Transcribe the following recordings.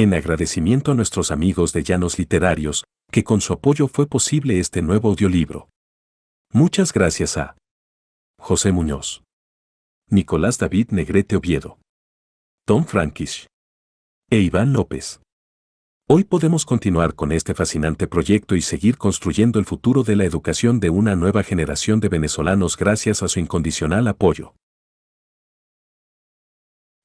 En agradecimiento a nuestros amigos de Llanos Literarios, que con su apoyo fue posible este nuevo audiolibro. Muchas gracias a José Muñoz, Nicolás David Negrete Oviedo, Tom Frankish e Iván López. Hoy podemos continuar con este fascinante proyecto y seguir construyendo el futuro de la educación de una nueva generación de venezolanos gracias a su incondicional apoyo.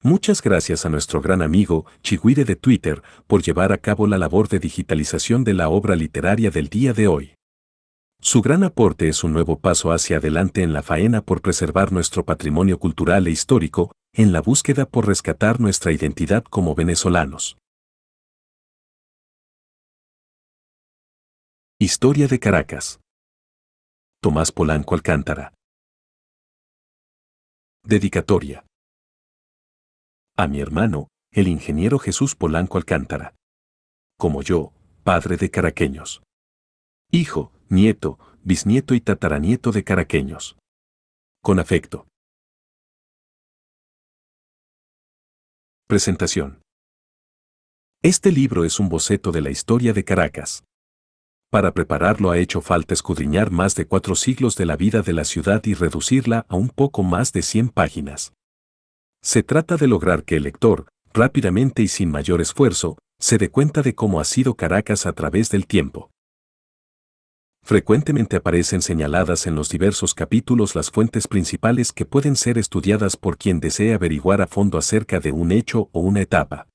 Muchas gracias a nuestro gran amigo Chihuire de Twitter por llevar a cabo la labor de digitalización de la obra literaria del día de hoy. Su gran aporte es un nuevo paso hacia adelante en la faena por preservar nuestro patrimonio cultural e histórico, en la búsqueda por rescatar nuestra identidad como venezolanos. Historia de Caracas. Tomás Polanco Alcántara. Dedicatoria a mi hermano, el ingeniero Jesús Polanco Alcántara. Como yo, padre de caraqueños. Hijo, nieto, bisnieto y tataranieto de caraqueños. Con afecto. Presentación. Este libro es un boceto de la historia de Caracas. Para prepararlo ha hecho falta escudriñar más de cuatro siglos de la vida de la ciudad y reducirla a un poco más de 100 páginas. Se trata de lograr que el lector, rápidamente y sin mayor esfuerzo, se dé cuenta de cómo ha sido Caracas a través del tiempo. Frecuentemente aparecen señaladas en los diversos capítulos las fuentes principales que pueden ser estudiadas por quien desee averiguar a fondo acerca de un hecho o una etapa.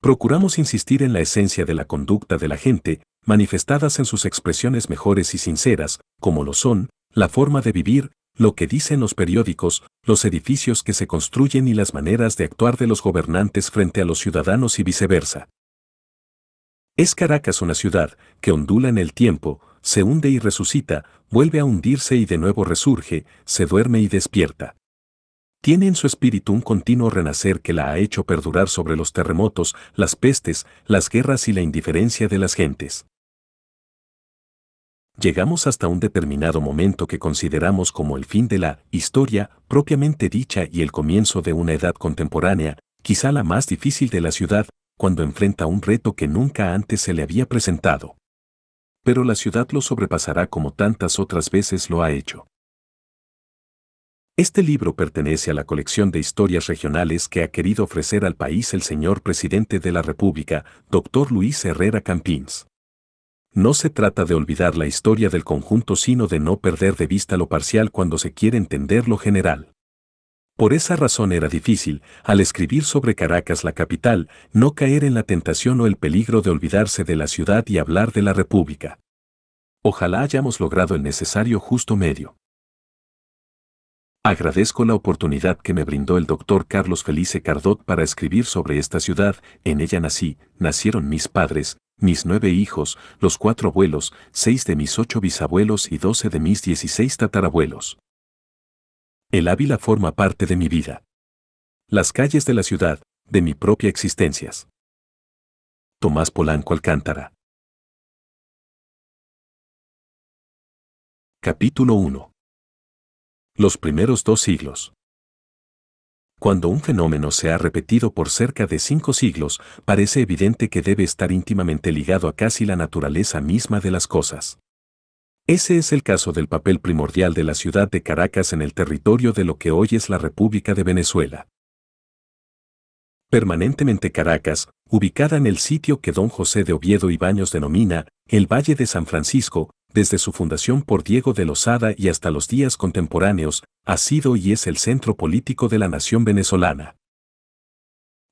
Procuramos insistir en la esencia de la conducta de la gente, manifestadas en sus expresiones mejores y sinceras, como lo son, la forma de vivir, lo que dicen los periódicos, los edificios que se construyen y las maneras de actuar de los gobernantes frente a los ciudadanos y viceversa. Es Caracas una ciudad que ondula en el tiempo, se hunde y resucita, vuelve a hundirse y de nuevo resurge, se duerme y despierta. Tiene en su espíritu un continuo renacer que la ha hecho perdurar sobre los terremotos, las pestes, las guerras y la indiferencia de las gentes. Llegamos hasta un determinado momento que consideramos como el fin de la historia propiamente dicha y el comienzo de una edad contemporánea, quizá la más difícil de la ciudad, cuando enfrenta un reto que nunca antes se le había presentado. Pero la ciudad lo sobrepasará como tantas otras veces lo ha hecho. Este libro pertenece a la colección de historias regionales que ha querido ofrecer al país el señor presidente de la República, Dr. Luis Herrera Campins. No se trata de olvidar la historia del conjunto, sino de no perder de vista lo parcial cuando se quiere entender lo general. Por esa razón era difícil, al escribir sobre Caracas la capital, no caer en la tentación o el peligro de olvidarse de la ciudad y hablar de la República. Ojalá hayamos logrado el necesario justo medio. Agradezco la oportunidad que me brindó el doctor Carlos Felice Cardot para escribir sobre esta ciudad, en ella nací, nacieron mis padres, mis nueve hijos, los cuatro abuelos, seis de mis ocho bisabuelos y doce de mis dieciséis tatarabuelos. El Ávila forma parte de mi vida. Las calles de la ciudad, de mi propia existencia. Tomás Polanco Alcántara. Capítulo 1. Los primeros dos siglos. Cuando un fenómeno se ha repetido por cerca de cinco siglos, parece evidente que debe estar íntimamente ligado a casi la naturaleza misma de las cosas. Ese es el caso del papel primordial de la ciudad de Caracas en el territorio de lo que hoy es la República de Venezuela. Permanentemente Caracas, ubicada en el sitio que don José de Oviedo y Baños denomina el Valle de San Francisco, desde su fundación por Diego de Lozada y hasta los días contemporáneos, ha sido y es el centro político de la nación venezolana.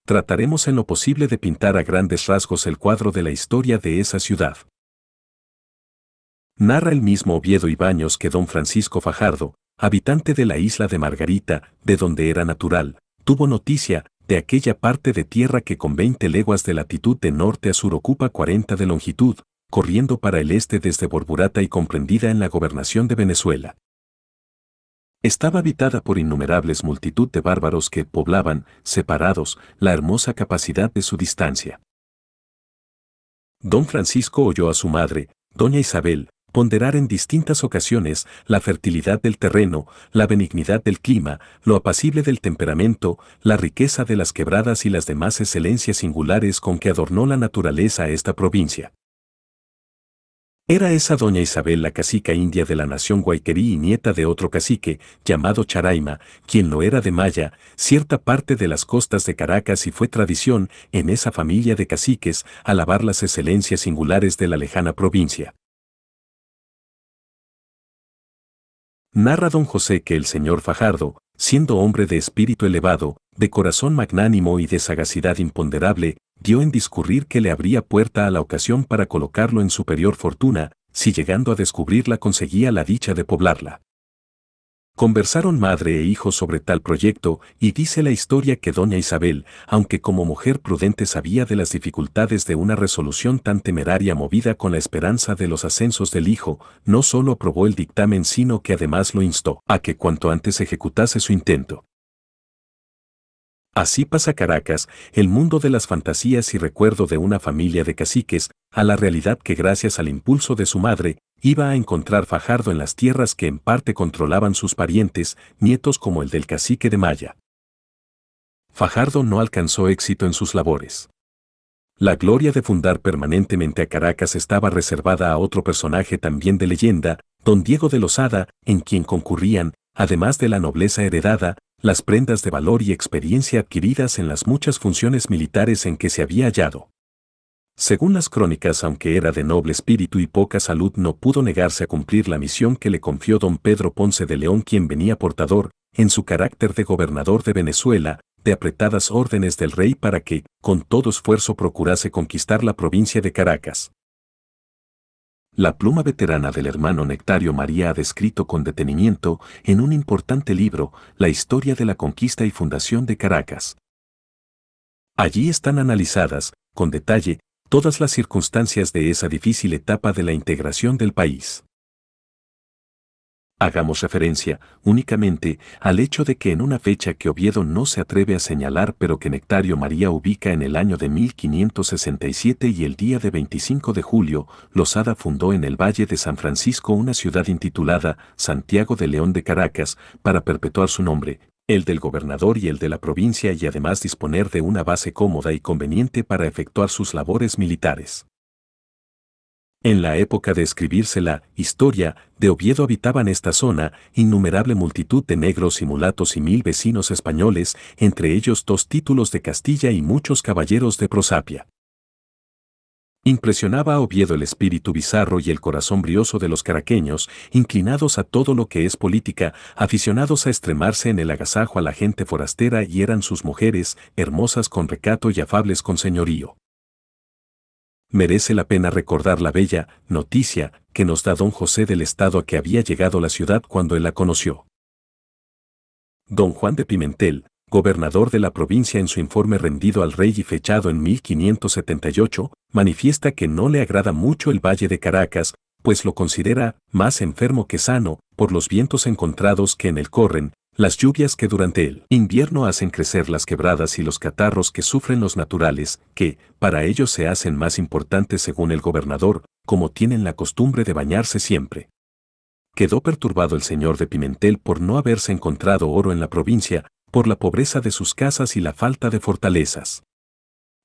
Trataremos en lo posible de pintar a grandes rasgos el cuadro de la historia de esa ciudad. Narra el mismo Oviedo y Baños que don Francisco Fajardo, habitante de la isla de Margarita, de donde era natural, tuvo noticia de aquella parte de tierra que con 20 leguas de latitud de norte a sur ocupa 40 de longitud, corriendo para el este desde Borburata y comprendida en la gobernación de Venezuela. Estaba habitada por innumerables multitud de bárbaros que poblaban, separados, la hermosa capacidad de su distancia. Don Francisco oyó a su madre, doña Isabel, ponderar en distintas ocasiones la fertilidad del terreno, la benignidad del clima, lo apacible del temperamento, la riqueza de las quebradas y las demás excelencias singulares con que adornó la naturaleza esta provincia. Era esa doña Isabel la cacica india de la nación Guayquerí y nieta de otro cacique, llamado Charaima, quien lo era de Maya, cierta parte de las costas de Caracas y fue tradición en esa familia de caciques alabar las excelencias singulares de la lejana provincia. Narra don José que el señor Fajardo, siendo hombre de espíritu elevado, de corazón magnánimo y de sagacidad imponderable, dio en discurrir que le abría puerta a la ocasión para colocarlo en superior fortuna, si llegando a descubrirla conseguía la dicha de poblarla. Conversaron madre e hijo sobre tal proyecto y dice la historia que doña Isabel, aunque como mujer prudente sabía de las dificultades de una resolución tan temeraria movida con la esperanza de los ascensos del hijo, no solo aprobó el dictamen sino que además lo instó a que cuanto antes ejecutase su intento. Así pasa Caracas, el mundo de las fantasías y recuerdo de una familia de caciques, a la realidad que gracias al impulso de su madre, iba a encontrar Fajardo en las tierras que en parte controlaban sus parientes, nietos como el del cacique de Maya. Fajardo no alcanzó éxito en sus labores. La gloria de fundar permanentemente a Caracas estaba reservada a otro personaje también de leyenda, don Diego de Lozada, en quien concurrían, además de la nobleza heredada, las prendas de valor y experiencia adquiridas en las muchas funciones militares en que se había hallado. Según las crónicas, aunque era de noble espíritu y poca salud, no pudo negarse a cumplir la misión que le confió don Pedro Ponce de León, quien venía portador, en su carácter de gobernador de Venezuela, de apretadas órdenes del rey para que, con todo esfuerzo, procurase conquistar la provincia de Caracas. La pluma veterana del hermano Nectario María ha descrito con detenimiento, en un importante libro, la historia de la conquista y fundación de Caracas. Allí están analizadas, con detalle, todas las circunstancias de esa difícil etapa de la integración del país. Hagamos referencia únicamente al hecho de que en una fecha que Oviedo no se atreve a señalar pero que Nectario María ubica en el año de 1567 y el día de 25 de julio, Lozada fundó en el Valle de San Francisco una ciudad intitulada Santiago de León de Caracas para perpetuar su nombre, el del gobernador y el de la provincia y además disponer de una base cómoda y conveniente para efectuar sus labores militares. En la época de escribirse la historia de Oviedo habitaban esta zona innumerable multitud de negros y mulatos y mil vecinos españoles, entre ellos dos títulos de Castilla y muchos caballeros de prosapia. Impresionaba a Oviedo el espíritu bizarro y el corazón brioso de los caraqueños, inclinados a todo lo que es política, aficionados a extremarse en el agasajo a la gente forastera y eran sus mujeres, hermosas con recato y afables con señorío. Merece la pena recordar la bella noticia que nos da don José del estado a que había llegado la ciudad cuando él la conoció. Don Juan de Pimentel, gobernador de la provincia en su informe rendido al rey y fechado en 1578, manifiesta que no le agrada mucho el Valle de Caracas, pues lo considera más enfermo que sano por los vientos encontrados que en él corren, las lluvias que durante el invierno hacen crecer las quebradas y los catarros que sufren los naturales, que, para ellos se hacen más importantes según el gobernador, como tienen la costumbre de bañarse siempre. Quedó perturbado el señor de Pimentel por no haberse encontrado oro en la provincia, por la pobreza de sus casas y la falta de fortalezas.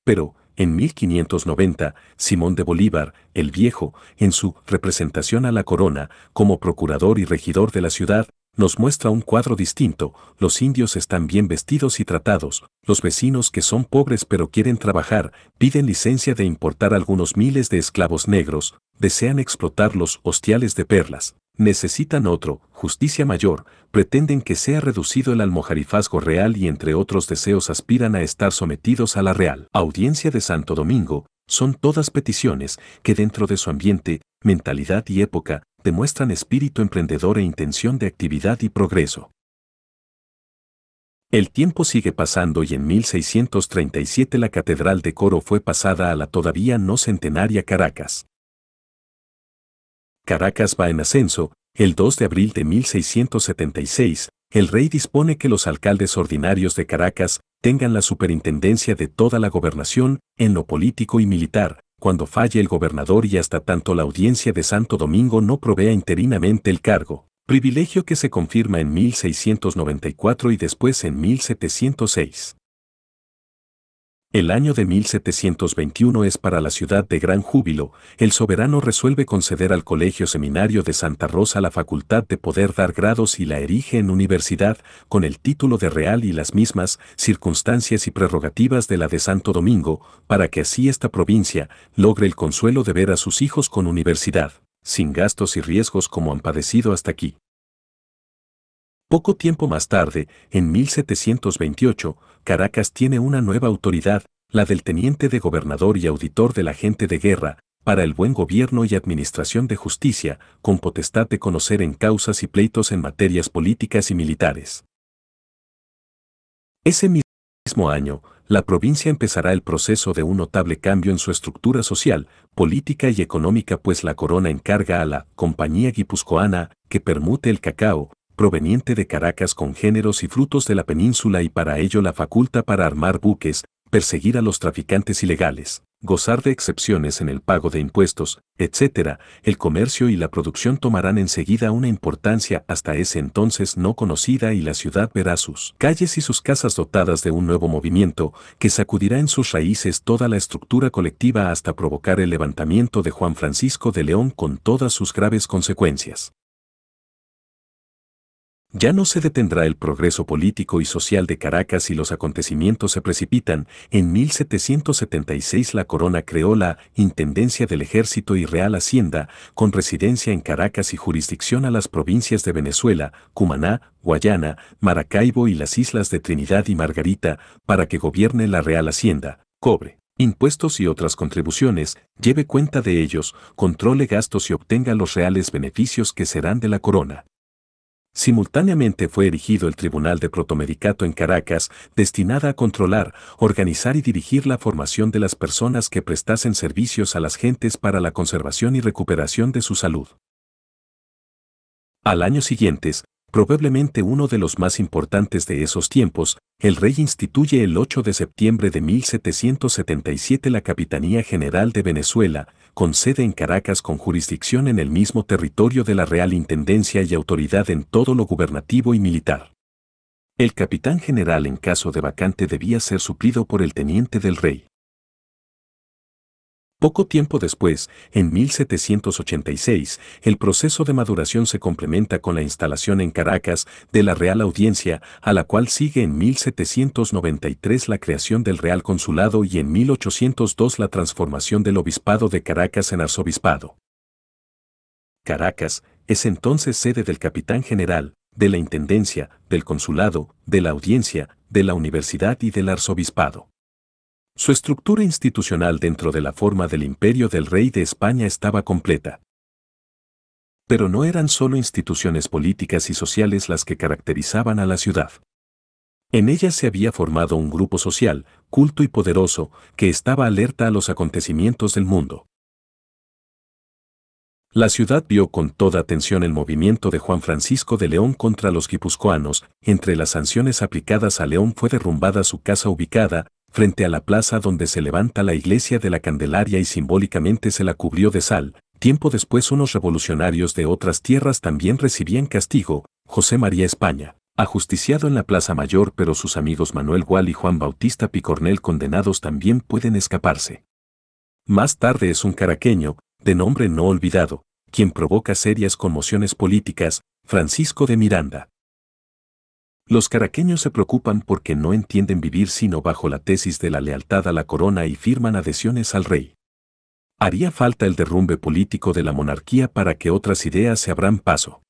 Pero, en 1590, Simón de Bolívar, el Viejo, en su representación a la corona, como procurador y regidor de la ciudad, nos muestra un cuadro distinto, los indios están bien vestidos y tratados, los vecinos que son pobres pero quieren trabajar, piden licencia de importar algunos miles de esclavos negros, desean explotar los hostiales de perlas necesitan otro, justicia mayor, pretenden que sea reducido el almojarifazgo real y entre otros deseos aspiran a estar sometidos a la real audiencia de Santo Domingo, son todas peticiones que dentro de su ambiente, mentalidad y época, demuestran espíritu emprendedor e intención de actividad y progreso. El tiempo sigue pasando y en 1637 la Catedral de Coro fue pasada a la todavía no centenaria Caracas. Caracas va en ascenso, el 2 de abril de 1676, el rey dispone que los alcaldes ordinarios de Caracas tengan la superintendencia de toda la gobernación, en lo político y militar, cuando falle el gobernador y hasta tanto la audiencia de Santo Domingo no provea interinamente el cargo, privilegio que se confirma en 1694 y después en 1706. El año de 1721 es para la ciudad de gran júbilo, el soberano resuelve conceder al Colegio Seminario de Santa Rosa la facultad de poder dar grados y la erige en universidad, con el título de real y las mismas circunstancias y prerrogativas de la de Santo Domingo, para que así esta provincia logre el consuelo de ver a sus hijos con universidad, sin gastos y riesgos como han padecido hasta aquí. Poco tiempo más tarde, en 1728, Caracas tiene una nueva autoridad, la del teniente de gobernador y auditor de la gente de guerra, para el buen gobierno y administración de justicia, con potestad de conocer en causas y pleitos en materias políticas y militares. Ese mismo año, la provincia empezará el proceso de un notable cambio en su estructura social, política y económica, pues la corona encarga a la Compañía Guipuzcoana que permute el cacao, proveniente de Caracas con géneros y frutos de la península y para ello la facultad para armar buques, perseguir a los traficantes ilegales, gozar de excepciones en el pago de impuestos, etc., el comercio y la producción tomarán enseguida una importancia hasta ese entonces no conocida y la ciudad verá sus calles y sus casas dotadas de un nuevo movimiento que sacudirá en sus raíces toda la estructura colectiva hasta provocar el levantamiento de Juan Francisco de León con todas sus graves consecuencias ya no se detendrá el progreso político y social de Caracas si los acontecimientos se precipitan. En 1776 la corona creó la Intendencia del Ejército y Real Hacienda, con residencia en Caracas y jurisdicción a las provincias de Venezuela, Cumaná, Guayana, Maracaibo y las islas de Trinidad y Margarita, para que gobierne la Real Hacienda, cobre impuestos y otras contribuciones, lleve cuenta de ellos, controle gastos y obtenga los reales beneficios que serán de la corona. Simultáneamente fue erigido el Tribunal de Protomedicato en Caracas, destinada a controlar, organizar y dirigir la formación de las personas que prestasen servicios a las gentes para la conservación y recuperación de su salud. Al año siguiente probablemente uno de los más importantes de esos tiempos, el rey instituye el 8 de septiembre de 1777 la Capitanía General de Venezuela, con sede en Caracas con jurisdicción en el mismo territorio de la Real Intendencia y autoridad en todo lo gubernativo y militar. El capitán general en caso de vacante debía ser suplido por el teniente del rey. Poco tiempo después, en 1786, el proceso de maduración se complementa con la instalación en Caracas de la Real Audiencia, a la cual sigue en 1793 la creación del Real Consulado y en 1802 la transformación del Obispado de Caracas en Arzobispado. Caracas es entonces sede del Capitán General, de la Intendencia, del Consulado, de la Audiencia, de la Universidad y del Arzobispado. Su estructura institucional dentro de la forma del imperio del rey de España estaba completa. Pero no eran solo instituciones políticas y sociales las que caracterizaban a la ciudad. En ella se había formado un grupo social, culto y poderoso, que estaba alerta a los acontecimientos del mundo. La ciudad vio con toda atención el movimiento de Juan Francisco de León contra los guipuzcoanos. Entre las sanciones aplicadas a León fue derrumbada su casa ubicada frente a la plaza donde se levanta la iglesia de la Candelaria y simbólicamente se la cubrió de sal. Tiempo después unos revolucionarios de otras tierras también recibían castigo, José María España, ajusticiado en la Plaza Mayor pero sus amigos Manuel Gual y Juan Bautista Picornel condenados también pueden escaparse. Más tarde es un caraqueño, de nombre no olvidado, quien provoca serias conmociones políticas, Francisco de Miranda, los caraqueños se preocupan porque no entienden vivir sino bajo la tesis de la lealtad a la corona y firman adhesiones al rey. Haría falta el derrumbe político de la monarquía para que otras ideas se abran paso.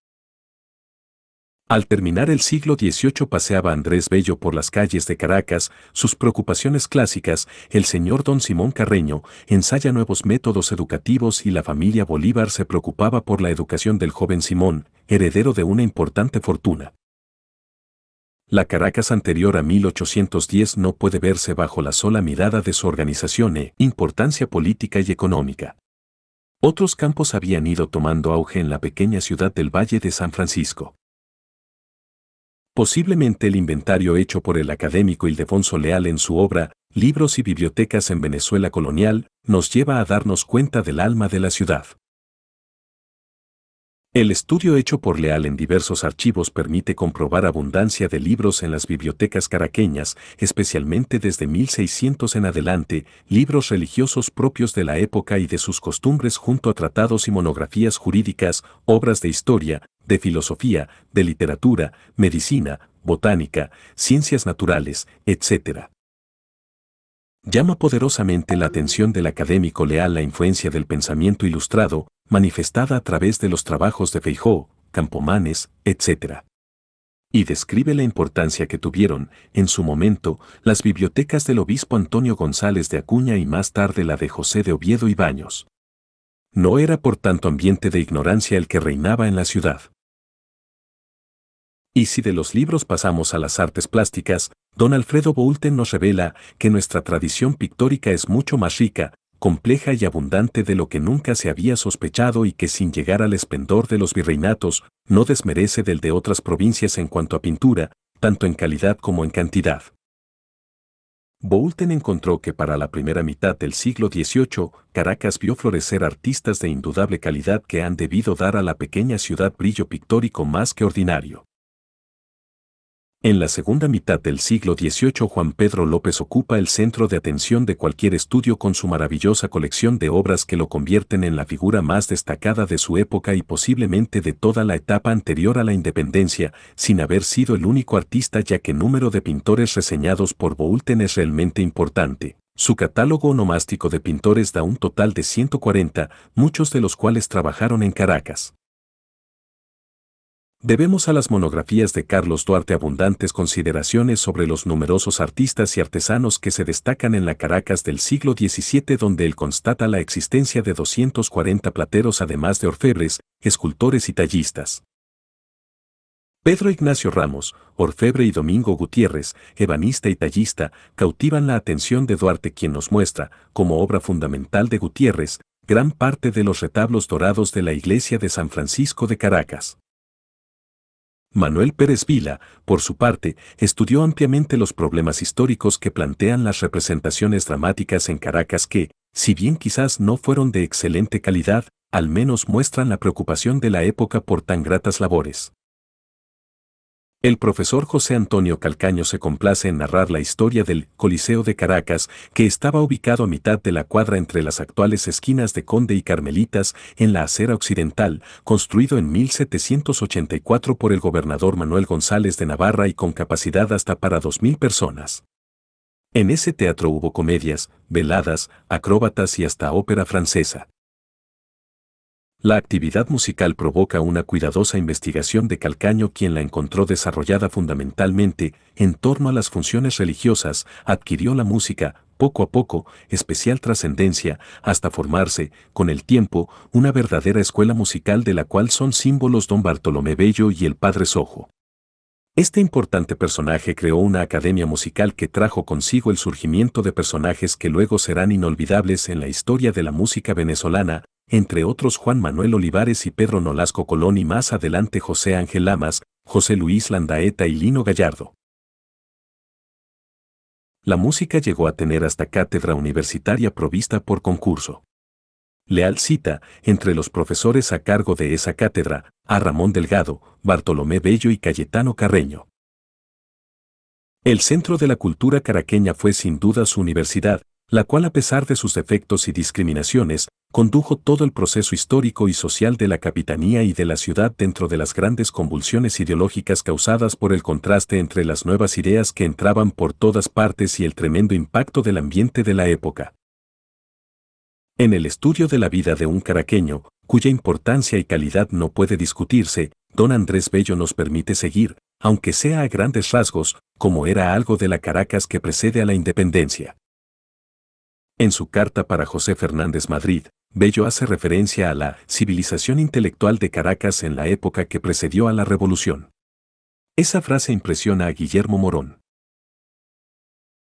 Al terminar el siglo XVIII paseaba Andrés Bello por las calles de Caracas, sus preocupaciones clásicas, el señor don Simón Carreño ensaya nuevos métodos educativos y la familia Bolívar se preocupaba por la educación del joven Simón, heredero de una importante fortuna. La Caracas anterior a 1810 no puede verse bajo la sola mirada de su organización e importancia política y económica. Otros campos habían ido tomando auge en la pequeña ciudad del Valle de San Francisco. Posiblemente el inventario hecho por el académico Ildefonso Leal en su obra Libros y Bibliotecas en Venezuela Colonial nos lleva a darnos cuenta del alma de la ciudad. El estudio hecho por Leal en diversos archivos permite comprobar abundancia de libros en las bibliotecas caraqueñas, especialmente desde 1600 en adelante, libros religiosos propios de la época y de sus costumbres junto a tratados y monografías jurídicas, obras de historia, de filosofía, de literatura, medicina, botánica, ciencias naturales, etc. Llama poderosamente la atención del académico Leal la influencia del pensamiento ilustrado, manifestada a través de los trabajos de Feijó, Campomanes, etc. Y describe la importancia que tuvieron, en su momento, las bibliotecas del obispo Antonio González de Acuña y más tarde la de José de Oviedo y Baños. No era por tanto ambiente de ignorancia el que reinaba en la ciudad. Y si de los libros pasamos a las artes plásticas, don Alfredo Boulten nos revela que nuestra tradición pictórica es mucho más rica, compleja y abundante de lo que nunca se había sospechado y que sin llegar al esplendor de los virreinatos, no desmerece del de otras provincias en cuanto a pintura, tanto en calidad como en cantidad. Boulten encontró que para la primera mitad del siglo XVIII, Caracas vio florecer artistas de indudable calidad que han debido dar a la pequeña ciudad brillo pictórico más que ordinario. En la segunda mitad del siglo XVIII Juan Pedro López ocupa el centro de atención de cualquier estudio con su maravillosa colección de obras que lo convierten en la figura más destacada de su época y posiblemente de toda la etapa anterior a la independencia, sin haber sido el único artista ya que número de pintores reseñados por Boulten es realmente importante. Su catálogo onomástico de pintores da un total de 140, muchos de los cuales trabajaron en Caracas. Debemos a las monografías de Carlos Duarte abundantes consideraciones sobre los numerosos artistas y artesanos que se destacan en la Caracas del siglo XVII donde él constata la existencia de 240 plateros además de orfebres, escultores y tallistas. Pedro Ignacio Ramos, orfebre y Domingo Gutiérrez, ebanista y tallista, cautivan la atención de Duarte quien nos muestra, como obra fundamental de Gutiérrez, gran parte de los retablos dorados de la iglesia de San Francisco de Caracas. Manuel Pérez Vila, por su parte, estudió ampliamente los problemas históricos que plantean las representaciones dramáticas en Caracas que, si bien quizás no fueron de excelente calidad, al menos muestran la preocupación de la época por tan gratas labores. El profesor José Antonio Calcaño se complace en narrar la historia del Coliseo de Caracas, que estaba ubicado a mitad de la cuadra entre las actuales esquinas de Conde y Carmelitas, en la acera occidental, construido en 1784 por el gobernador Manuel González de Navarra y con capacidad hasta para 2.000 personas. En ese teatro hubo comedias, veladas, acróbatas y hasta ópera francesa. La actividad musical provoca una cuidadosa investigación de Calcaño quien la encontró desarrollada fundamentalmente en torno a las funciones religiosas, adquirió la música, poco a poco, especial trascendencia, hasta formarse, con el tiempo, una verdadera escuela musical de la cual son símbolos don Bartolomé Bello y el padre Sojo. Este importante personaje creó una academia musical que trajo consigo el surgimiento de personajes que luego serán inolvidables en la historia de la música venezolana, entre otros Juan Manuel Olivares y Pedro Nolasco Colón y más adelante José Ángel Lamas, José Luis Landaeta y Lino Gallardo. La música llegó a tener hasta cátedra universitaria provista por concurso. Leal cita, entre los profesores a cargo de esa cátedra, a Ramón Delgado, Bartolomé Bello y Cayetano Carreño. El centro de la cultura caraqueña fue sin duda su universidad, la cual a pesar de sus defectos y discriminaciones, condujo todo el proceso histórico y social de la capitanía y de la ciudad dentro de las grandes convulsiones ideológicas causadas por el contraste entre las nuevas ideas que entraban por todas partes y el tremendo impacto del ambiente de la época. En el estudio de la vida de un caraqueño, cuya importancia y calidad no puede discutirse, don Andrés Bello nos permite seguir, aunque sea a grandes rasgos, como era algo de la Caracas que precede a la independencia. En su carta para José Fernández Madrid, Bello hace referencia a la civilización intelectual de Caracas en la época que precedió a la revolución. Esa frase impresiona a Guillermo Morón.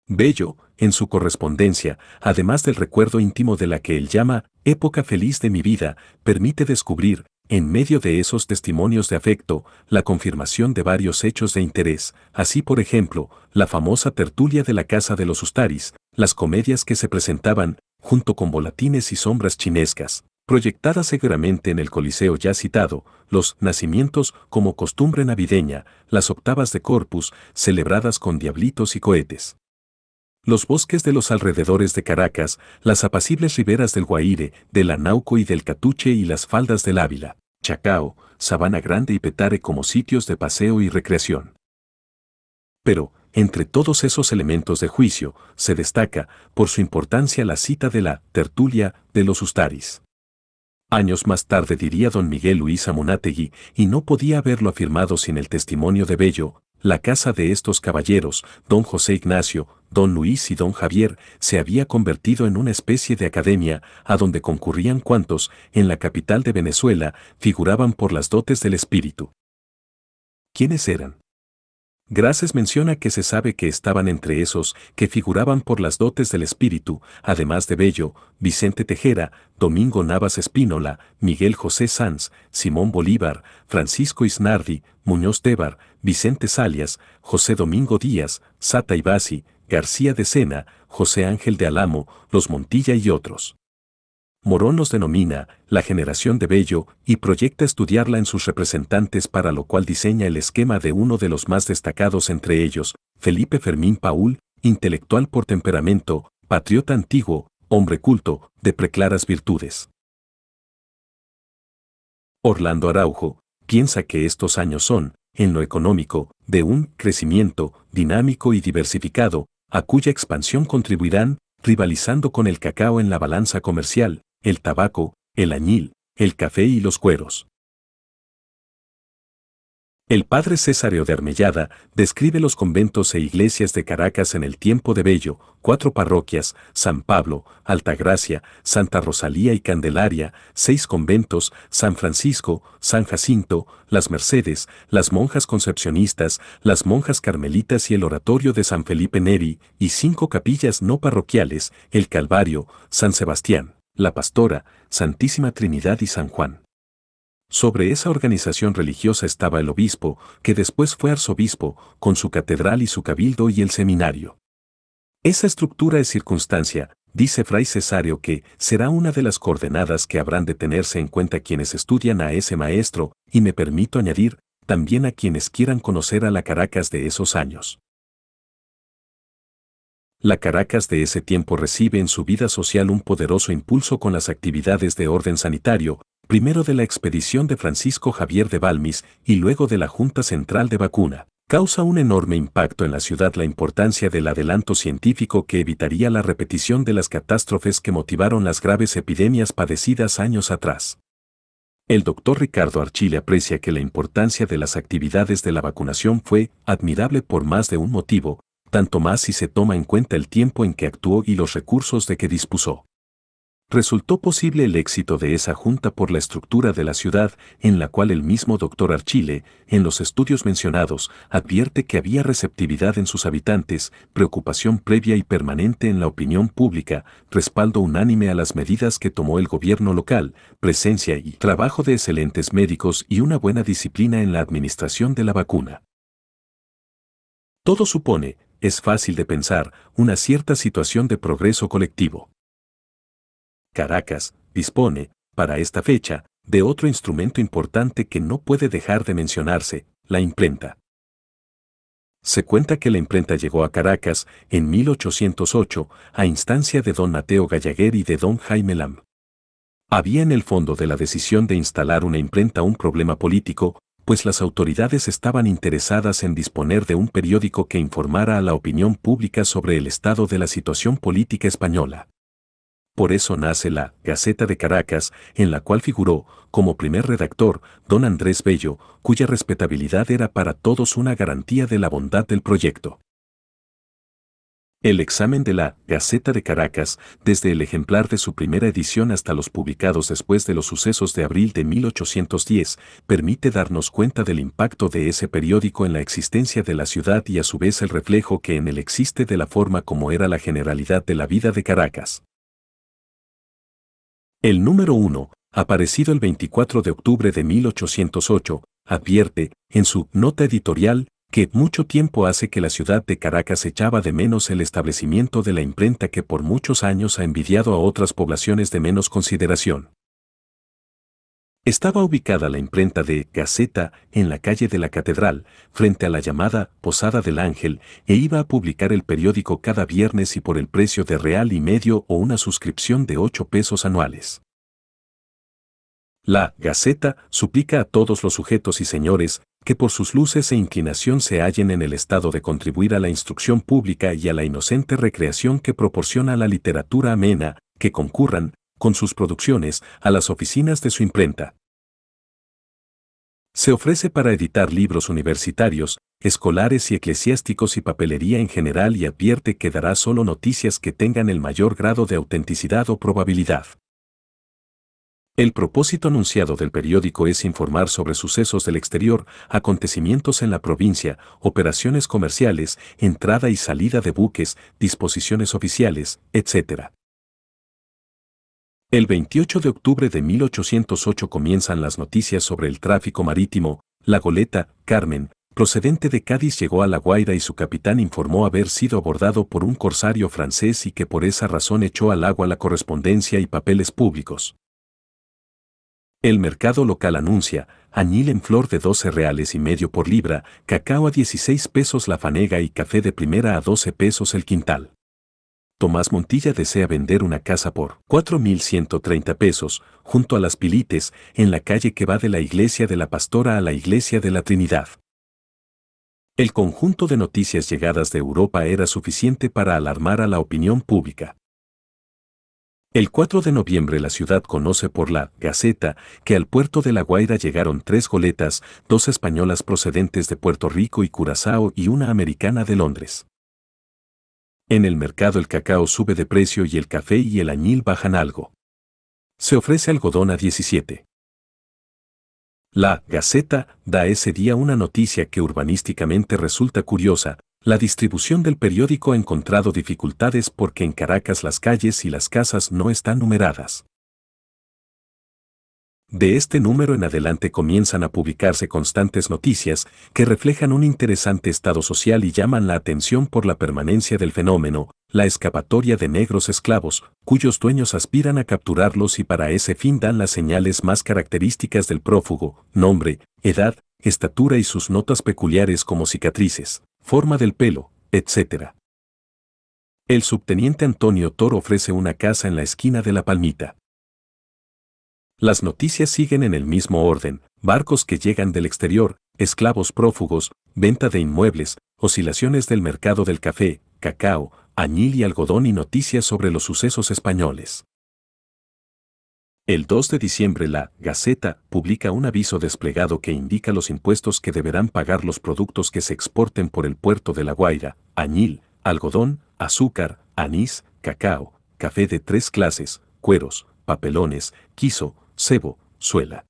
Bello, en su correspondencia, además del recuerdo íntimo de la que él llama época feliz de mi vida, permite descubrir, en medio de esos testimonios de afecto, la confirmación de varios hechos de interés, así por ejemplo, la famosa tertulia de la Casa de los Ustaris, las comedias que se presentaban, junto con volatines y sombras chinescas, proyectadas seguramente en el Coliseo ya citado, los nacimientos como costumbre navideña, las octavas de corpus, celebradas con diablitos y cohetes. Los bosques de los alrededores de Caracas, las apacibles riberas del Guaire, del Anauco y del Catuche y las faldas del Ávila, Chacao, Sabana Grande y Petare como sitios de paseo y recreación. Pero, entre todos esos elementos de juicio, se destaca, por su importancia, la cita de la tertulia de los Ustaris. Años más tarde diría don Miguel Luis Amunátegui, y no podía haberlo afirmado sin el testimonio de Bello, la casa de estos caballeros, don José Ignacio, don Luis y don Javier, se había convertido en una especie de academia, a donde concurrían cuantos, en la capital de Venezuela, figuraban por las dotes del espíritu. ¿Quiénes eran? Gracias menciona que se sabe que estaban entre esos que figuraban por las dotes del espíritu, además de Bello, Vicente Tejera, Domingo Navas Espínola, Miguel José Sanz, Simón Bolívar, Francisco Isnardi, Muñoz Tebar, Vicente Salias, José Domingo Díaz, Sata Ibasi, García de Sena, José Ángel de Alamo, Los Montilla y otros. Morón los denomina la generación de Bello y proyecta estudiarla en sus representantes para lo cual diseña el esquema de uno de los más destacados entre ellos, Felipe Fermín Paul, intelectual por temperamento, patriota antiguo, hombre culto, de preclaras virtudes. Orlando Araujo piensa que estos años son, en lo económico, de un crecimiento dinámico y diversificado, a cuya expansión contribuirán, rivalizando con el cacao en la balanza comercial, el tabaco, el añil, el café y los cueros. El padre Césario de Armellada describe los conventos e iglesias de Caracas en el tiempo de Bello, cuatro parroquias, San Pablo, Altagracia, Santa Rosalía y Candelaria, seis conventos, San Francisco, San Jacinto, Las Mercedes, las monjas concepcionistas, las monjas carmelitas y el oratorio de San Felipe Neri, y cinco capillas no parroquiales, el Calvario, San Sebastián la Pastora, Santísima Trinidad y San Juan. Sobre esa organización religiosa estaba el obispo, que después fue arzobispo, con su catedral y su cabildo y el seminario. Esa estructura es circunstancia, dice Fray Cesario que será una de las coordenadas que habrán de tenerse en cuenta quienes estudian a ese maestro, y me permito añadir, también a quienes quieran conocer a la Caracas de esos años la Caracas de ese tiempo recibe en su vida social un poderoso impulso con las actividades de orden sanitario, primero de la expedición de Francisco Javier de Balmis y luego de la Junta Central de Vacuna. Causa un enorme impacto en la ciudad la importancia del adelanto científico que evitaría la repetición de las catástrofes que motivaron las graves epidemias padecidas años atrás. El doctor Ricardo Archile aprecia que la importancia de las actividades de la vacunación fue admirable por más de un motivo, tanto más si se toma en cuenta el tiempo en que actuó y los recursos de que dispuso. Resultó posible el éxito de esa junta por la estructura de la ciudad, en la cual el mismo doctor Archile, en los estudios mencionados, advierte que había receptividad en sus habitantes, preocupación previa y permanente en la opinión pública, respaldo unánime a las medidas que tomó el gobierno local, presencia y trabajo de excelentes médicos y una buena disciplina en la administración de la vacuna. Todo supone, es fácil de pensar una cierta situación de progreso colectivo. Caracas dispone, para esta fecha, de otro instrumento importante que no puede dejar de mencionarse, la imprenta. Se cuenta que la imprenta llegó a Caracas en 1808 a instancia de don Mateo Gallagher y de don Jaime Lam. Había en el fondo de la decisión de instalar una imprenta un problema político, pues las autoridades estaban interesadas en disponer de un periódico que informara a la opinión pública sobre el estado de la situación política española. Por eso nace la Gaceta de Caracas, en la cual figuró, como primer redactor, don Andrés Bello, cuya respetabilidad era para todos una garantía de la bondad del proyecto. El examen de la Gaceta de Caracas, desde el ejemplar de su primera edición hasta los publicados después de los sucesos de abril de 1810, permite darnos cuenta del impacto de ese periódico en la existencia de la ciudad y a su vez el reflejo que en él existe de la forma como era la generalidad de la vida de Caracas. El número 1, aparecido el 24 de octubre de 1808, advierte, en su nota editorial, que mucho tiempo hace que la ciudad de Caracas echaba de menos el establecimiento de la imprenta que por muchos años ha envidiado a otras poblaciones de menos consideración. Estaba ubicada la imprenta de Gaceta en la calle de la Catedral, frente a la llamada Posada del Ángel, e iba a publicar el periódico cada viernes y por el precio de real y medio o una suscripción de 8 pesos anuales. La Gaceta suplica a todos los sujetos y señores, que por sus luces e inclinación se hallen en el estado de contribuir a la instrucción pública y a la inocente recreación que proporciona la literatura amena, que concurran, con sus producciones, a las oficinas de su imprenta. Se ofrece para editar libros universitarios, escolares y eclesiásticos y papelería en general y advierte que dará solo noticias que tengan el mayor grado de autenticidad o probabilidad. El propósito anunciado del periódico es informar sobre sucesos del exterior, acontecimientos en la provincia, operaciones comerciales, entrada y salida de buques, disposiciones oficiales, etc. El 28 de octubre de 1808 comienzan las noticias sobre el tráfico marítimo. La goleta, Carmen, procedente de Cádiz llegó a La Guaira y su capitán informó haber sido abordado por un corsario francés y que por esa razón echó al agua la correspondencia y papeles públicos. El mercado local anuncia añil en flor de 12 reales y medio por libra, cacao a 16 pesos la fanega y café de primera a 12 pesos el quintal. Tomás Montilla desea vender una casa por 4.130 pesos, junto a las Pilites, en la calle que va de la iglesia de la Pastora a la iglesia de la Trinidad. El conjunto de noticias llegadas de Europa era suficiente para alarmar a la opinión pública. El 4 de noviembre la ciudad conoce por la Gaceta que al puerto de La Guaira llegaron tres goletas, dos españolas procedentes de Puerto Rico y Curazao y una americana de Londres. En el mercado el cacao sube de precio y el café y el añil bajan algo. Se ofrece algodón a 17. La Gaceta da ese día una noticia que urbanísticamente resulta curiosa, la distribución del periódico ha encontrado dificultades porque en Caracas las calles y las casas no están numeradas. De este número en adelante comienzan a publicarse constantes noticias que reflejan un interesante estado social y llaman la atención por la permanencia del fenómeno, la escapatoria de negros esclavos, cuyos dueños aspiran a capturarlos y para ese fin dan las señales más características del prófugo, nombre, edad, estatura y sus notas peculiares como cicatrices forma del pelo, etc. El subteniente Antonio Toro ofrece una casa en la esquina de La Palmita. Las noticias siguen en el mismo orden, barcos que llegan del exterior, esclavos prófugos, venta de inmuebles, oscilaciones del mercado del café, cacao, añil y algodón y noticias sobre los sucesos españoles. El 2 de diciembre la Gaceta publica un aviso desplegado que indica los impuestos que deberán pagar los productos que se exporten por el puerto de La Guaira, añil, algodón, azúcar, anís, cacao, café de tres clases, cueros, papelones, quiso, cebo, suela.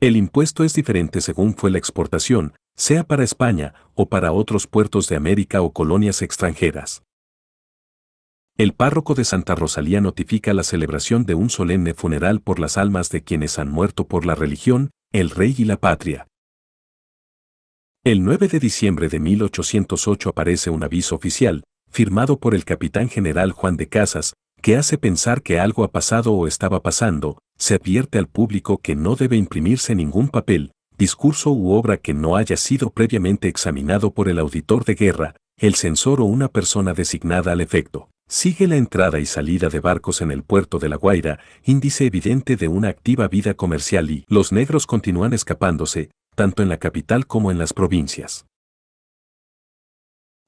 El impuesto es diferente según fue la exportación, sea para España o para otros puertos de América o colonias extranjeras. El párroco de Santa Rosalía notifica la celebración de un solemne funeral por las almas de quienes han muerto por la religión, el rey y la patria. El 9 de diciembre de 1808 aparece un aviso oficial, firmado por el capitán general Juan de Casas, que hace pensar que algo ha pasado o estaba pasando, se advierte al público que no debe imprimirse ningún papel, discurso u obra que no haya sido previamente examinado por el auditor de guerra, el censor o una persona designada al efecto. Sigue la entrada y salida de barcos en el puerto de La Guaira, índice evidente de una activa vida comercial y los negros continúan escapándose, tanto en la capital como en las provincias.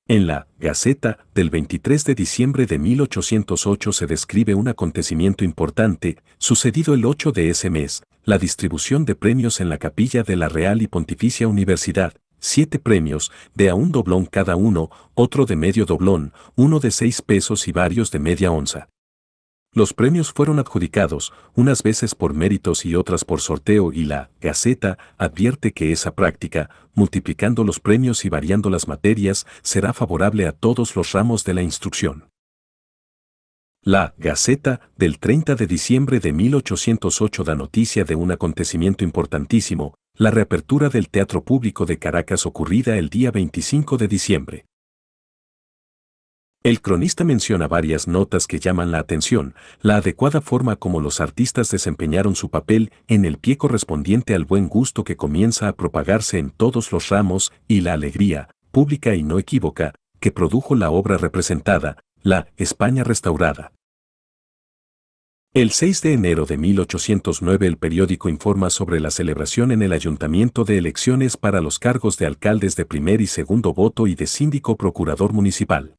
En la Gaceta del 23 de diciembre de 1808 se describe un acontecimiento importante, sucedido el 8 de ese mes, la distribución de premios en la capilla de la Real y Pontificia Universidad, siete premios, de a un doblón cada uno, otro de medio doblón, uno de seis pesos y varios de media onza. Los premios fueron adjudicados, unas veces por méritos y otras por sorteo y la Gaceta advierte que esa práctica, multiplicando los premios y variando las materias, será favorable a todos los ramos de la instrucción. La Gaceta del 30 de diciembre de 1808 da noticia de un acontecimiento importantísimo, la reapertura del Teatro Público de Caracas ocurrida el día 25 de diciembre. El cronista menciona varias notas que llaman la atención, la adecuada forma como los artistas desempeñaron su papel en el pie correspondiente al buen gusto que comienza a propagarse en todos los ramos y la alegría, pública y no equívoca, que produjo la obra representada, la España restaurada. El 6 de enero de 1809 el periódico informa sobre la celebración en el ayuntamiento de elecciones para los cargos de alcaldes de primer y segundo voto y de síndico procurador municipal.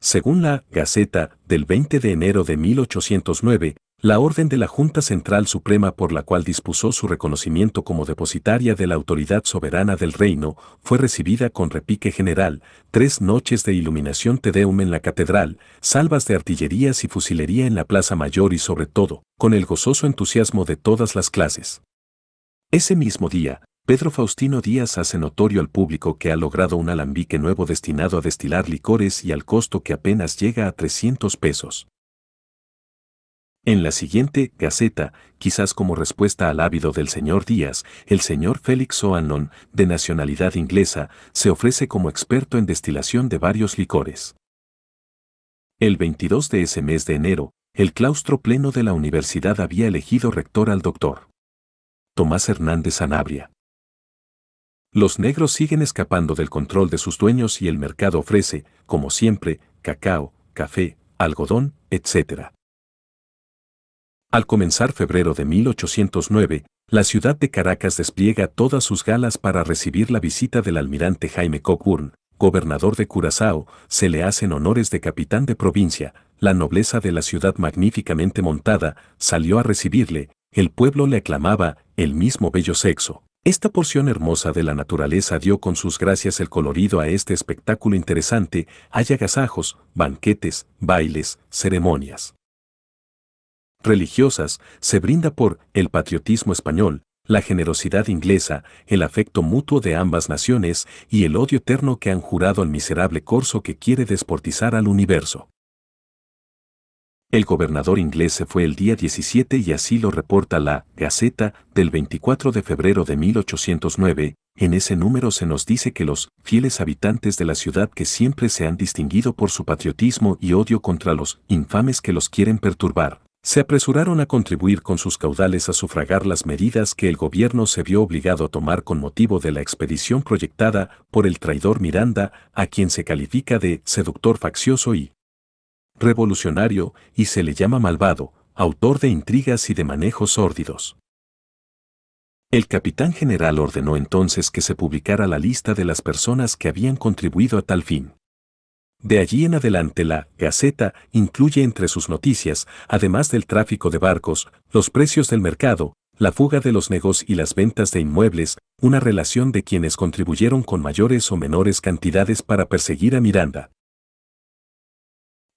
Según la Gaceta del 20 de enero de 1809, la orden de la Junta Central Suprema por la cual dispuso su reconocimiento como depositaria de la autoridad soberana del reino fue recibida con repique general, tres noches de iluminación tedeum en la catedral, salvas de artillerías y fusilería en la Plaza Mayor y sobre todo, con el gozoso entusiasmo de todas las clases. Ese mismo día, Pedro Faustino Díaz hace notorio al público que ha logrado un alambique nuevo destinado a destilar licores y al costo que apenas llega a 300 pesos. En la siguiente Gaceta, quizás como respuesta al ávido del señor Díaz, el señor Félix O'Hannon, de nacionalidad inglesa, se ofrece como experto en destilación de varios licores. El 22 de ese mes de enero, el claustro pleno de la universidad había elegido rector al doctor Tomás Hernández Anabria. Los negros siguen escapando del control de sus dueños y el mercado ofrece, como siempre, cacao, café, algodón, etc. Al comenzar febrero de 1809, la ciudad de Caracas despliega todas sus galas para recibir la visita del almirante Jaime Cockburn, gobernador de Curazao, se le hacen honores de capitán de provincia, la nobleza de la ciudad magníficamente montada salió a recibirle, el pueblo le aclamaba el mismo bello sexo. Esta porción hermosa de la naturaleza dio con sus gracias el colorido a este espectáculo interesante, hay agasajos, banquetes, bailes, ceremonias religiosas se brinda por el patriotismo español, la generosidad inglesa, el afecto mutuo de ambas naciones y el odio eterno que han jurado al miserable corso que quiere desportizar al universo. El gobernador inglés se fue el día 17 y así lo reporta la Gaceta del 24 de febrero de 1809. En ese número se nos dice que los fieles habitantes de la ciudad que siempre se han distinguido por su patriotismo y odio contra los infames que los quieren perturbar, se apresuraron a contribuir con sus caudales a sufragar las medidas que el gobierno se vio obligado a tomar con motivo de la expedición proyectada por el traidor Miranda, a quien se califica de seductor faccioso y revolucionario, y se le llama malvado, autor de intrigas y de manejos sórdidos. El capitán general ordenó entonces que se publicara la lista de las personas que habían contribuido a tal fin. De allí en adelante la Gaceta incluye entre sus noticias, además del tráfico de barcos, los precios del mercado, la fuga de los negocios y las ventas de inmuebles, una relación de quienes contribuyeron con mayores o menores cantidades para perseguir a Miranda.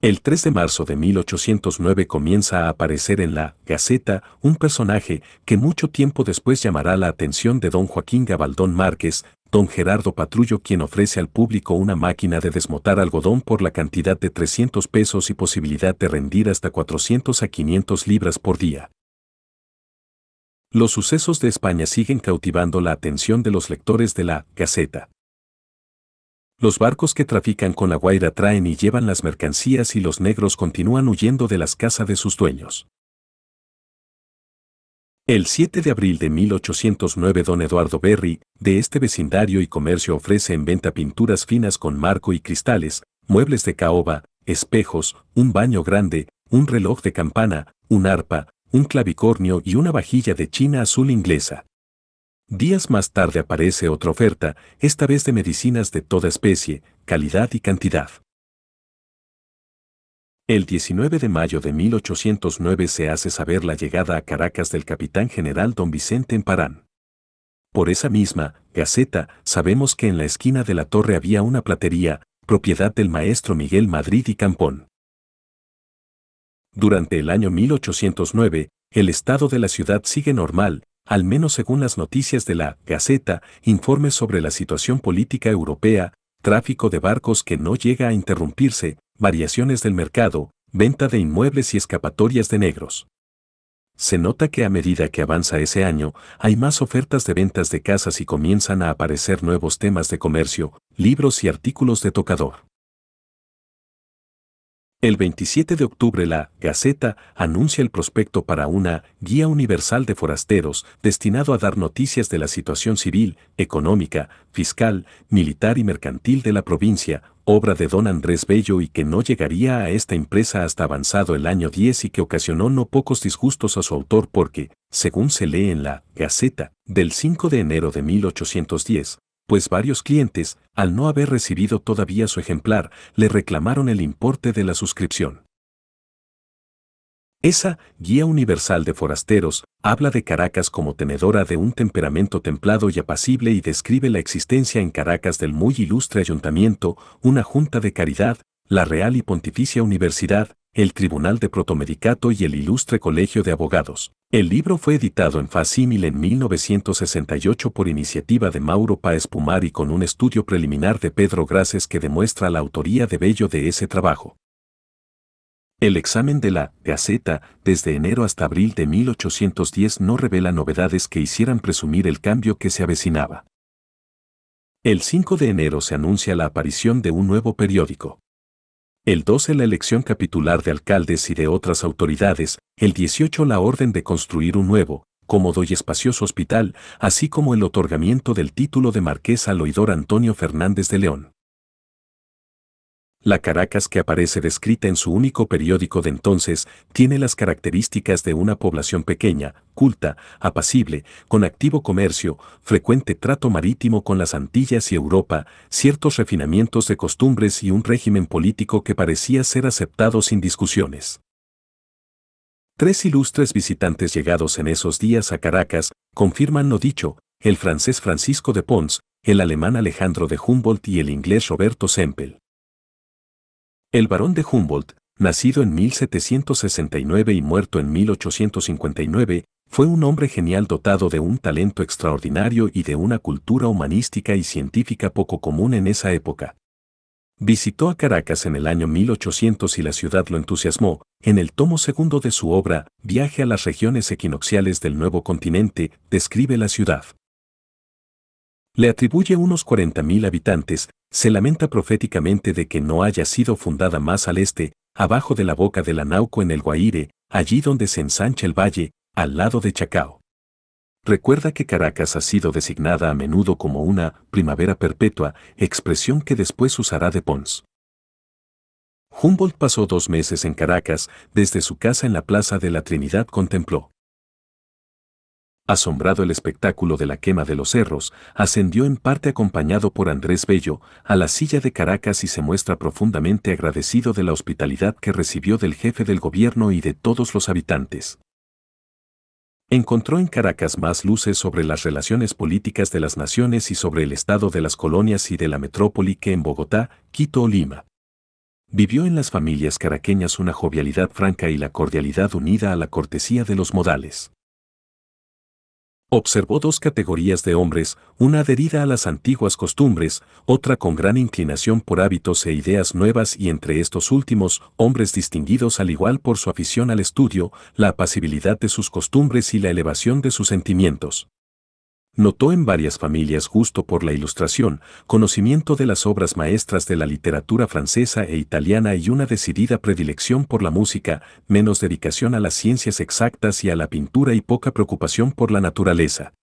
El 3 de marzo de 1809 comienza a aparecer en la Gaceta un personaje que mucho tiempo después llamará la atención de don Joaquín Gabaldón Márquez, don Gerardo Patrullo quien ofrece al público una máquina de desmotar algodón por la cantidad de 300 pesos y posibilidad de rendir hasta 400 a 500 libras por día. Los sucesos de España siguen cautivando la atención de los lectores de la Gaceta. Los barcos que trafican con la Guaira traen y llevan las mercancías y los negros continúan huyendo de las casas de sus dueños. El 7 de abril de 1809 don Eduardo Berry, de este vecindario y comercio ofrece en venta pinturas finas con marco y cristales, muebles de caoba, espejos, un baño grande, un reloj de campana, un arpa, un clavicornio y una vajilla de china azul inglesa. Días más tarde aparece otra oferta, esta vez de medicinas de toda especie, calidad y cantidad. El 19 de mayo de 1809 se hace saber la llegada a Caracas del capitán general don Vicente Emparán. Por esa misma, Gaceta, sabemos que en la esquina de la torre había una platería, propiedad del maestro Miguel Madrid y Campón. Durante el año 1809, el estado de la ciudad sigue normal, al menos según las noticias de la Gaceta, informes sobre la situación política europea, tráfico de barcos que no llega a interrumpirse, variaciones del mercado, venta de inmuebles y escapatorias de negros. Se nota que a medida que avanza ese año, hay más ofertas de ventas de casas y comienzan a aparecer nuevos temas de comercio, libros y artículos de tocador. El 27 de octubre la Gaceta anuncia el prospecto para una guía universal de forasteros destinado a dar noticias de la situación civil, económica, fiscal, militar y mercantil de la provincia, obra de don Andrés Bello y que no llegaría a esta empresa hasta avanzado el año 10 y que ocasionó no pocos disgustos a su autor porque, según se lee en la Gaceta, del 5 de enero de 1810, pues varios clientes, al no haber recibido todavía su ejemplar, le reclamaron el importe de la suscripción. Esa Guía Universal de Forasteros habla de Caracas como tenedora de un temperamento templado y apacible y describe la existencia en Caracas del muy ilustre ayuntamiento, una junta de caridad, la Real y Pontificia Universidad, el Tribunal de Protomedicato y el Ilustre Colegio de Abogados. El libro fue editado en facímil en 1968 por iniciativa de Mauro Paes y con un estudio preliminar de Pedro Grases que demuestra la autoría de Bello de ese trabajo. El examen de la Gaceta, desde enero hasta abril de 1810, no revela novedades que hicieran presumir el cambio que se avecinaba. El 5 de enero se anuncia la aparición de un nuevo periódico, el 12 la elección capitular de alcaldes y de otras autoridades, el 18 la orden de construir un nuevo, cómodo y espacioso hospital, así como el otorgamiento del título de marqués al oidor Antonio Fernández de León. La Caracas que aparece descrita en su único periódico de entonces tiene las características de una población pequeña, culta, apacible, con activo comercio, frecuente trato marítimo con las Antillas y Europa, ciertos refinamientos de costumbres y un régimen político que parecía ser aceptado sin discusiones. Tres ilustres visitantes llegados en esos días a Caracas confirman lo dicho, el francés Francisco de Pons, el alemán Alejandro de Humboldt y el inglés Roberto Sempel. El barón de Humboldt, nacido en 1769 y muerto en 1859, fue un hombre genial dotado de un talento extraordinario y de una cultura humanística y científica poco común en esa época. Visitó a Caracas en el año 1800 y la ciudad lo entusiasmó, en el tomo segundo de su obra, Viaje a las regiones equinoxiales del nuevo continente, describe la ciudad. Le atribuye unos 40.000 habitantes, se lamenta proféticamente de que no haya sido fundada más al este, abajo de la boca del Nauco en el Guaire, allí donde se ensancha el valle, al lado de Chacao. Recuerda que Caracas ha sido designada a menudo como una primavera perpetua, expresión que después usará de Pons. Humboldt pasó dos meses en Caracas, desde su casa en la Plaza de la Trinidad contempló Asombrado el espectáculo de la quema de los cerros, ascendió en parte acompañado por Andrés Bello a la silla de Caracas y se muestra profundamente agradecido de la hospitalidad que recibió del jefe del gobierno y de todos los habitantes. Encontró en Caracas más luces sobre las relaciones políticas de las naciones y sobre el estado de las colonias y de la metrópoli que en Bogotá, Quito o Lima. Vivió en las familias caraqueñas una jovialidad franca y la cordialidad unida a la cortesía de los modales. Observó dos categorías de hombres, una adherida a las antiguas costumbres, otra con gran inclinación por hábitos e ideas nuevas y entre estos últimos, hombres distinguidos al igual por su afición al estudio, la apacibilidad de sus costumbres y la elevación de sus sentimientos. Notó en varias familias gusto por la ilustración, conocimiento de las obras maestras de la literatura francesa e italiana y una decidida predilección por la música, menos dedicación a las ciencias exactas y a la pintura y poca preocupación por la naturaleza.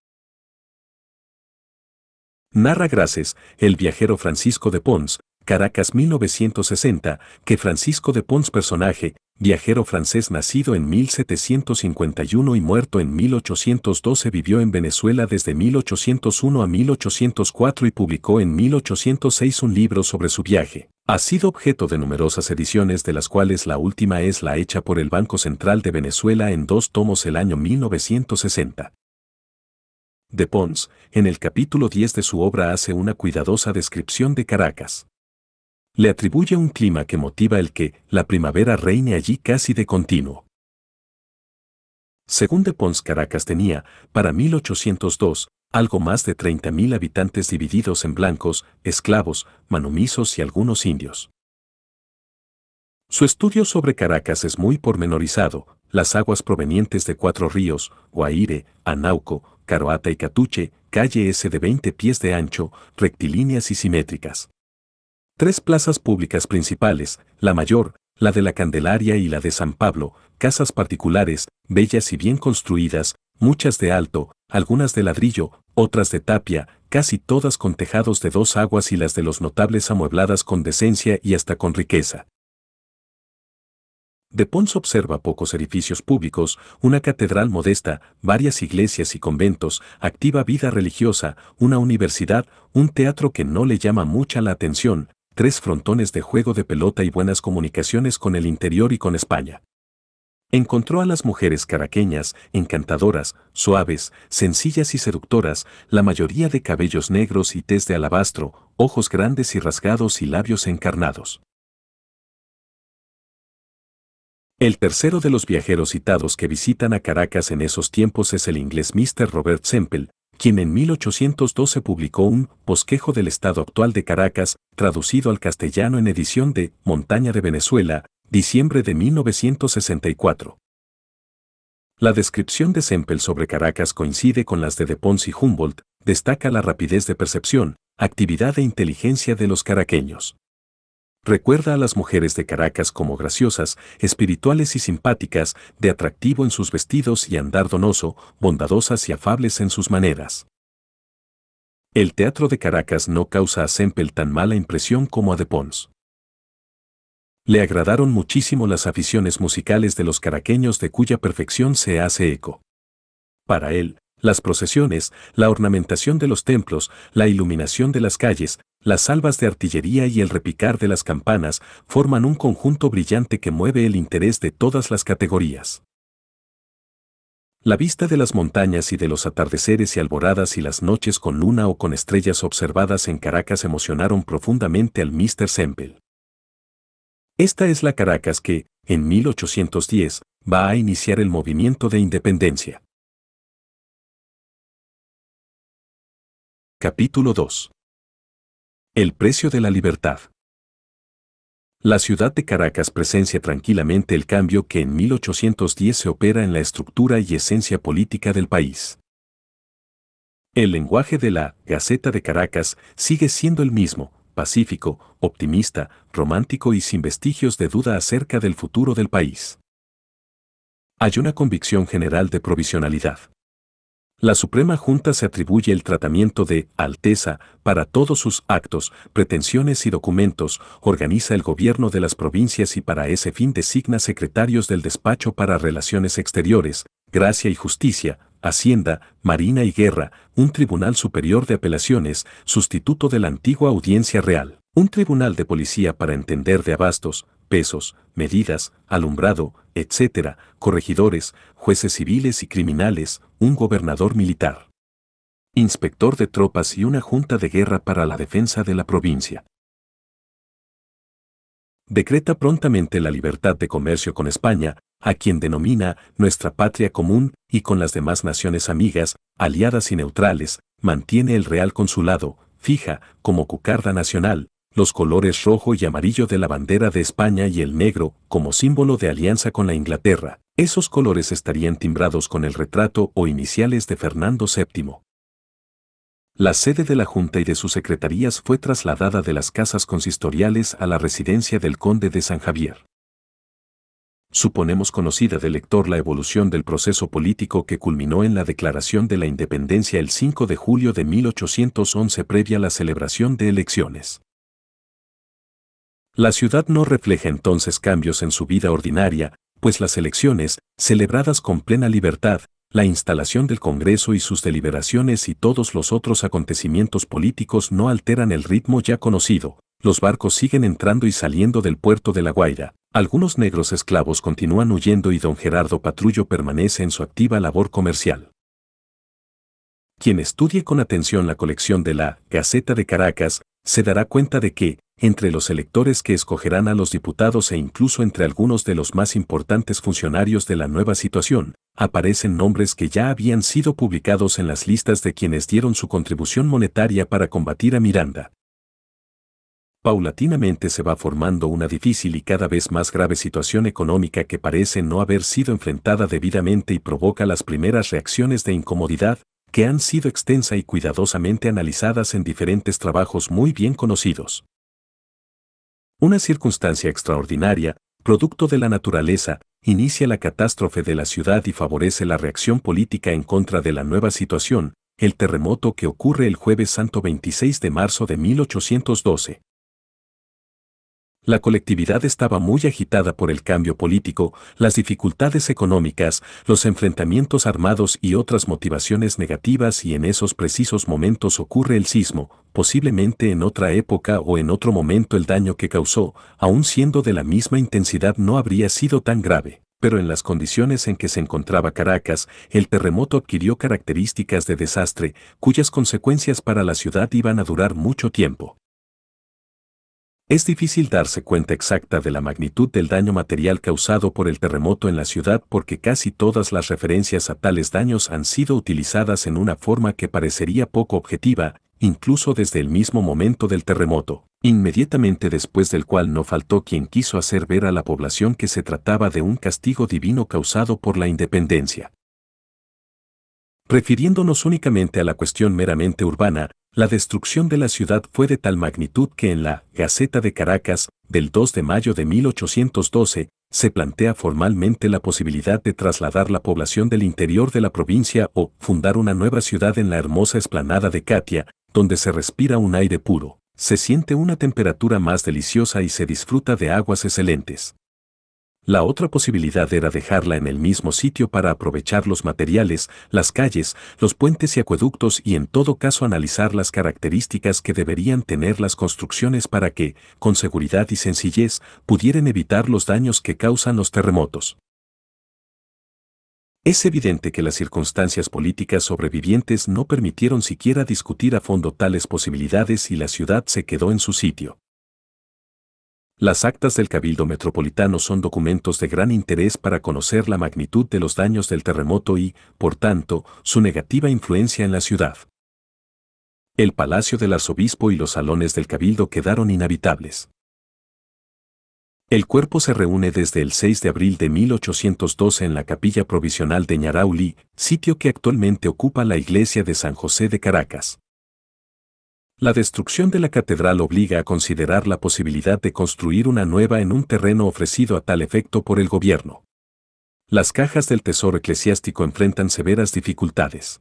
Narra Graces, el viajero Francisco de Pons, Caracas 1960, que Francisco de Pons personaje, viajero francés nacido en 1751 y muerto en 1812 vivió en Venezuela desde 1801 a 1804 y publicó en 1806 un libro sobre su viaje. Ha sido objeto de numerosas ediciones de las cuales la última es la hecha por el Banco Central de Venezuela en dos tomos el año 1960. De Pons, en el capítulo 10 de su obra hace una cuidadosa descripción de Caracas le atribuye un clima que motiva el que la primavera reine allí casi de continuo. Según de Pons, Caracas tenía, para 1802, algo más de 30.000 habitantes divididos en blancos, esclavos, manumisos y algunos indios. Su estudio sobre Caracas es muy pormenorizado. Las aguas provenientes de cuatro ríos, Guaire, Anauco, Caroata y Catuche, calle S de 20 pies de ancho, rectilíneas y simétricas. Tres plazas públicas principales, la mayor, la de la Candelaria y la de San Pablo, casas particulares, bellas y bien construidas, muchas de alto, algunas de ladrillo, otras de tapia, casi todas con tejados de dos aguas y las de los notables amuebladas con decencia y hasta con riqueza. De Pons observa pocos edificios públicos, una catedral modesta, varias iglesias y conventos, activa vida religiosa, una universidad, un teatro que no le llama mucha la atención, tres frontones de juego de pelota y buenas comunicaciones con el interior y con España. Encontró a las mujeres caraqueñas, encantadoras, suaves, sencillas y seductoras, la mayoría de cabellos negros y tez de alabastro, ojos grandes y rasgados y labios encarnados. El tercero de los viajeros citados que visitan a Caracas en esos tiempos es el inglés Mr. Robert Semple, quien en 1812 publicó un bosquejo del estado actual de Caracas, traducido al castellano en edición de Montaña de Venezuela, diciembre de 1964. La descripción de Sempel sobre Caracas coincide con las de De Ponce y Humboldt, destaca la rapidez de percepción, actividad e inteligencia de los caraqueños. Recuerda a las mujeres de Caracas como graciosas, espirituales y simpáticas, de atractivo en sus vestidos y andar donoso, bondadosas y afables en sus maneras. El teatro de Caracas no causa a Sempel tan mala impresión como a De Pons. Le agradaron muchísimo las aficiones musicales de los caraqueños de cuya perfección se hace eco. Para él, las procesiones, la ornamentación de los templos, la iluminación de las calles, las salvas de artillería y el repicar de las campanas forman un conjunto brillante que mueve el interés de todas las categorías. La vista de las montañas y de los atardeceres y alboradas y las noches con luna o con estrellas observadas en Caracas emocionaron profundamente al Mr. Semple. Esta es la Caracas que, en 1810, va a iniciar el movimiento de independencia. Capítulo 2. El precio de la libertad. La ciudad de Caracas presencia tranquilamente el cambio que en 1810 se opera en la estructura y esencia política del país. El lenguaje de la Gaceta de Caracas sigue siendo el mismo, pacífico, optimista, romántico y sin vestigios de duda acerca del futuro del país. Hay una convicción general de provisionalidad. La Suprema Junta se atribuye el tratamiento de Alteza para todos sus actos, pretensiones y documentos, organiza el gobierno de las provincias y para ese fin designa secretarios del despacho para Relaciones Exteriores, Gracia y Justicia, Hacienda, Marina y Guerra, un Tribunal Superior de Apelaciones, sustituto de la antigua Audiencia Real, un Tribunal de Policía para entender de abastos, pesos, medidas, alumbrado, etc., corregidores, jueces civiles y criminales, un gobernador militar, inspector de tropas y una junta de guerra para la defensa de la provincia. Decreta prontamente la libertad de comercio con España, a quien denomina nuestra patria común y con las demás naciones amigas, aliadas y neutrales, mantiene el Real Consulado, fija, como cucarda nacional, los colores rojo y amarillo de la bandera de España y el negro, como símbolo de alianza con la Inglaterra, esos colores estarían timbrados con el retrato o iniciales de Fernando VII. La sede de la Junta y de sus secretarías fue trasladada de las casas consistoriales a la residencia del conde de San Javier. Suponemos conocida del lector la evolución del proceso político que culminó en la declaración de la independencia el 5 de julio de 1811 previa a la celebración de elecciones. La ciudad no refleja entonces cambios en su vida ordinaria, pues las elecciones, celebradas con plena libertad, la instalación del Congreso y sus deliberaciones y todos los otros acontecimientos políticos no alteran el ritmo ya conocido. Los barcos siguen entrando y saliendo del puerto de La Guaira. Algunos negros esclavos continúan huyendo y don Gerardo Patrullo permanece en su activa labor comercial. Quien estudie con atención la colección de la Gaceta de Caracas, se dará cuenta de que, entre los electores que escogerán a los diputados e incluso entre algunos de los más importantes funcionarios de la nueva situación, aparecen nombres que ya habían sido publicados en las listas de quienes dieron su contribución monetaria para combatir a Miranda. Paulatinamente se va formando una difícil y cada vez más grave situación económica que parece no haber sido enfrentada debidamente y provoca las primeras reacciones de incomodidad, que han sido extensa y cuidadosamente analizadas en diferentes trabajos muy bien conocidos. Una circunstancia extraordinaria, producto de la naturaleza, inicia la catástrofe de la ciudad y favorece la reacción política en contra de la nueva situación, el terremoto que ocurre el jueves santo 26 de marzo de 1812. La colectividad estaba muy agitada por el cambio político, las dificultades económicas, los enfrentamientos armados y otras motivaciones negativas y en esos precisos momentos ocurre el sismo, posiblemente en otra época o en otro momento el daño que causó, aun siendo de la misma intensidad no habría sido tan grave. Pero en las condiciones en que se encontraba Caracas, el terremoto adquirió características de desastre, cuyas consecuencias para la ciudad iban a durar mucho tiempo. Es difícil darse cuenta exacta de la magnitud del daño material causado por el terremoto en la ciudad porque casi todas las referencias a tales daños han sido utilizadas en una forma que parecería poco objetiva, incluso desde el mismo momento del terremoto, inmediatamente después del cual no faltó quien quiso hacer ver a la población que se trataba de un castigo divino causado por la independencia. Refiriéndonos únicamente a la cuestión meramente urbana, la destrucción de la ciudad fue de tal magnitud que en la Gaceta de Caracas, del 2 de mayo de 1812, se plantea formalmente la posibilidad de trasladar la población del interior de la provincia o fundar una nueva ciudad en la hermosa esplanada de Catia, donde se respira un aire puro, se siente una temperatura más deliciosa y se disfruta de aguas excelentes. La otra posibilidad era dejarla en el mismo sitio para aprovechar los materiales, las calles, los puentes y acueductos y en todo caso analizar las características que deberían tener las construcciones para que, con seguridad y sencillez, pudieran evitar los daños que causan los terremotos. Es evidente que las circunstancias políticas sobrevivientes no permitieron siquiera discutir a fondo tales posibilidades y la ciudad se quedó en su sitio. Las actas del Cabildo Metropolitano son documentos de gran interés para conocer la magnitud de los daños del terremoto y, por tanto, su negativa influencia en la ciudad. El Palacio del Arzobispo y los salones del Cabildo quedaron inhabitables. El cuerpo se reúne desde el 6 de abril de 1812 en la capilla provisional de Ñarauli, sitio que actualmente ocupa la iglesia de San José de Caracas. La destrucción de la catedral obliga a considerar la posibilidad de construir una nueva en un terreno ofrecido a tal efecto por el gobierno. Las cajas del tesoro eclesiástico enfrentan severas dificultades.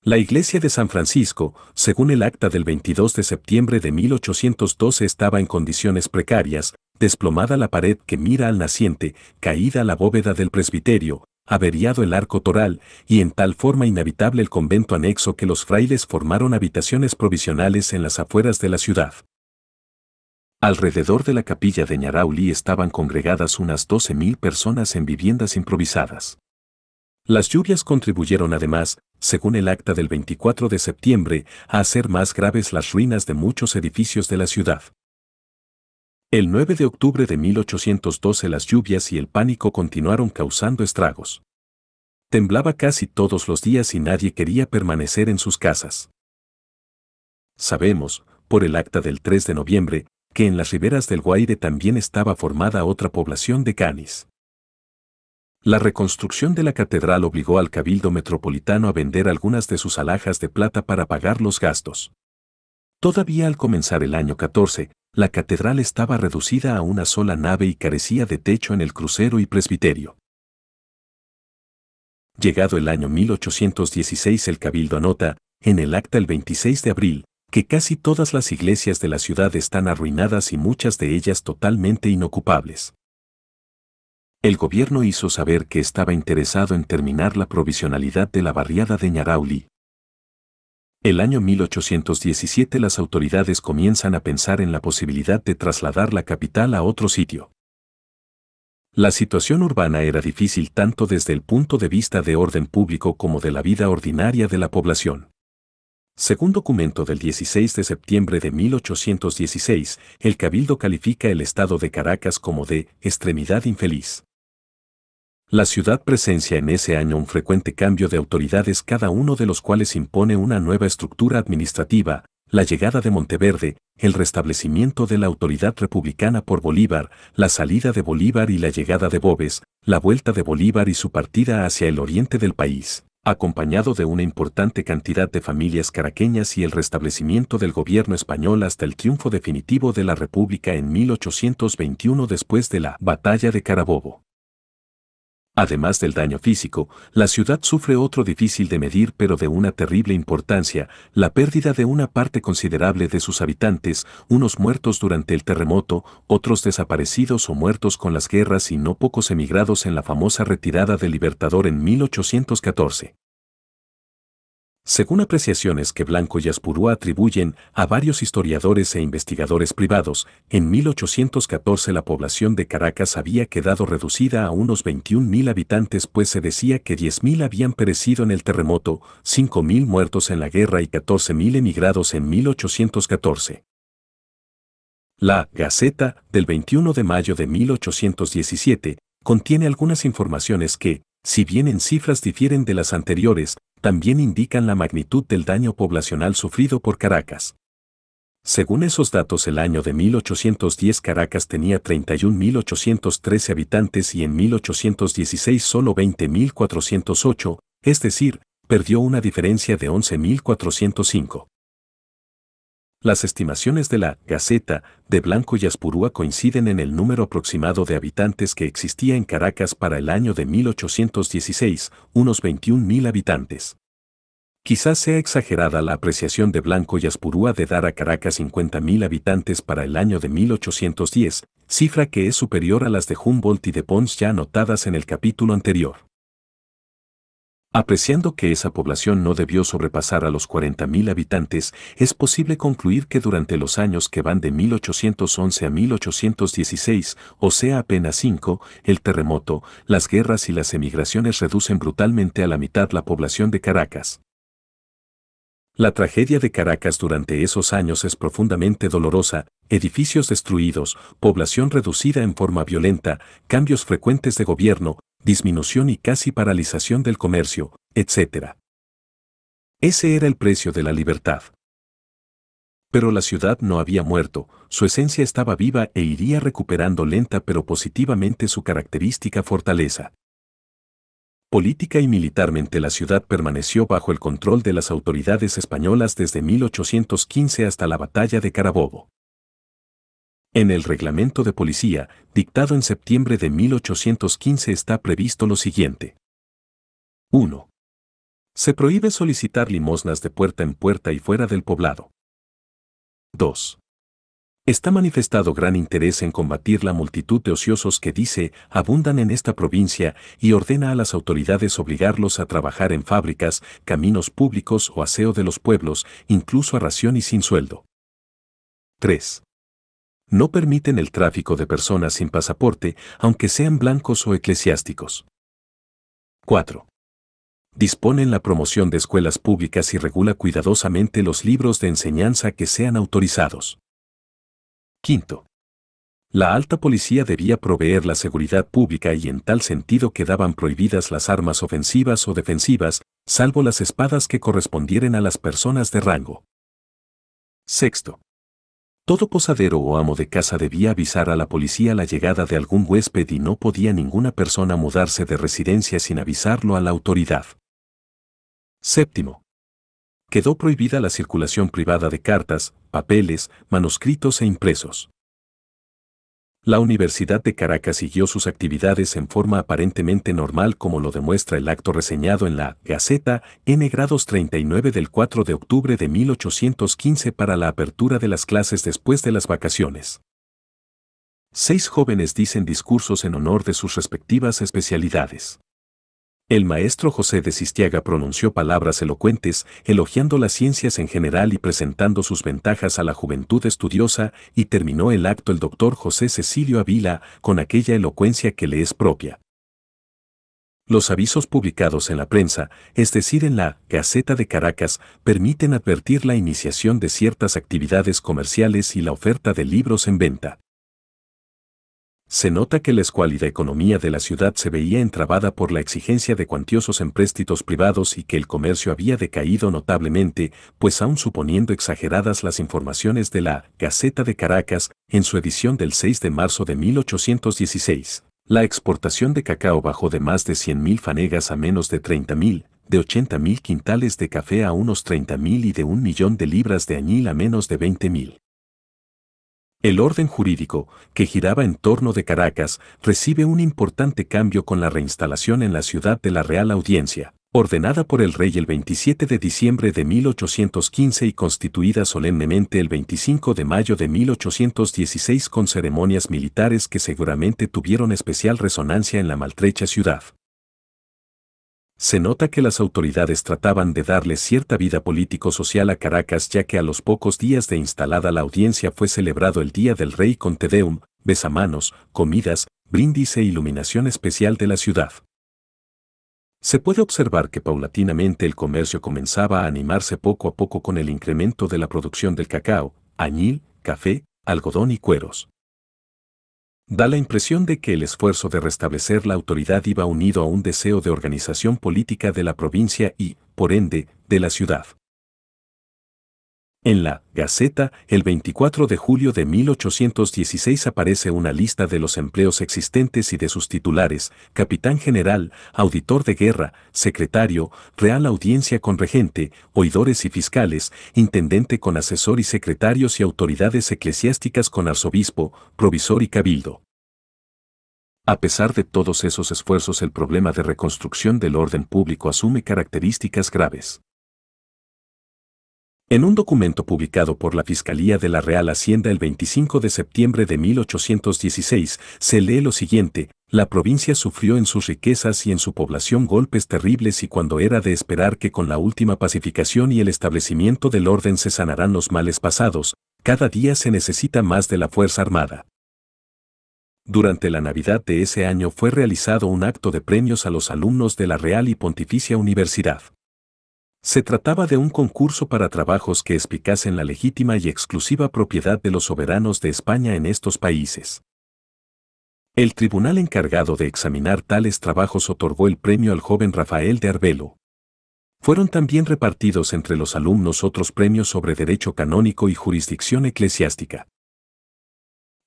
La iglesia de San Francisco, según el acta del 22 de septiembre de 1812, estaba en condiciones precarias, desplomada la pared que mira al naciente, caída la bóveda del presbiterio, averiado el arco toral y en tal forma inhabitable el convento anexo que los frailes formaron habitaciones provisionales en las afueras de la ciudad. Alrededor de la capilla de Ñarauli estaban congregadas unas 12.000 personas en viviendas improvisadas. Las lluvias contribuyeron además, según el acta del 24 de septiembre, a hacer más graves las ruinas de muchos edificios de la ciudad. El 9 de octubre de 1812 las lluvias y el pánico continuaron causando estragos. Temblaba casi todos los días y nadie quería permanecer en sus casas. Sabemos, por el acta del 3 de noviembre, que en las riberas del Guaire también estaba formada otra población de canis. La reconstrucción de la catedral obligó al cabildo metropolitano a vender algunas de sus alhajas de plata para pagar los gastos. Todavía al comenzar el año 14, la catedral estaba reducida a una sola nave y carecía de techo en el crucero y presbiterio. Llegado el año 1816 el Cabildo anota, en el acta el 26 de abril, que casi todas las iglesias de la ciudad están arruinadas y muchas de ellas totalmente inocupables. El gobierno hizo saber que estaba interesado en terminar la provisionalidad de la barriada de Ñarauli, el año 1817 las autoridades comienzan a pensar en la posibilidad de trasladar la capital a otro sitio. La situación urbana era difícil tanto desde el punto de vista de orden público como de la vida ordinaria de la población. Según documento del 16 de septiembre de 1816, el Cabildo califica el estado de Caracas como de extremidad infeliz. La ciudad presencia en ese año un frecuente cambio de autoridades cada uno de los cuales impone una nueva estructura administrativa, la llegada de Monteverde, el restablecimiento de la autoridad republicana por Bolívar, la salida de Bolívar y la llegada de Bobes, la vuelta de Bolívar y su partida hacia el oriente del país, acompañado de una importante cantidad de familias caraqueñas y el restablecimiento del gobierno español hasta el triunfo definitivo de la República en 1821 después de la Batalla de Carabobo. Además del daño físico, la ciudad sufre otro difícil de medir pero de una terrible importancia, la pérdida de una parte considerable de sus habitantes, unos muertos durante el terremoto, otros desaparecidos o muertos con las guerras y no pocos emigrados en la famosa retirada del Libertador en 1814. Según apreciaciones que Blanco y Aspurúa atribuyen a varios historiadores e investigadores privados, en 1814 la población de Caracas había quedado reducida a unos 21.000 habitantes, pues se decía que 10.000 habían perecido en el terremoto, 5.000 muertos en la guerra y 14.000 emigrados en 1814. La Gaceta del 21 de mayo de 1817 contiene algunas informaciones que, si bien en cifras difieren de las anteriores, también indican la magnitud del daño poblacional sufrido por Caracas. Según esos datos, el año de 1810 Caracas tenía 31.813 habitantes y en 1816 solo 20.408, es decir, perdió una diferencia de 11.405. Las estimaciones de la Gaceta de Blanco y Aspurúa coinciden en el número aproximado de habitantes que existía en Caracas para el año de 1816, unos 21.000 habitantes. Quizás sea exagerada la apreciación de Blanco y Aspurúa de dar a Caracas 50.000 habitantes para el año de 1810, cifra que es superior a las de Humboldt y de Pons ya anotadas en el capítulo anterior. Apreciando que esa población no debió sobrepasar a los 40.000 habitantes, es posible concluir que durante los años que van de 1811 a 1816, o sea apenas 5, el terremoto, las guerras y las emigraciones reducen brutalmente a la mitad la población de Caracas. La tragedia de Caracas durante esos años es profundamente dolorosa, edificios destruidos, población reducida en forma violenta, cambios frecuentes de gobierno, disminución y casi paralización del comercio, etc. Ese era el precio de la libertad. Pero la ciudad no había muerto, su esencia estaba viva e iría recuperando lenta pero positivamente su característica fortaleza. Política y militarmente la ciudad permaneció bajo el control de las autoridades españolas desde 1815 hasta la batalla de Carabobo. En el reglamento de policía, dictado en septiembre de 1815, está previsto lo siguiente. 1. Se prohíbe solicitar limosnas de puerta en puerta y fuera del poblado. 2. Está manifestado gran interés en combatir la multitud de ociosos que dice abundan en esta provincia y ordena a las autoridades obligarlos a trabajar en fábricas, caminos públicos o aseo de los pueblos, incluso a ración y sin sueldo. 3 no permiten el tráfico de personas sin pasaporte, aunque sean blancos o eclesiásticos. 4. Disponen la promoción de escuelas públicas y regula cuidadosamente los libros de enseñanza que sean autorizados. 5. La alta policía debía proveer la seguridad pública y en tal sentido quedaban prohibidas las armas ofensivas o defensivas, salvo las espadas que correspondieran a las personas de rango. 6. Todo posadero o amo de casa debía avisar a la policía la llegada de algún huésped y no podía ninguna persona mudarse de residencia sin avisarlo a la autoridad. Séptimo. Quedó prohibida la circulación privada de cartas, papeles, manuscritos e impresos la Universidad de Caracas siguió sus actividades en forma aparentemente normal como lo demuestra el acto reseñado en la Gaceta N grados 39 del 4 de octubre de 1815 para la apertura de las clases después de las vacaciones. Seis jóvenes dicen discursos en honor de sus respectivas especialidades. El maestro José de Sistiaga pronunció palabras elocuentes, elogiando las ciencias en general y presentando sus ventajas a la juventud estudiosa, y terminó el acto el doctor José Cecilio Avila con aquella elocuencia que le es propia. Los avisos publicados en la prensa, es decir, en la Gaceta de Caracas, permiten advertir la iniciación de ciertas actividades comerciales y la oferta de libros en venta se nota que la escuálida economía de la ciudad se veía entrabada por la exigencia de cuantiosos empréstitos privados y que el comercio había decaído notablemente, pues aun suponiendo exageradas las informaciones de la Gaceta de Caracas, en su edición del 6 de marzo de 1816, la exportación de cacao bajó de más de 100.000 fanegas a menos de 30.000, de 80.000 quintales de café a unos 30.000 y de un millón de libras de añil a menos de 20.000. El orden jurídico, que giraba en torno de Caracas, recibe un importante cambio con la reinstalación en la ciudad de la Real Audiencia, ordenada por el rey el 27 de diciembre de 1815 y constituida solemnemente el 25 de mayo de 1816 con ceremonias militares que seguramente tuvieron especial resonancia en la maltrecha ciudad se nota que las autoridades trataban de darle cierta vida político-social a Caracas ya que a los pocos días de instalada la audiencia fue celebrado el Día del Rey con Tedeum, besamanos, comidas, brindis e iluminación especial de la ciudad. Se puede observar que paulatinamente el comercio comenzaba a animarse poco a poco con el incremento de la producción del cacao, añil, café, algodón y cueros. Da la impresión de que el esfuerzo de restablecer la autoridad iba unido a un deseo de organización política de la provincia y, por ende, de la ciudad. En la Gaceta, el 24 de julio de 1816 aparece una lista de los empleos existentes y de sus titulares, capitán general, auditor de guerra, secretario, real audiencia con regente, oidores y fiscales, intendente con asesor y secretarios y autoridades eclesiásticas con arzobispo, provisor y cabildo. A pesar de todos esos esfuerzos, el problema de reconstrucción del orden público asume características graves. En un documento publicado por la Fiscalía de la Real Hacienda el 25 de septiembre de 1816, se lee lo siguiente, la provincia sufrió en sus riquezas y en su población golpes terribles y cuando era de esperar que con la última pacificación y el establecimiento del orden se sanarán los males pasados, cada día se necesita más de la Fuerza Armada. Durante la Navidad de ese año fue realizado un acto de premios a los alumnos de la Real y Pontificia Universidad. Se trataba de un concurso para trabajos que explicasen la legítima y exclusiva propiedad de los soberanos de España en estos países. El tribunal encargado de examinar tales trabajos otorgó el premio al joven Rafael de Arbelo. Fueron también repartidos entre los alumnos otros premios sobre derecho canónico y jurisdicción eclesiástica.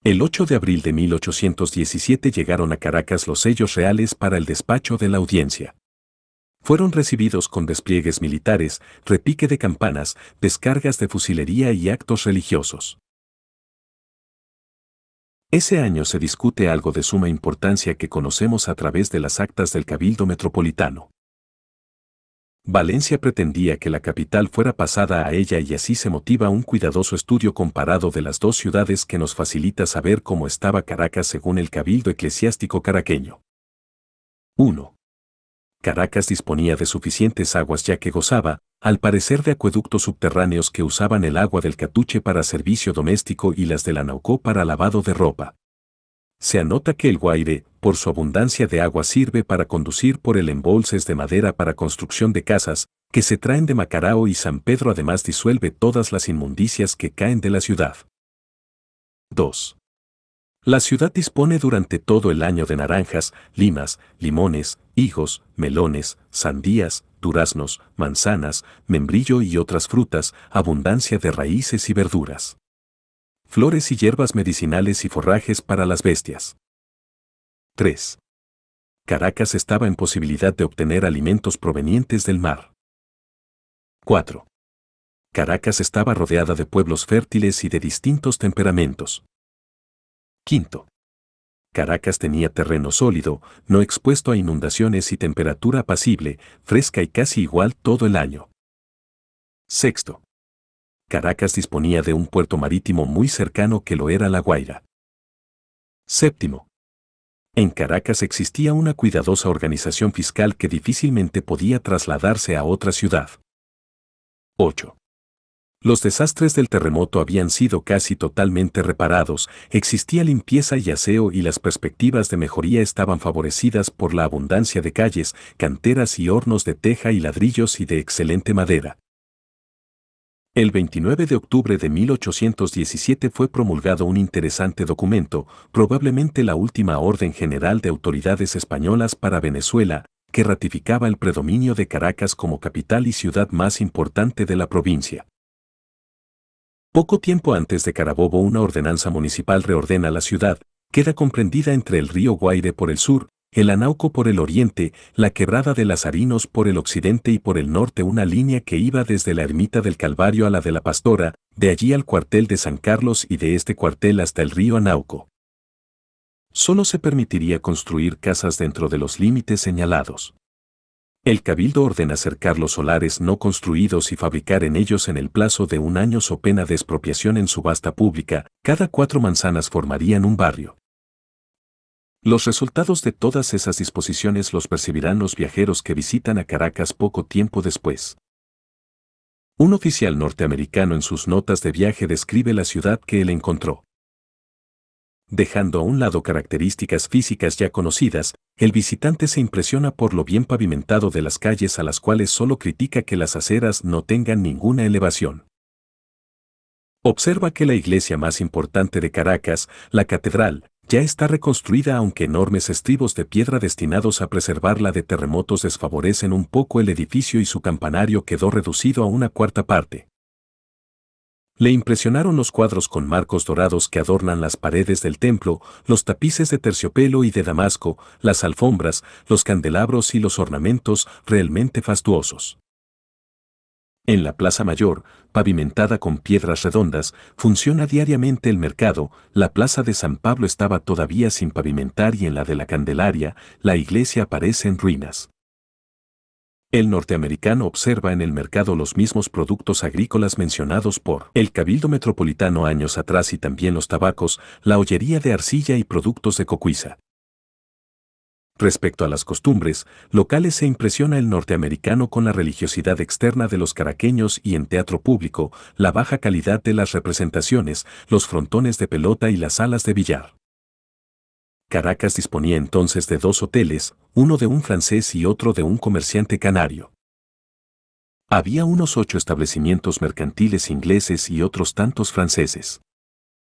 El 8 de abril de 1817 llegaron a Caracas los sellos reales para el despacho de la audiencia. Fueron recibidos con despliegues militares, repique de campanas, descargas de fusilería y actos religiosos. Ese año se discute algo de suma importancia que conocemos a través de las actas del Cabildo Metropolitano. Valencia pretendía que la capital fuera pasada a ella y así se motiva un cuidadoso estudio comparado de las dos ciudades que nos facilita saber cómo estaba Caracas según el Cabildo Eclesiástico Caraqueño. 1. Caracas disponía de suficientes aguas ya que gozaba, al parecer de acueductos subterráneos que usaban el agua del Catuche para servicio doméstico y las de la nauco para lavado de ropa. Se anota que el Guaire, por su abundancia de agua, sirve para conducir por el embolses de madera para construcción de casas, que se traen de Macarao y San Pedro además disuelve todas las inmundicias que caen de la ciudad. 2. La ciudad dispone durante todo el año de naranjas, limas, limones, higos, melones, sandías, duraznos, manzanas, membrillo y otras frutas, abundancia de raíces y verduras. Flores y hierbas medicinales y forrajes para las bestias. 3. Caracas estaba en posibilidad de obtener alimentos provenientes del mar. 4. Caracas estaba rodeada de pueblos fértiles y de distintos temperamentos. Quinto. Caracas tenía terreno sólido, no expuesto a inundaciones y temperatura pasible, fresca y casi igual todo el año. Sexto. Caracas disponía de un puerto marítimo muy cercano que lo era La Guaira. Séptimo. En Caracas existía una cuidadosa organización fiscal que difícilmente podía trasladarse a otra ciudad. 8. Los desastres del terremoto habían sido casi totalmente reparados, existía limpieza y aseo y las perspectivas de mejoría estaban favorecidas por la abundancia de calles, canteras y hornos de teja y ladrillos y de excelente madera. El 29 de octubre de 1817 fue promulgado un interesante documento, probablemente la última orden general de autoridades españolas para Venezuela, que ratificaba el predominio de Caracas como capital y ciudad más importante de la provincia. Poco tiempo antes de Carabobo una ordenanza municipal reordena la ciudad, queda comprendida entre el río Guaire por el sur, el Anauco por el oriente, la quebrada de las Lazarinos por el occidente y por el norte una línea que iba desde la ermita del Calvario a la de la Pastora, de allí al cuartel de San Carlos y de este cuartel hasta el río Anauco. Solo se permitiría construir casas dentro de los límites señalados. El cabildo ordena cercar los solares no construidos y fabricar en ellos en el plazo de un año so pena de expropiación en subasta pública, cada cuatro manzanas formarían un barrio. Los resultados de todas esas disposiciones los percibirán los viajeros que visitan a Caracas poco tiempo después. Un oficial norteamericano en sus notas de viaje describe la ciudad que él encontró. Dejando a un lado características físicas ya conocidas, el visitante se impresiona por lo bien pavimentado de las calles a las cuales solo critica que las aceras no tengan ninguna elevación. Observa que la iglesia más importante de Caracas, la catedral, ya está reconstruida aunque enormes estribos de piedra destinados a preservarla de terremotos desfavorecen un poco el edificio y su campanario quedó reducido a una cuarta parte. Le impresionaron los cuadros con marcos dorados que adornan las paredes del templo, los tapices de terciopelo y de damasco, las alfombras, los candelabros y los ornamentos realmente fastuosos. En la Plaza Mayor, pavimentada con piedras redondas, funciona diariamente el mercado, la Plaza de San Pablo estaba todavía sin pavimentar y en la de la Candelaria, la iglesia aparece en ruinas. El norteamericano observa en el mercado los mismos productos agrícolas mencionados por el Cabildo Metropolitano años atrás y también los tabacos, la hollería de arcilla y productos de cocuiza. Respecto a las costumbres locales se impresiona el norteamericano con la religiosidad externa de los caraqueños y en teatro público, la baja calidad de las representaciones, los frontones de pelota y las salas de billar. Caracas disponía entonces de dos hoteles, uno de un francés y otro de un comerciante canario. Había unos ocho establecimientos mercantiles ingleses y otros tantos franceses.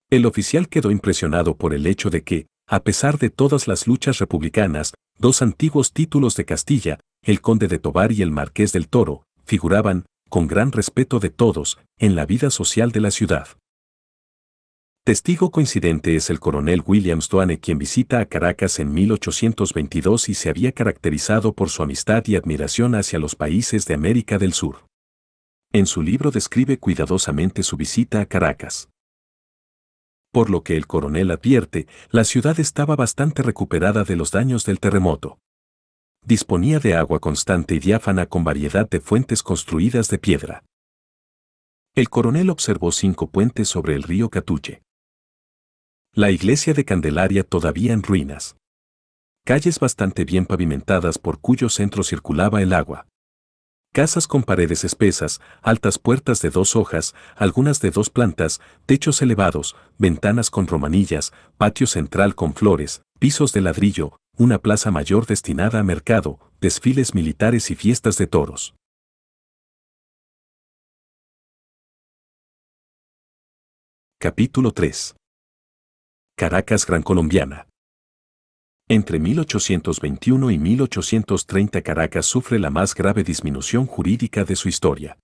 El oficial quedó impresionado por el hecho de que, a pesar de todas las luchas republicanas, dos antiguos títulos de Castilla, el conde de Tobar y el marqués del Toro, figuraban, con gran respeto de todos, en la vida social de la ciudad. Testigo coincidente es el coronel William Stoane quien visita a Caracas en 1822 y se había caracterizado por su amistad y admiración hacia los países de América del Sur. En su libro describe cuidadosamente su visita a Caracas. Por lo que el coronel advierte, la ciudad estaba bastante recuperada de los daños del terremoto. Disponía de agua constante y diáfana con variedad de fuentes construidas de piedra. El coronel observó cinco puentes sobre el río Catuche. La iglesia de Candelaria todavía en ruinas. Calles bastante bien pavimentadas por cuyo centro circulaba el agua. Casas con paredes espesas, altas puertas de dos hojas, algunas de dos plantas, techos elevados, ventanas con romanillas, patio central con flores, pisos de ladrillo, una plaza mayor destinada a mercado, desfiles militares y fiestas de toros. Capítulo 3 Caracas Gran Colombiana. Entre 1821 y 1830 Caracas sufre la más grave disminución jurídica de su historia.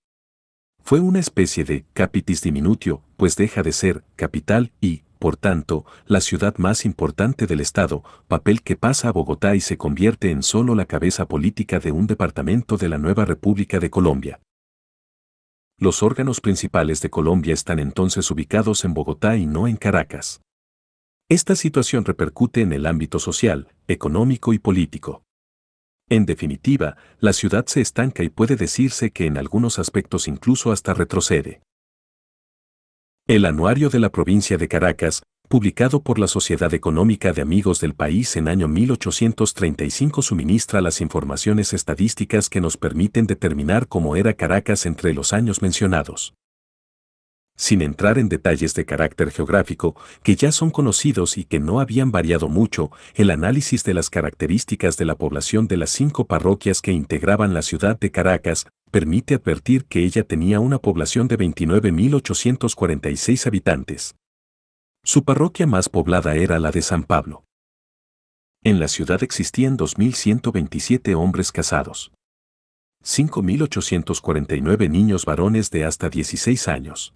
Fue una especie de capitis diminutio, pues deja de ser capital y, por tanto, la ciudad más importante del Estado, papel que pasa a Bogotá y se convierte en solo la cabeza política de un departamento de la nueva República de Colombia. Los órganos principales de Colombia están entonces ubicados en Bogotá y no en Caracas. Esta situación repercute en el ámbito social, económico y político. En definitiva, la ciudad se estanca y puede decirse que en algunos aspectos incluso hasta retrocede. El Anuario de la Provincia de Caracas, publicado por la Sociedad Económica de Amigos del País en año 1835, suministra las informaciones estadísticas que nos permiten determinar cómo era Caracas entre los años mencionados sin entrar en detalles de carácter geográfico que ya son conocidos y que no habían variado mucho, el análisis de las características de la población de las cinco parroquias que integraban la ciudad de Caracas permite advertir que ella tenía una población de 29.846 habitantes. Su parroquia más poblada era la de San Pablo. En la ciudad existían 2.127 hombres casados. 5.849 niños varones de hasta 16 años.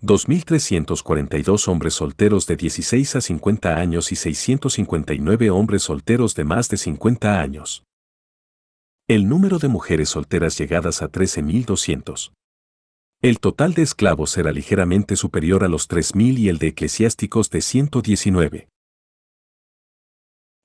2.342 hombres solteros de 16 a 50 años y 659 hombres solteros de más de 50 años. El número de mujeres solteras llegadas a 13.200. El total de esclavos era ligeramente superior a los 3.000 y el de eclesiásticos de 119.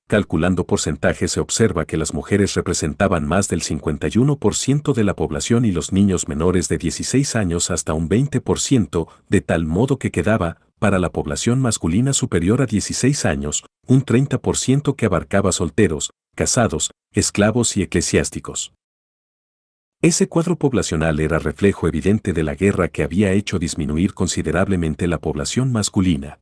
Calculando porcentaje se observa que las mujeres representaban más del 51% de la población y los niños menores de 16 años hasta un 20%, de tal modo que quedaba, para la población masculina superior a 16 años, un 30% que abarcaba solteros, casados, esclavos y eclesiásticos. Ese cuadro poblacional era reflejo evidente de la guerra que había hecho disminuir considerablemente la población masculina.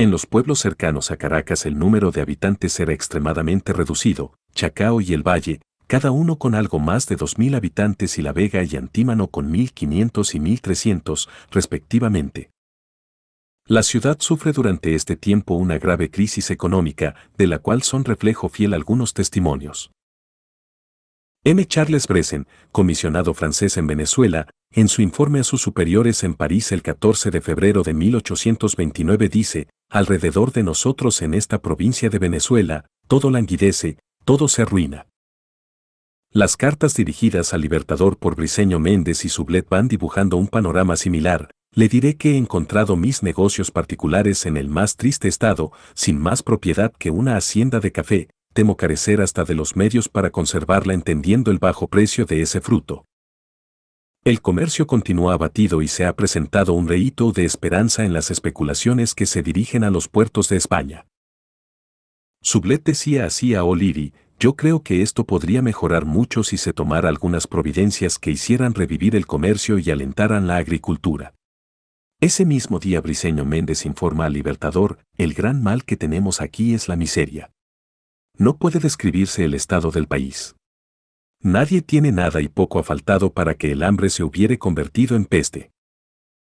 En los pueblos cercanos a Caracas el número de habitantes era extremadamente reducido, Chacao y el Valle, cada uno con algo más de 2.000 habitantes y La Vega y Antímano con 1.500 y 1.300, respectivamente. La ciudad sufre durante este tiempo una grave crisis económica, de la cual son reflejo fiel algunos testimonios. M. Charles Bresen, comisionado francés en Venezuela, en su informe a sus superiores en París el 14 de febrero de 1829 dice, alrededor de nosotros en esta provincia de Venezuela, todo languidece, todo se arruina. Las cartas dirigidas al Libertador por Briseño Méndez y Sublet van dibujando un panorama similar. Le diré que he encontrado mis negocios particulares en el más triste estado, sin más propiedad que una hacienda de café, temo carecer hasta de los medios para conservarla entendiendo el bajo precio de ese fruto. El comercio continúa abatido y se ha presentado un reíto de esperanza en las especulaciones que se dirigen a los puertos de España. Sublet decía así a O'Leary, yo creo que esto podría mejorar mucho si se tomara algunas providencias que hicieran revivir el comercio y alentaran la agricultura. Ese mismo día Briseño Méndez informa al Libertador, el gran mal que tenemos aquí es la miseria. No puede describirse el estado del país. Nadie tiene nada y poco ha faltado para que el hambre se hubiere convertido en peste.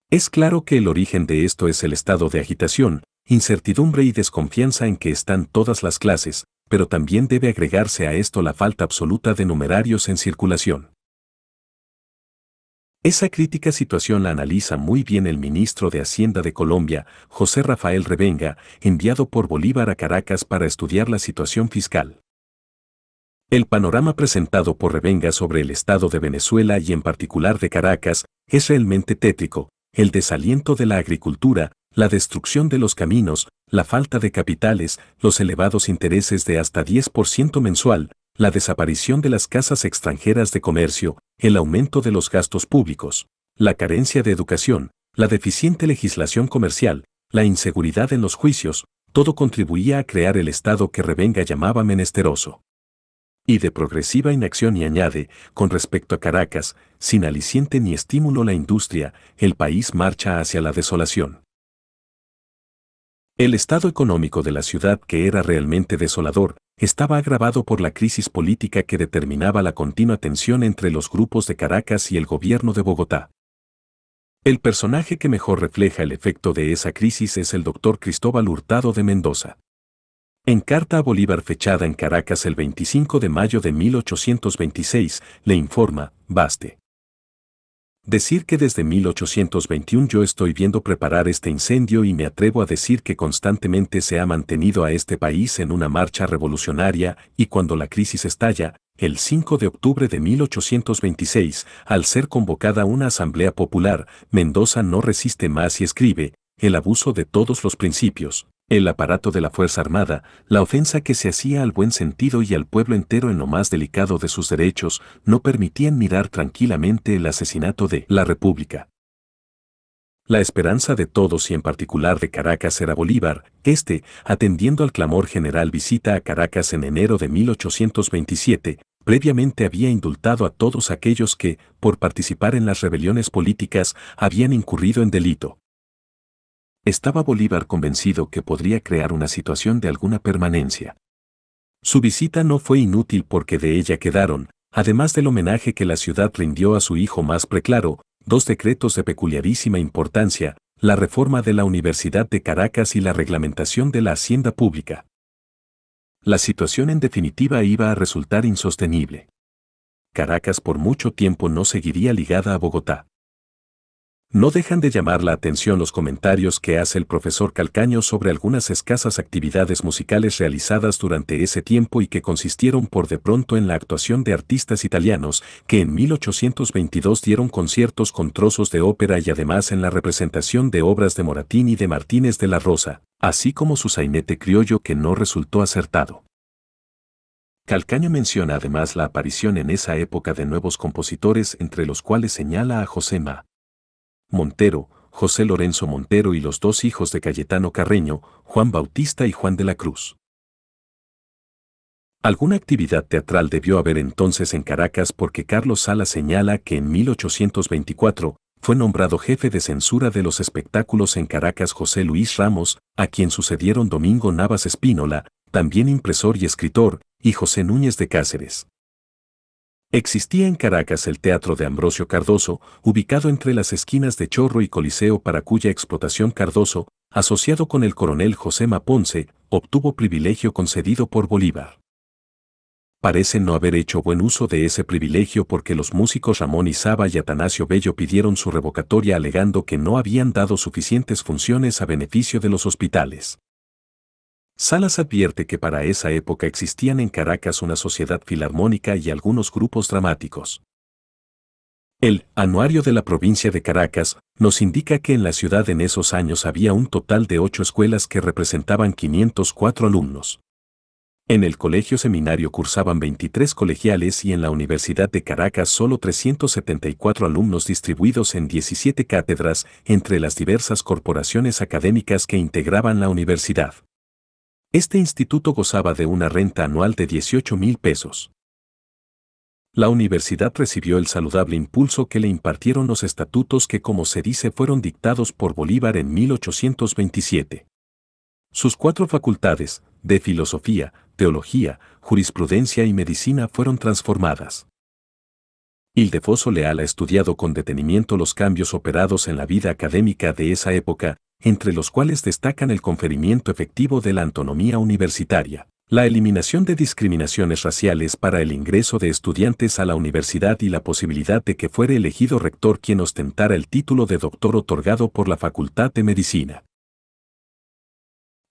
Es claro que el origen de esto es el estado de agitación, incertidumbre y desconfianza en que están todas las clases, pero también debe agregarse a esto la falta absoluta de numerarios en circulación. Esa crítica situación la analiza muy bien el ministro de Hacienda de Colombia, José Rafael Revenga, enviado por Bolívar a Caracas para estudiar la situación fiscal. El panorama presentado por Revenga sobre el estado de Venezuela y en particular de Caracas es realmente tétrico, el desaliento de la agricultura, la destrucción de los caminos, la falta de capitales, los elevados intereses de hasta 10% mensual, la desaparición de las casas extranjeras de comercio, el aumento de los gastos públicos, la carencia de educación, la deficiente legislación comercial, la inseguridad en los juicios, todo contribuía a crear el Estado que Revenga llamaba menesteroso y de progresiva inacción y añade, con respecto a Caracas, sin aliciente ni estímulo la industria, el país marcha hacia la desolación. El estado económico de la ciudad, que era realmente desolador, estaba agravado por la crisis política que determinaba la continua tensión entre los grupos de Caracas y el gobierno de Bogotá. El personaje que mejor refleja el efecto de esa crisis es el doctor Cristóbal Hurtado de Mendoza. En carta a Bolívar fechada en Caracas el 25 de mayo de 1826, le informa, baste. Decir que desde 1821 yo estoy viendo preparar este incendio y me atrevo a decir que constantemente se ha mantenido a este país en una marcha revolucionaria y cuando la crisis estalla, el 5 de octubre de 1826, al ser convocada una asamblea popular, Mendoza no resiste más y escribe, el abuso de todos los principios, el aparato de la Fuerza Armada, la ofensa que se hacía al buen sentido y al pueblo entero en lo más delicado de sus derechos, no permitían mirar tranquilamente el asesinato de la República. La esperanza de todos y en particular de Caracas era Bolívar, este, atendiendo al clamor general visita a Caracas en enero de 1827, previamente había indultado a todos aquellos que, por participar en las rebeliones políticas, habían incurrido en delito estaba Bolívar convencido que podría crear una situación de alguna permanencia. Su visita no fue inútil porque de ella quedaron, además del homenaje que la ciudad rindió a su hijo más preclaro, dos decretos de peculiarísima importancia, la reforma de la Universidad de Caracas y la reglamentación de la hacienda pública. La situación en definitiva iba a resultar insostenible. Caracas por mucho tiempo no seguiría ligada a Bogotá. No dejan de llamar la atención los comentarios que hace el profesor Calcaño sobre algunas escasas actividades musicales realizadas durante ese tiempo y que consistieron por de pronto en la actuación de artistas italianos que en 1822 dieron conciertos con trozos de ópera y además en la representación de obras de Moratín y de Martínez de la Rosa, así como su sainete criollo que no resultó acertado. Calcaño menciona además la aparición en esa época de nuevos compositores entre los cuales señala a Josema, Montero, José Lorenzo Montero y los dos hijos de Cayetano Carreño, Juan Bautista y Juan de la Cruz. Alguna actividad teatral debió haber entonces en Caracas porque Carlos Sala señala que en 1824 fue nombrado jefe de censura de los espectáculos en Caracas José Luis Ramos, a quien sucedieron Domingo Navas Espínola, también impresor y escritor, y José Núñez de Cáceres. Existía en Caracas el Teatro de Ambrosio Cardoso, ubicado entre las esquinas de Chorro y Coliseo para cuya explotación Cardoso, asociado con el coronel José Maponce, obtuvo privilegio concedido por Bolívar. Parece no haber hecho buen uso de ese privilegio porque los músicos Ramón Izaba y Atanasio Bello pidieron su revocatoria alegando que no habían dado suficientes funciones a beneficio de los hospitales. Salas advierte que para esa época existían en Caracas una sociedad filarmónica y algunos grupos dramáticos. El Anuario de la Provincia de Caracas nos indica que en la ciudad en esos años había un total de ocho escuelas que representaban 504 alumnos. En el colegio seminario cursaban 23 colegiales y en la Universidad de Caracas solo 374 alumnos distribuidos en 17 cátedras entre las diversas corporaciones académicas que integraban la universidad. Este instituto gozaba de una renta anual de 18 mil pesos. La universidad recibió el saludable impulso que le impartieron los estatutos que, como se dice, fueron dictados por Bolívar en 1827. Sus cuatro facultades, de filosofía, teología, jurisprudencia y medicina, fueron transformadas. Ildefoso Leal ha estudiado con detenimiento los cambios operados en la vida académica de esa época entre los cuales destacan el conferimiento efectivo de la autonomía universitaria, la eliminación de discriminaciones raciales para el ingreso de estudiantes a la universidad y la posibilidad de que fuera elegido rector quien ostentara el título de doctor otorgado por la Facultad de Medicina.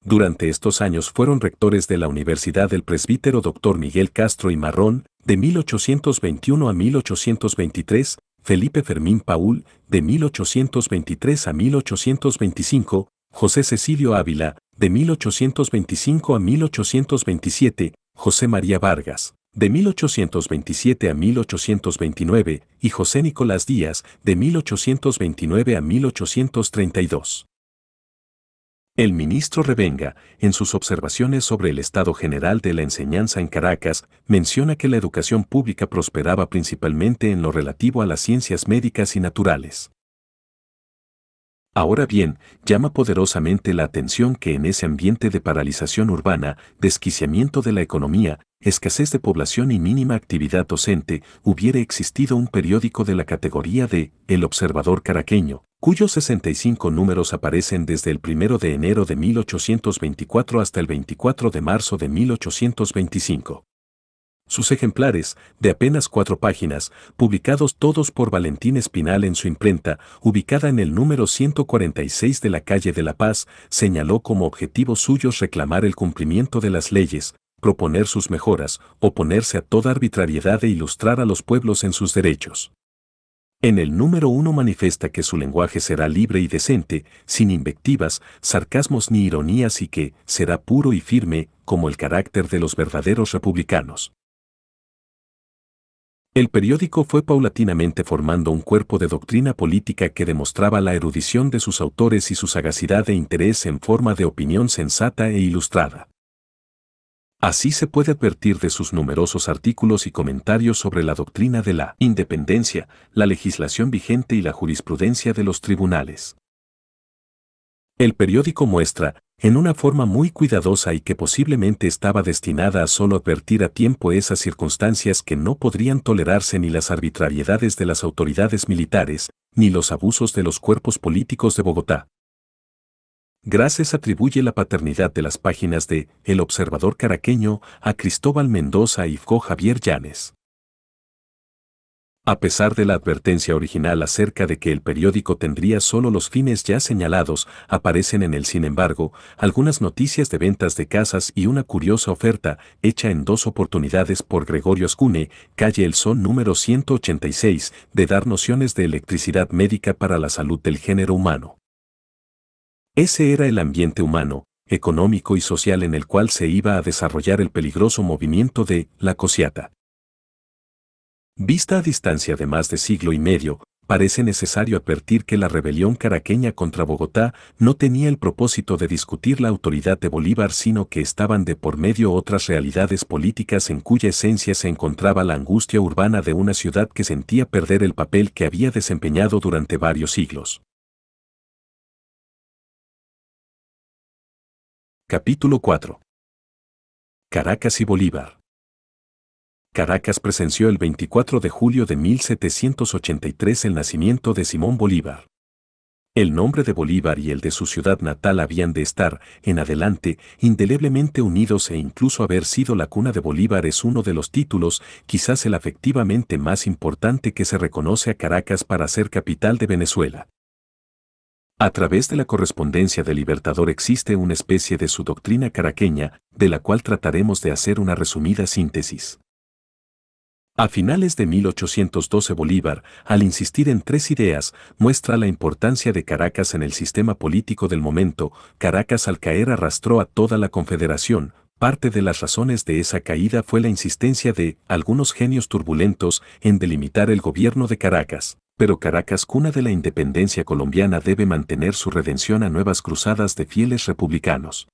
Durante estos años fueron rectores de la Universidad el presbítero Dr. Miguel Castro y Marrón, de 1821 a 1823, Felipe Fermín Paul, de 1823 a 1825, José Cecilio Ávila, de 1825 a 1827, José María Vargas, de 1827 a 1829, y José Nicolás Díaz, de 1829 a 1832. El ministro Revenga, en sus observaciones sobre el estado general de la enseñanza en Caracas, menciona que la educación pública prosperaba principalmente en lo relativo a las ciencias médicas y naturales. Ahora bien, llama poderosamente la atención que en ese ambiente de paralización urbana, desquiciamiento de la economía, escasez de población y mínima actividad docente, hubiera existido un periódico de la categoría de El Observador Caraqueño, cuyos 65 números aparecen desde el 1 de enero de 1824 hasta el 24 de marzo de 1825. Sus ejemplares, de apenas cuatro páginas, publicados todos por Valentín Espinal en su imprenta, ubicada en el número 146 de la calle de La Paz, señaló como objetivos suyos reclamar el cumplimiento de las leyes, proponer sus mejoras, oponerse a toda arbitrariedad e ilustrar a los pueblos en sus derechos. En el número uno manifiesta que su lenguaje será libre y decente, sin invectivas, sarcasmos ni ironías y que será puro y firme, como el carácter de los verdaderos republicanos. El periódico fue paulatinamente formando un cuerpo de doctrina política que demostraba la erudición de sus autores y su sagacidad e interés en forma de opinión sensata e ilustrada. Así se puede advertir de sus numerosos artículos y comentarios sobre la doctrina de la independencia, la legislación vigente y la jurisprudencia de los tribunales. El periódico muestra, en una forma muy cuidadosa y que posiblemente estaba destinada a solo advertir a tiempo esas circunstancias que no podrían tolerarse ni las arbitrariedades de las autoridades militares, ni los abusos de los cuerpos políticos de Bogotá. Gracias atribuye la paternidad de las páginas de El Observador Caraqueño a Cristóbal Mendoza y Fco Javier Llanes. A pesar de la advertencia original acerca de que el periódico tendría solo los fines ya señalados, aparecen en él sin embargo algunas noticias de ventas de casas y una curiosa oferta hecha en dos oportunidades por Gregorio Ascune, calle El Son número 186, de dar nociones de electricidad médica para la salud del género humano. Ese era el ambiente humano, económico y social en el cual se iba a desarrollar el peligroso movimiento de la cosiata. Vista a distancia de más de siglo y medio, parece necesario advertir que la rebelión caraqueña contra Bogotá no tenía el propósito de discutir la autoridad de Bolívar, sino que estaban de por medio otras realidades políticas en cuya esencia se encontraba la angustia urbana de una ciudad que sentía perder el papel que había desempeñado durante varios siglos. Capítulo 4. Caracas y Bolívar. Caracas presenció el 24 de julio de 1783 el nacimiento de Simón Bolívar. El nombre de Bolívar y el de su ciudad natal habían de estar, en adelante, indeleblemente unidos e incluso haber sido la cuna de Bolívar es uno de los títulos, quizás el afectivamente más importante que se reconoce a Caracas para ser capital de Venezuela. A través de la correspondencia del Libertador existe una especie de su doctrina caraqueña, de la cual trataremos de hacer una resumida síntesis. A finales de 1812 Bolívar, al insistir en tres ideas, muestra la importancia de Caracas en el sistema político del momento. Caracas al caer arrastró a toda la Confederación. Parte de las razones de esa caída fue la insistencia de algunos genios turbulentos en delimitar el gobierno de Caracas. Pero Caracas, cuna de la independencia colombiana, debe mantener su redención a nuevas cruzadas de fieles republicanos.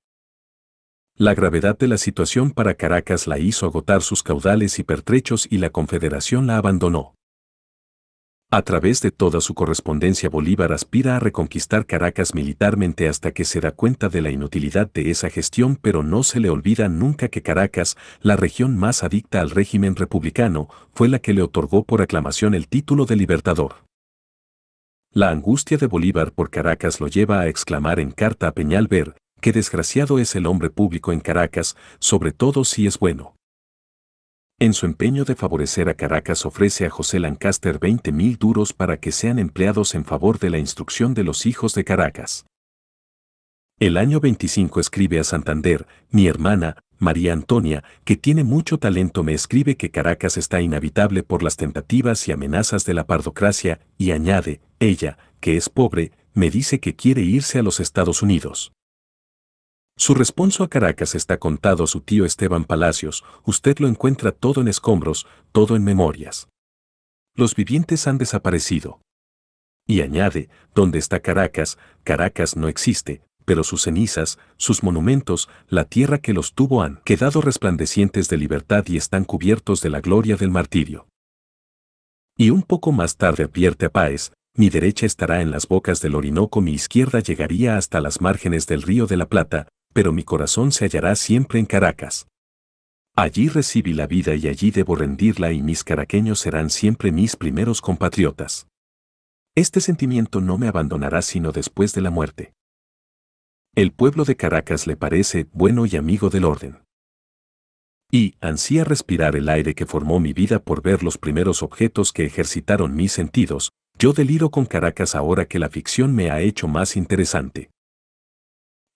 La gravedad de la situación para Caracas la hizo agotar sus caudales y pertrechos y la Confederación la abandonó. A través de toda su correspondencia Bolívar aspira a reconquistar Caracas militarmente hasta que se da cuenta de la inutilidad de esa gestión pero no se le olvida nunca que Caracas, la región más adicta al régimen republicano, fue la que le otorgó por aclamación el título de libertador. La angustia de Bolívar por Caracas lo lleva a exclamar en carta a Peñalver, qué desgraciado es el hombre público en Caracas, sobre todo si es bueno. En su empeño de favorecer a Caracas ofrece a José Lancaster 20.000 mil duros para que sean empleados en favor de la instrucción de los hijos de Caracas. El año 25 escribe a Santander, mi hermana, María Antonia, que tiene mucho talento, me escribe que Caracas está inhabitable por las tentativas y amenazas de la pardocracia, y añade, ella, que es pobre, me dice que quiere irse a los Estados Unidos. Su responso a Caracas está contado su tío Esteban Palacios, usted lo encuentra todo en escombros, todo en memorias. Los vivientes han desaparecido. Y añade, ¿dónde está Caracas? Caracas no existe, pero sus cenizas, sus monumentos, la tierra que los tuvo han quedado resplandecientes de libertad y están cubiertos de la gloria del martirio. Y un poco más tarde advierte a Páez, mi derecha estará en las bocas del Orinoco, mi izquierda llegaría hasta las márgenes del río de la Plata, pero mi corazón se hallará siempre en Caracas. Allí recibí la vida y allí debo rendirla y mis caraqueños serán siempre mis primeros compatriotas. Este sentimiento no me abandonará sino después de la muerte. El pueblo de Caracas le parece bueno y amigo del orden. Y ansía respirar el aire que formó mi vida por ver los primeros objetos que ejercitaron mis sentidos, yo deliro con Caracas ahora que la ficción me ha hecho más interesante.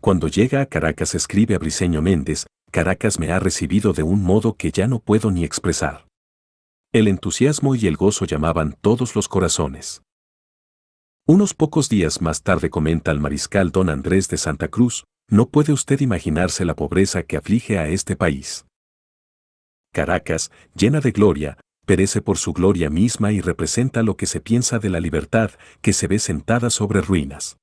Cuando llega a Caracas escribe a Briseño Méndez, Caracas me ha recibido de un modo que ya no puedo ni expresar. El entusiasmo y el gozo llamaban todos los corazones. Unos pocos días más tarde comenta el mariscal don Andrés de Santa Cruz, no puede usted imaginarse la pobreza que aflige a este país. Caracas, llena de gloria, perece por su gloria misma y representa lo que se piensa de la libertad que se ve sentada sobre ruinas.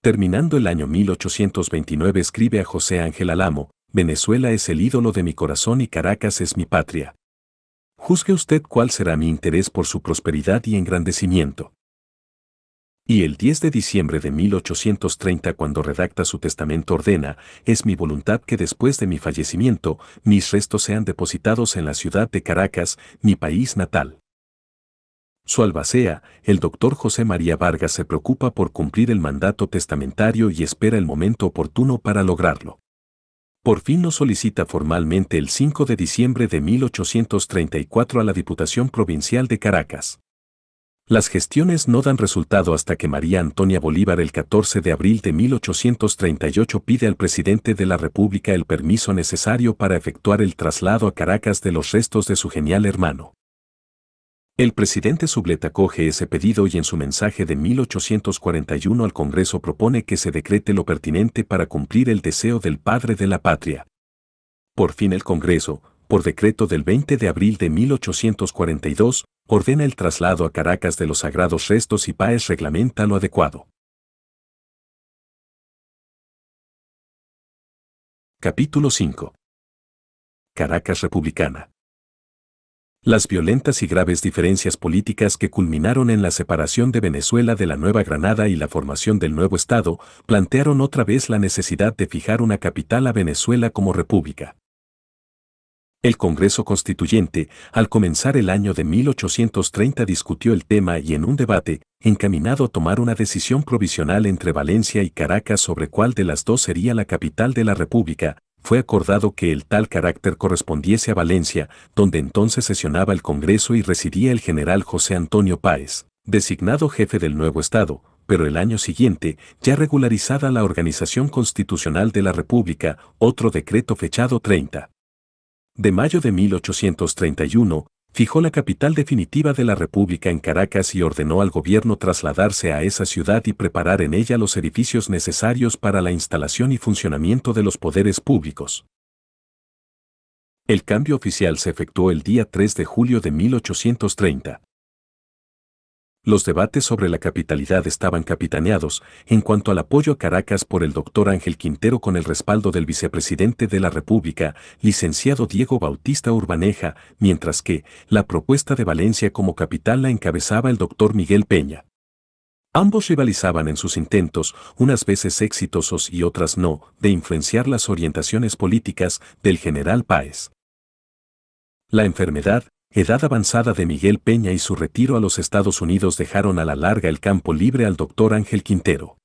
Terminando el año 1829 escribe a José Ángel Alamo, Venezuela es el ídolo de mi corazón y Caracas es mi patria. Juzgue usted cuál será mi interés por su prosperidad y engrandecimiento. Y el 10 de diciembre de 1830, cuando redacta su testamento, ordena, es mi voluntad que después de mi fallecimiento, mis restos sean depositados en la ciudad de Caracas, mi país natal. Su albacea, el doctor José María Vargas se preocupa por cumplir el mandato testamentario y espera el momento oportuno para lograrlo. Por fin lo solicita formalmente el 5 de diciembre de 1834 a la Diputación Provincial de Caracas. Las gestiones no dan resultado hasta que María Antonia Bolívar el 14 de abril de 1838 pide al presidente de la República el permiso necesario para efectuar el traslado a Caracas de los restos de su genial hermano. El presidente Subleta acoge ese pedido y en su mensaje de 1841 al Congreso propone que se decrete lo pertinente para cumplir el deseo del padre de la patria. Por fin el Congreso, por decreto del 20 de abril de 1842, ordena el traslado a Caracas de los sagrados restos y Páez reglamenta lo adecuado. Capítulo 5. Caracas Republicana las violentas y graves diferencias políticas que culminaron en la separación de Venezuela de la Nueva Granada y la formación del nuevo Estado plantearon otra vez la necesidad de fijar una capital a Venezuela como república. El Congreso Constituyente, al comenzar el año de 1830, discutió el tema y en un debate, encaminado a tomar una decisión provisional entre Valencia y Caracas sobre cuál de las dos sería la capital de la República, fue acordado que el tal carácter correspondiese a Valencia, donde entonces sesionaba el Congreso y residía el general José Antonio Páez, designado jefe del nuevo Estado, pero el año siguiente, ya regularizada la organización constitucional de la República, otro decreto fechado 30 de mayo de 1831, Fijó la capital definitiva de la República en Caracas y ordenó al gobierno trasladarse a esa ciudad y preparar en ella los edificios necesarios para la instalación y funcionamiento de los poderes públicos. El cambio oficial se efectuó el día 3 de julio de 1830. Los debates sobre la capitalidad estaban capitaneados en cuanto al apoyo a Caracas por el doctor Ángel Quintero con el respaldo del vicepresidente de la República, licenciado Diego Bautista Urbaneja, mientras que la propuesta de Valencia como capital la encabezaba el doctor Miguel Peña. Ambos rivalizaban en sus intentos, unas veces exitosos y otras no, de influenciar las orientaciones políticas del general Páez. La enfermedad, Edad avanzada de Miguel Peña y su retiro a los Estados Unidos dejaron a la larga el campo libre al doctor Ángel Quintero.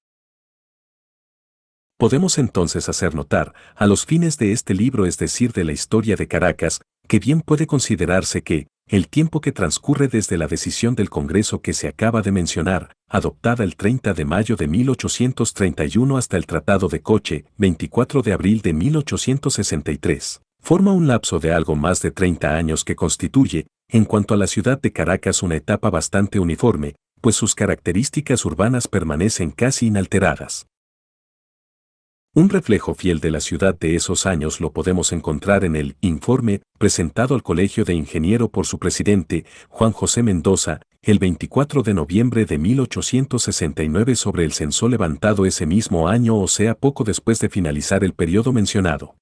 Podemos entonces hacer notar, a los fines de este libro, es decir, de la historia de Caracas, que bien puede considerarse que, el tiempo que transcurre desde la decisión del Congreso que se acaba de mencionar, adoptada el 30 de mayo de 1831 hasta el Tratado de Coche, 24 de abril de 1863, forma un lapso de algo más de 30 años que constituye, en cuanto a la ciudad de Caracas, una etapa bastante uniforme, pues sus características urbanas permanecen casi inalteradas. Un reflejo fiel de la ciudad de esos años lo podemos encontrar en el informe presentado al Colegio de Ingeniero por su presidente, Juan José Mendoza, el 24 de noviembre de 1869 sobre el censo levantado ese mismo año, o sea, poco después de finalizar el periodo mencionado.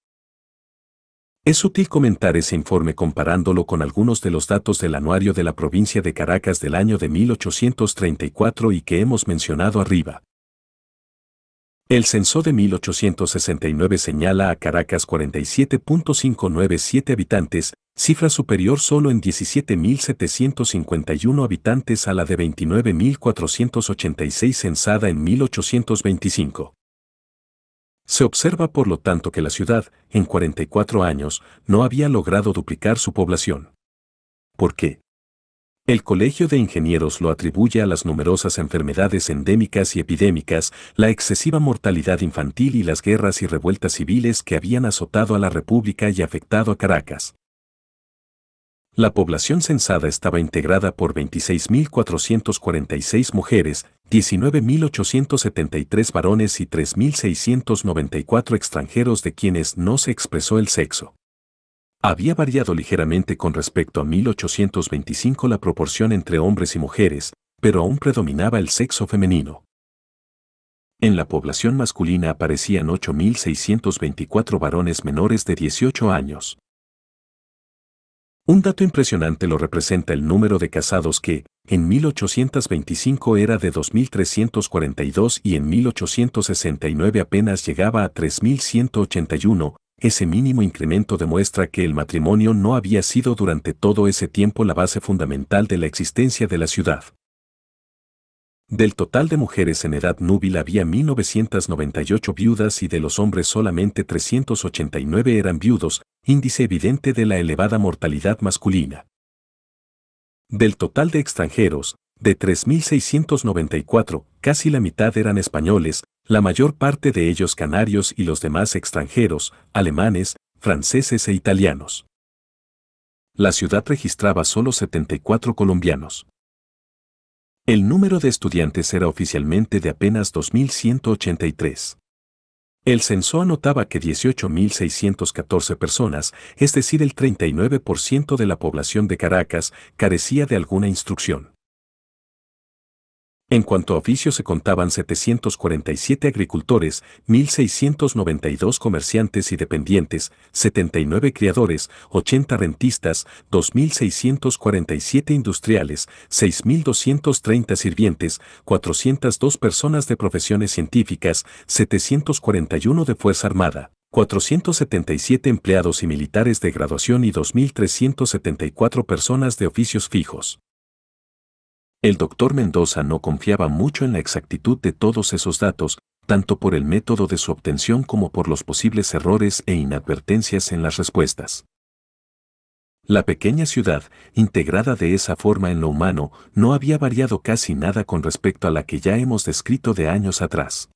Es útil comentar ese informe comparándolo con algunos de los datos del anuario de la provincia de Caracas del año de 1834 y que hemos mencionado arriba. El censo de 1869 señala a Caracas 47.597 habitantes, cifra superior solo en 17.751 habitantes a la de 29.486 censada en 1825. Se observa por lo tanto que la ciudad, en 44 años, no había logrado duplicar su población. ¿Por qué? El Colegio de Ingenieros lo atribuye a las numerosas enfermedades endémicas y epidémicas, la excesiva mortalidad infantil y las guerras y revueltas civiles que habían azotado a la República y afectado a Caracas. La población censada estaba integrada por 26.446 mujeres, 19.873 varones y 3.694 extranjeros de quienes no se expresó el sexo. Había variado ligeramente con respecto a 1825 la proporción entre hombres y mujeres, pero aún predominaba el sexo femenino. En la población masculina aparecían 8.624 varones menores de 18 años. Un dato impresionante lo representa el número de casados que, en 1825 era de 2.342 y en 1869 apenas llegaba a 3.181, ese mínimo incremento demuestra que el matrimonio no había sido durante todo ese tiempo la base fundamental de la existencia de la ciudad. Del total de mujeres en edad núbil había 1998 viudas y de los hombres solamente 389 eran viudos, índice evidente de la elevada mortalidad masculina. Del total de extranjeros, de 3.694, casi la mitad eran españoles, la mayor parte de ellos canarios y los demás extranjeros, alemanes, franceses e italianos. La ciudad registraba solo 74 colombianos. El número de estudiantes era oficialmente de apenas 2.183. El censo anotaba que 18.614 personas, es decir el 39% de la población de Caracas, carecía de alguna instrucción. En cuanto a oficios se contaban 747 agricultores, 1.692 comerciantes y dependientes, 79 criadores, 80 rentistas, 2.647 industriales, 6.230 sirvientes, 402 personas de profesiones científicas, 741 de Fuerza Armada. 477 empleados y militares de graduación y 2.374 personas de oficios fijos. El doctor Mendoza no confiaba mucho en la exactitud de todos esos datos, tanto por el método de su obtención como por los posibles errores e inadvertencias en las respuestas. La pequeña ciudad, integrada de esa forma en lo humano, no había variado casi nada con respecto a la que ya hemos descrito de años atrás.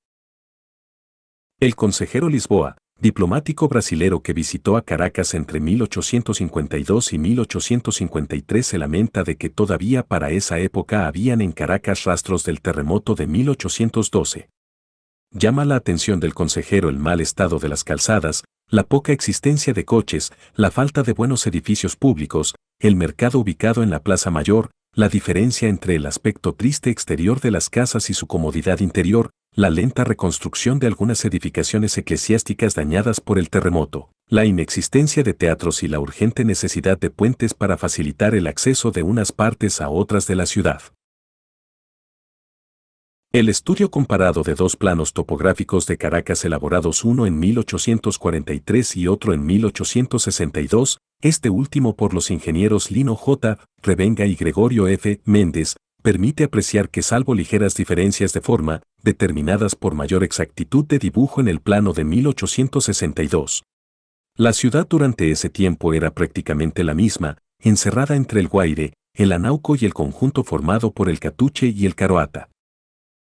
El consejero Lisboa, diplomático brasilero que visitó a Caracas entre 1852 y 1853 se lamenta de que todavía para esa época habían en Caracas rastros del terremoto de 1812. Llama la atención del consejero el mal estado de las calzadas, la poca existencia de coches, la falta de buenos edificios públicos, el mercado ubicado en la Plaza Mayor, la diferencia entre el aspecto triste exterior de las casas y su comodidad interior, la lenta reconstrucción de algunas edificaciones eclesiásticas dañadas por el terremoto, la inexistencia de teatros y la urgente necesidad de puentes para facilitar el acceso de unas partes a otras de la ciudad. El estudio comparado de dos planos topográficos de Caracas elaborados uno en 1843 y otro en 1862, este último por los ingenieros Lino J. Revenga y Gregorio F. Méndez, permite apreciar que salvo ligeras diferencias de forma, determinadas por mayor exactitud de dibujo en el plano de 1862. La ciudad durante ese tiempo era prácticamente la misma, encerrada entre el Guaire, el Anauco y el conjunto formado por el Catuche y el Caroata.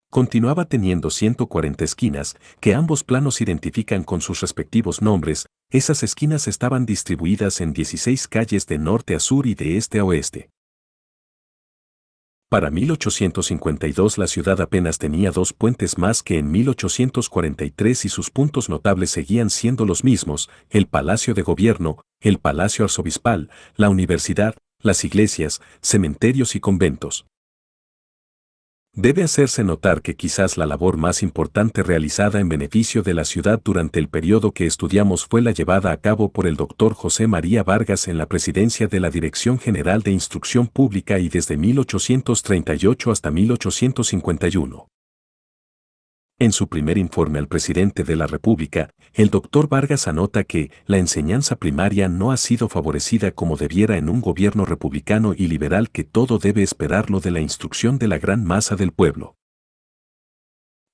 Continuaba teniendo 140 esquinas, que ambos planos identifican con sus respectivos nombres, esas esquinas estaban distribuidas en 16 calles de norte a sur y de este a oeste. Para 1852 la ciudad apenas tenía dos puentes más que en 1843 y sus puntos notables seguían siendo los mismos, el Palacio de Gobierno, el Palacio Arzobispal, la Universidad, las iglesias, cementerios y conventos. Debe hacerse notar que quizás la labor más importante realizada en beneficio de la ciudad durante el periodo que estudiamos fue la llevada a cabo por el doctor José María Vargas en la presidencia de la Dirección General de Instrucción Pública y desde 1838 hasta 1851. En su primer informe al presidente de la República, el doctor Vargas anota que la enseñanza primaria no ha sido favorecida como debiera en un gobierno republicano y liberal que todo debe esperarlo de la instrucción de la gran masa del pueblo.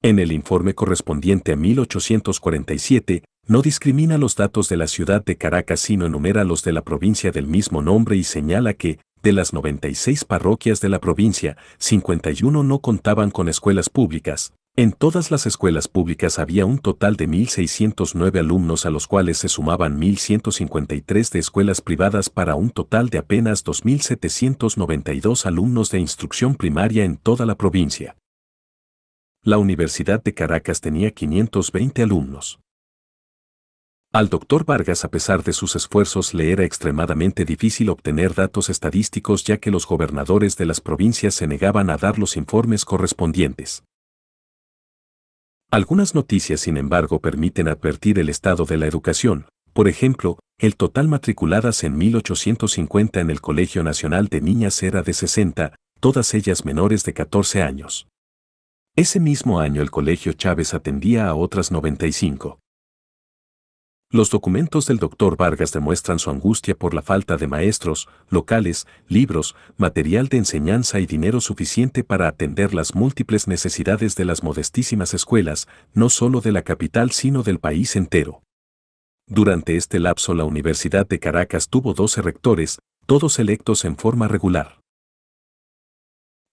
En el informe correspondiente a 1847, no discrimina los datos de la ciudad de Caracas sino enumera los de la provincia del mismo nombre y señala que, de las 96 parroquias de la provincia, 51 no contaban con escuelas públicas, en todas las escuelas públicas había un total de 1.609 alumnos a los cuales se sumaban 1.153 de escuelas privadas para un total de apenas 2.792 alumnos de instrucción primaria en toda la provincia. La Universidad de Caracas tenía 520 alumnos. Al doctor Vargas, a pesar de sus esfuerzos, le era extremadamente difícil obtener datos estadísticos ya que los gobernadores de las provincias se negaban a dar los informes correspondientes. Algunas noticias, sin embargo, permiten advertir el estado de la educación. Por ejemplo, el total matriculadas en 1850 en el Colegio Nacional de Niñas era de 60, todas ellas menores de 14 años. Ese mismo año el Colegio Chávez atendía a otras 95. Los documentos del doctor Vargas demuestran su angustia por la falta de maestros, locales, libros, material de enseñanza y dinero suficiente para atender las múltiples necesidades de las modestísimas escuelas, no solo de la capital sino del país entero. Durante este lapso la Universidad de Caracas tuvo 12 rectores, todos electos en forma regular.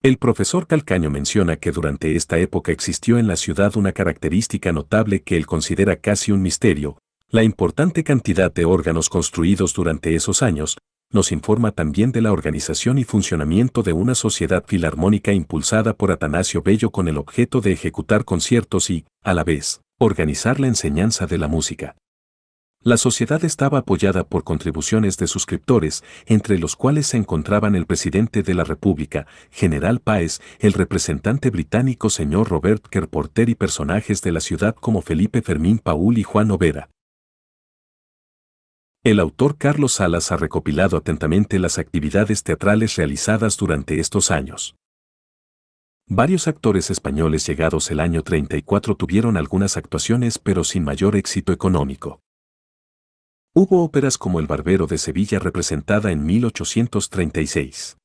El profesor Calcaño menciona que durante esta época existió en la ciudad una característica notable que él considera casi un misterio, la importante cantidad de órganos construidos durante esos años nos informa también de la organización y funcionamiento de una sociedad filarmónica impulsada por Atanasio Bello con el objeto de ejecutar conciertos y, a la vez, organizar la enseñanza de la música. La sociedad estaba apoyada por contribuciones de suscriptores, entre los cuales se encontraban el presidente de la República, general Páez, el representante británico señor Robert Kerporter y personajes de la ciudad como Felipe Fermín Paul y Juan Overa. El autor Carlos Salas ha recopilado atentamente las actividades teatrales realizadas durante estos años. Varios actores españoles llegados el año 34 tuvieron algunas actuaciones pero sin mayor éxito económico. Hubo óperas como El Barbero de Sevilla representada en 1836.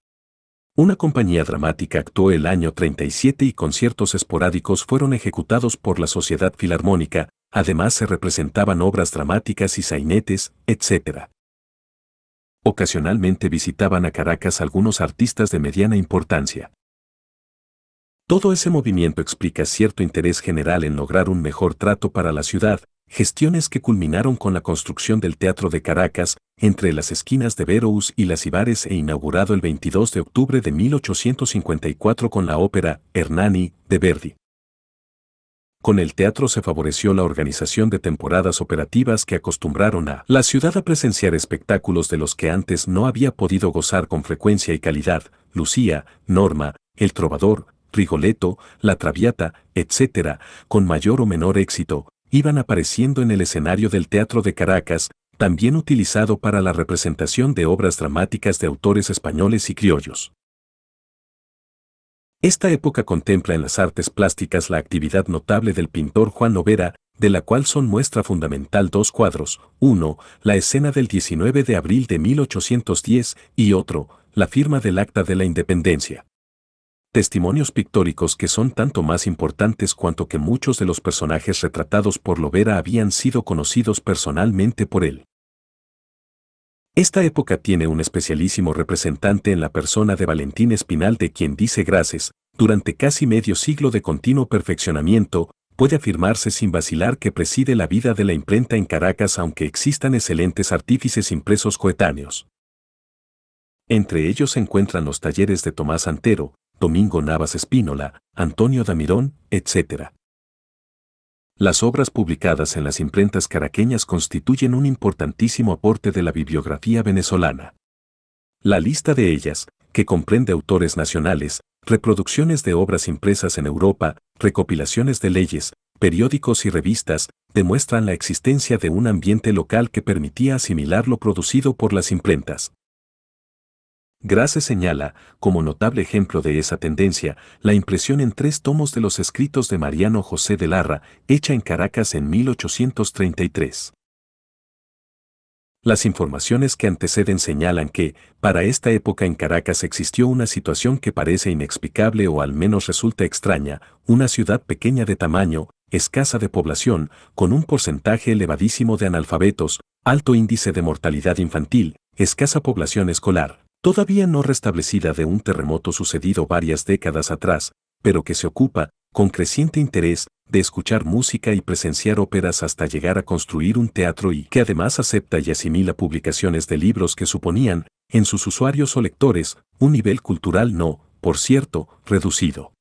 Una compañía dramática actuó el año 37 y conciertos esporádicos fueron ejecutados por la Sociedad Filarmónica, Además se representaban obras dramáticas y sainetes, etc. Ocasionalmente visitaban a Caracas algunos artistas de mediana importancia. Todo ese movimiento explica cierto interés general en lograr un mejor trato para la ciudad, gestiones que culminaron con la construcción del Teatro de Caracas, entre las esquinas de Verous y las Ibares e inaugurado el 22 de octubre de 1854 con la ópera Hernani de Verdi con el teatro se favoreció la organización de temporadas operativas que acostumbraron a la ciudad a presenciar espectáculos de los que antes no había podido gozar con frecuencia y calidad, Lucía, Norma, El Trovador, Rigoletto, La Traviata, etc., con mayor o menor éxito, iban apareciendo en el escenario del Teatro de Caracas, también utilizado para la representación de obras dramáticas de autores españoles y criollos. Esta época contempla en las artes plásticas la actividad notable del pintor Juan Lovera, de la cual son muestra fundamental dos cuadros, uno, la escena del 19 de abril de 1810 y otro, la firma del Acta de la Independencia. Testimonios pictóricos que son tanto más importantes cuanto que muchos de los personajes retratados por Lovera habían sido conocidos personalmente por él. Esta época tiene un especialísimo representante en la persona de Valentín Espinal de quien dice gracias, durante casi medio siglo de continuo perfeccionamiento, puede afirmarse sin vacilar que preside la vida de la imprenta en Caracas aunque existan excelentes artífices impresos coetáneos. Entre ellos se encuentran los talleres de Tomás Antero, Domingo Navas Espínola, Antonio Damirón, etc. Las obras publicadas en las imprentas caraqueñas constituyen un importantísimo aporte de la bibliografía venezolana. La lista de ellas, que comprende autores nacionales, reproducciones de obras impresas en Europa, recopilaciones de leyes, periódicos y revistas, demuestran la existencia de un ambiente local que permitía asimilar lo producido por las imprentas. Grace señala, como notable ejemplo de esa tendencia, la impresión en tres tomos de los escritos de Mariano José de Larra, hecha en Caracas en 1833. Las informaciones que anteceden señalan que, para esta época en Caracas existió una situación que parece inexplicable o al menos resulta extraña, una ciudad pequeña de tamaño, escasa de población, con un porcentaje elevadísimo de analfabetos, alto índice de mortalidad infantil, escasa población escolar, todavía no restablecida de un terremoto sucedido varias décadas atrás, pero que se ocupa, con creciente interés, de escuchar música y presenciar óperas hasta llegar a construir un teatro y que además acepta y asimila publicaciones de libros que suponían, en sus usuarios o lectores, un nivel cultural no, por cierto, reducido.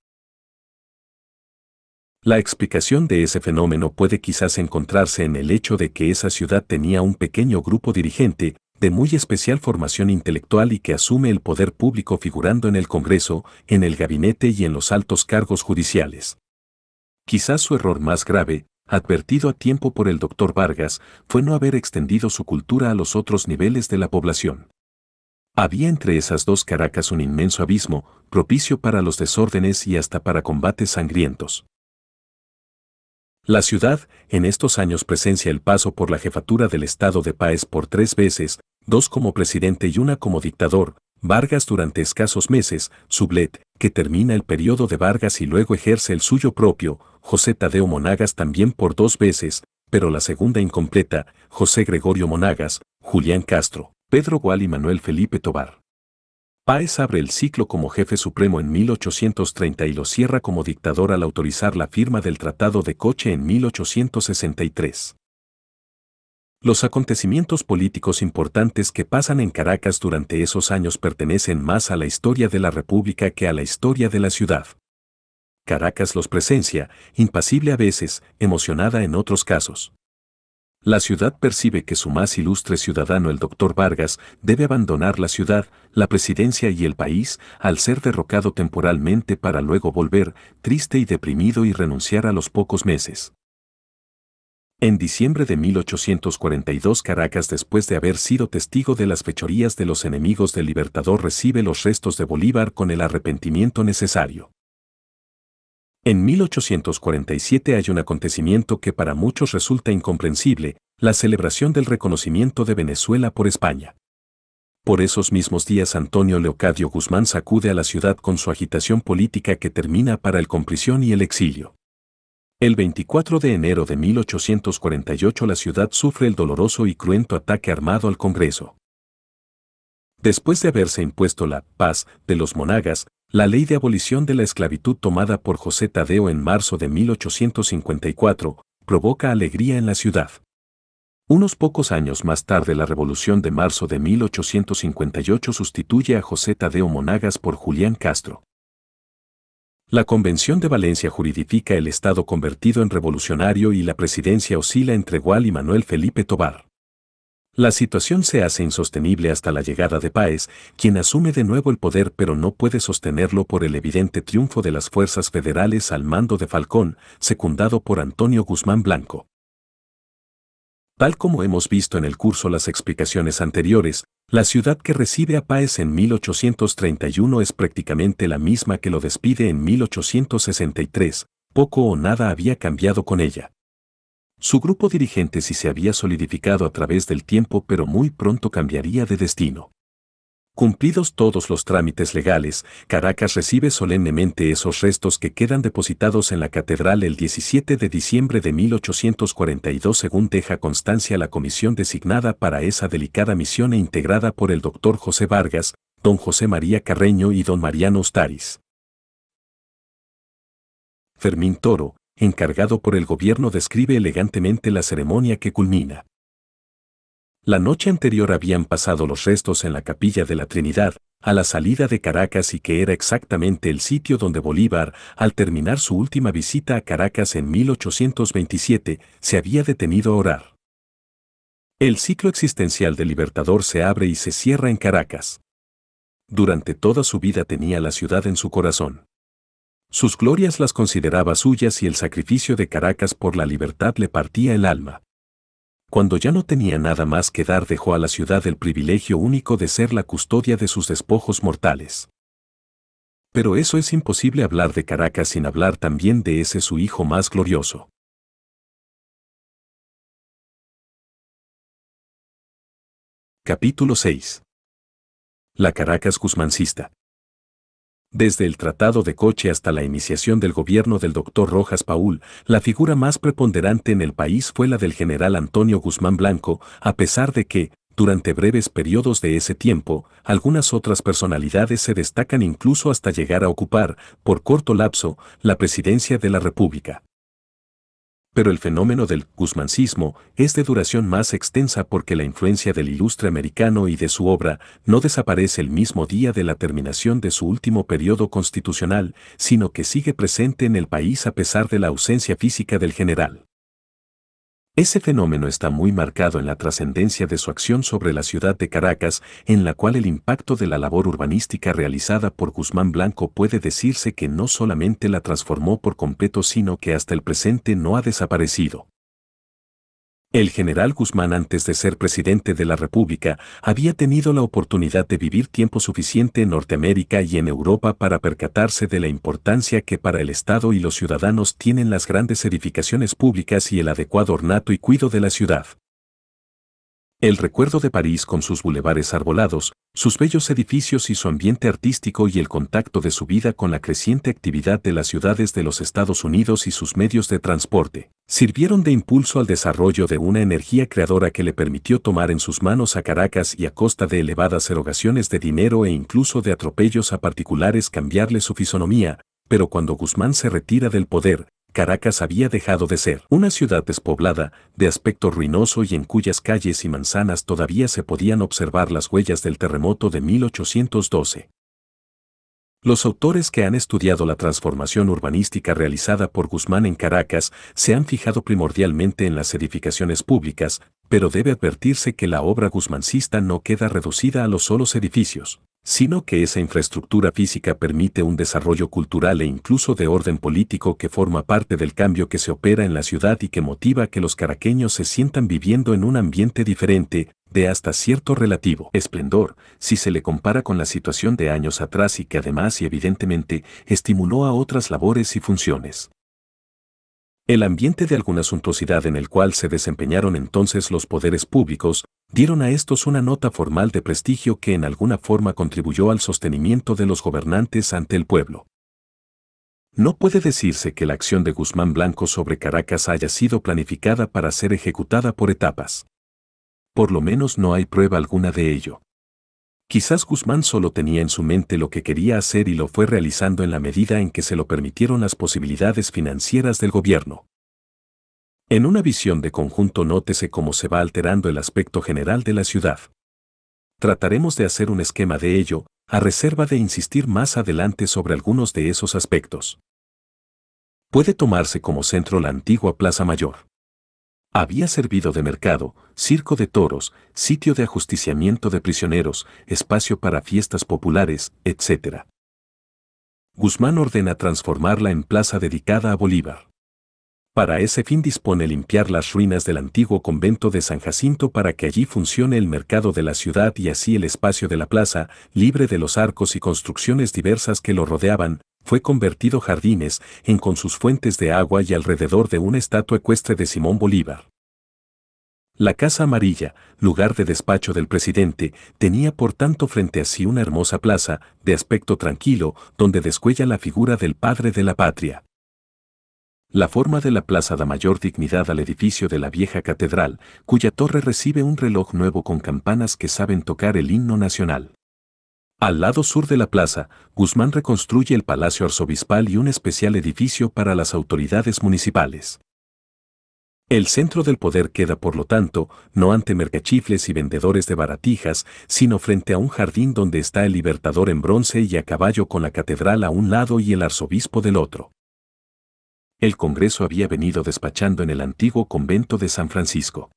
La explicación de ese fenómeno puede quizás encontrarse en el hecho de que esa ciudad tenía un pequeño grupo dirigente de muy especial formación intelectual y que asume el poder público figurando en el Congreso, en el gabinete y en los altos cargos judiciales. Quizás su error más grave, advertido a tiempo por el doctor Vargas, fue no haber extendido su cultura a los otros niveles de la población. Había entre esas dos Caracas un inmenso abismo, propicio para los desórdenes y hasta para combates sangrientos. La ciudad, en estos años, presencia el paso por la jefatura del Estado de Páez por tres veces, dos como presidente y una como dictador, Vargas durante escasos meses, Sublet, que termina el periodo de Vargas y luego ejerce el suyo propio, José Tadeo Monagas también por dos veces, pero la segunda incompleta, José Gregorio Monagas, Julián Castro, Pedro Gual y Manuel Felipe Tobar. Páez abre el ciclo como jefe supremo en 1830 y lo cierra como dictador al autorizar la firma del Tratado de Coche en 1863. Los acontecimientos políticos importantes que pasan en Caracas durante esos años pertenecen más a la historia de la República que a la historia de la ciudad. Caracas los presencia, impasible a veces, emocionada en otros casos. La ciudad percibe que su más ilustre ciudadano, el doctor Vargas, debe abandonar la ciudad, la presidencia y el país al ser derrocado temporalmente para luego volver, triste y deprimido y renunciar a los pocos meses. En diciembre de 1842 Caracas después de haber sido testigo de las fechorías de los enemigos del Libertador recibe los restos de Bolívar con el arrepentimiento necesario. En 1847 hay un acontecimiento que para muchos resulta incomprensible, la celebración del reconocimiento de Venezuela por España. Por esos mismos días Antonio Leocadio Guzmán sacude a la ciudad con su agitación política que termina para el comprisión y el exilio. El 24 de enero de 1848 la ciudad sufre el doloroso y cruento ataque armado al Congreso. Después de haberse impuesto la paz de los monagas, la ley de abolición de la esclavitud tomada por José Tadeo en marzo de 1854 provoca alegría en la ciudad. Unos pocos años más tarde la revolución de marzo de 1858 sustituye a José Tadeo Monagas por Julián Castro. La Convención de Valencia juridifica el Estado convertido en revolucionario y la presidencia oscila entre Gual y Manuel Felipe Tobar. La situación se hace insostenible hasta la llegada de Páez, quien asume de nuevo el poder pero no puede sostenerlo por el evidente triunfo de las fuerzas federales al mando de Falcón, secundado por Antonio Guzmán Blanco. Tal como hemos visto en el curso las explicaciones anteriores, la ciudad que recibe a Páez en 1831 es prácticamente la misma que lo despide en 1863, poco o nada había cambiado con ella. Su grupo dirigente sí se había solidificado a través del tiempo pero muy pronto cambiaría de destino. Cumplidos todos los trámites legales, Caracas recibe solemnemente esos restos que quedan depositados en la catedral el 17 de diciembre de 1842 según deja constancia la comisión designada para esa delicada misión e integrada por el doctor José Vargas, don José María Carreño y don Mariano Staris. Fermín Toro, encargado por el gobierno, describe elegantemente la ceremonia que culmina la noche anterior habían pasado los restos en la capilla de la Trinidad, a la salida de Caracas y que era exactamente el sitio donde Bolívar, al terminar su última visita a Caracas en 1827, se había detenido a orar. El ciclo existencial del Libertador se abre y se cierra en Caracas. Durante toda su vida tenía la ciudad en su corazón. Sus glorias las consideraba suyas y el sacrificio de Caracas por la libertad le partía el alma cuando ya no tenía nada más que dar dejó a la ciudad el privilegio único de ser la custodia de sus despojos mortales. Pero eso es imposible hablar de Caracas sin hablar también de ese su hijo más glorioso. Capítulo 6. La Caracas guzmancista. Desde el Tratado de Coche hasta la iniciación del gobierno del doctor Rojas Paul, la figura más preponderante en el país fue la del general Antonio Guzmán Blanco, a pesar de que, durante breves periodos de ese tiempo, algunas otras personalidades se destacan incluso hasta llegar a ocupar, por corto lapso, la presidencia de la República. Pero el fenómeno del guzmancismo es de duración más extensa porque la influencia del ilustre americano y de su obra no desaparece el mismo día de la terminación de su último periodo constitucional, sino que sigue presente en el país a pesar de la ausencia física del general. Ese fenómeno está muy marcado en la trascendencia de su acción sobre la ciudad de Caracas, en la cual el impacto de la labor urbanística realizada por Guzmán Blanco puede decirse que no solamente la transformó por completo, sino que hasta el presente no ha desaparecido. El general Guzmán antes de ser presidente de la República había tenido la oportunidad de vivir tiempo suficiente en Norteamérica y en Europa para percatarse de la importancia que para el Estado y los ciudadanos tienen las grandes edificaciones públicas y el adecuado ornato y cuido de la ciudad. El recuerdo de París con sus bulevares arbolados, sus bellos edificios y su ambiente artístico y el contacto de su vida con la creciente actividad de las ciudades de los Estados Unidos y sus medios de transporte, sirvieron de impulso al desarrollo de una energía creadora que le permitió tomar en sus manos a Caracas y a costa de elevadas erogaciones de dinero e incluso de atropellos a particulares cambiarle su fisonomía, pero cuando Guzmán se retira del poder, Caracas había dejado de ser una ciudad despoblada, de aspecto ruinoso y en cuyas calles y manzanas todavía se podían observar las huellas del terremoto de 1812. Los autores que han estudiado la transformación urbanística realizada por Guzmán en Caracas se han fijado primordialmente en las edificaciones públicas, pero debe advertirse que la obra guzmancista no queda reducida a los solos edificios sino que esa infraestructura física permite un desarrollo cultural e incluso de orden político que forma parte del cambio que se opera en la ciudad y que motiva que los caraqueños se sientan viviendo en un ambiente diferente, de hasta cierto relativo esplendor, si se le compara con la situación de años atrás y que además y evidentemente estimuló a otras labores y funciones. El ambiente de alguna suntuosidad en el cual se desempeñaron entonces los poderes públicos dieron a estos una nota formal de prestigio que en alguna forma contribuyó al sostenimiento de los gobernantes ante el pueblo. No puede decirse que la acción de Guzmán Blanco sobre Caracas haya sido planificada para ser ejecutada por etapas. Por lo menos no hay prueba alguna de ello. Quizás Guzmán solo tenía en su mente lo que quería hacer y lo fue realizando en la medida en que se lo permitieron las posibilidades financieras del gobierno. En una visión de conjunto nótese cómo se va alterando el aspecto general de la ciudad. Trataremos de hacer un esquema de ello, a reserva de insistir más adelante sobre algunos de esos aspectos. Puede tomarse como centro la antigua Plaza Mayor. Había servido de mercado, circo de toros, sitio de ajusticiamiento de prisioneros, espacio para fiestas populares, etc. Guzmán ordena transformarla en plaza dedicada a Bolívar. Para ese fin dispone limpiar las ruinas del antiguo convento de San Jacinto para que allí funcione el mercado de la ciudad y así el espacio de la plaza, libre de los arcos y construcciones diversas que lo rodeaban, fue convertido jardines, en con sus fuentes de agua y alrededor de una estatua ecuestre de Simón Bolívar. La Casa Amarilla, lugar de despacho del presidente, tenía por tanto frente a sí una hermosa plaza, de aspecto tranquilo, donde descuella la figura del padre de la patria. La forma de la plaza da mayor dignidad al edificio de la vieja catedral, cuya torre recibe un reloj nuevo con campanas que saben tocar el himno nacional. Al lado sur de la plaza, Guzmán reconstruye el Palacio Arzobispal y un especial edificio para las autoridades municipales. El centro del poder queda, por lo tanto, no ante mercachifles y vendedores de baratijas, sino frente a un jardín donde está el libertador en bronce y a caballo con la catedral a un lado y el arzobispo del otro. El Congreso había venido despachando en el antiguo convento de San Francisco.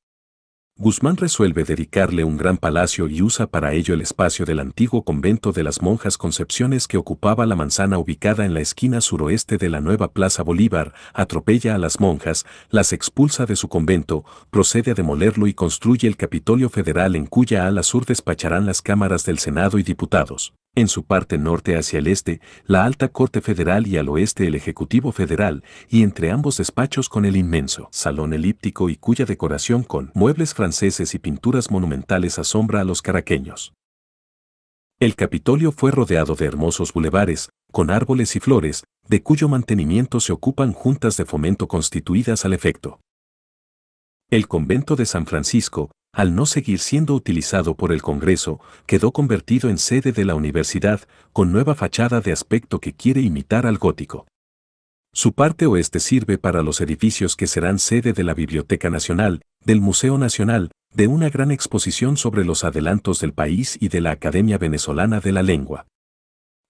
Guzmán resuelve dedicarle un gran palacio y usa para ello el espacio del antiguo convento de las monjas concepciones que ocupaba la manzana ubicada en la esquina suroeste de la nueva Plaza Bolívar, atropella a las monjas, las expulsa de su convento, procede a demolerlo y construye el Capitolio Federal en cuya ala sur despacharán las cámaras del Senado y diputados. En su parte norte hacia el este, la Alta Corte Federal y al oeste el Ejecutivo Federal, y entre ambos despachos con el inmenso salón elíptico y cuya decoración con muebles franceses y pinturas monumentales asombra a los caraqueños. El Capitolio fue rodeado de hermosos bulevares, con árboles y flores, de cuyo mantenimiento se ocupan juntas de fomento constituidas al efecto. El convento de San Francisco, al no seguir siendo utilizado por el Congreso, quedó convertido en sede de la universidad, con nueva fachada de aspecto que quiere imitar al gótico. Su parte oeste sirve para los edificios que serán sede de la Biblioteca Nacional, del Museo Nacional, de una gran exposición sobre los adelantos del país y de la Academia Venezolana de la Lengua.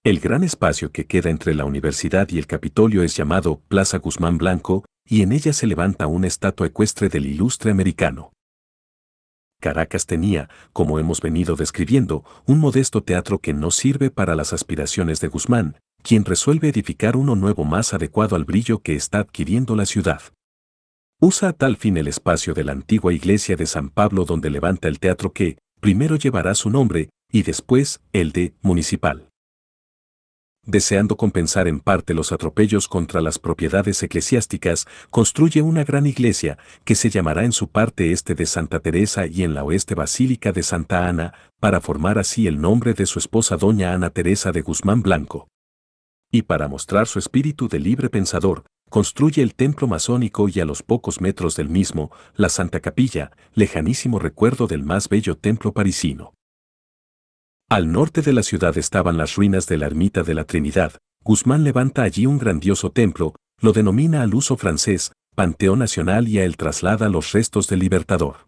El gran espacio que queda entre la universidad y el Capitolio es llamado Plaza Guzmán Blanco, y en ella se levanta una estatua ecuestre del ilustre americano. Caracas tenía, como hemos venido describiendo, un modesto teatro que no sirve para las aspiraciones de Guzmán, quien resuelve edificar uno nuevo más adecuado al brillo que está adquiriendo la ciudad. Usa a tal fin el espacio de la antigua iglesia de San Pablo donde levanta el teatro que, primero llevará su nombre, y después, el de municipal deseando compensar en parte los atropellos contra las propiedades eclesiásticas, construye una gran iglesia que se llamará en su parte este de Santa Teresa y en la oeste Basílica de Santa Ana, para formar así el nombre de su esposa doña Ana Teresa de Guzmán Blanco. Y para mostrar su espíritu de libre pensador, construye el templo masónico y a los pocos metros del mismo, la Santa Capilla, lejanísimo recuerdo del más bello templo parisino. Al norte de la ciudad estaban las ruinas de la ermita de la Trinidad. Guzmán levanta allí un grandioso templo, lo denomina al uso francés, Panteón Nacional y a él traslada los restos del Libertador.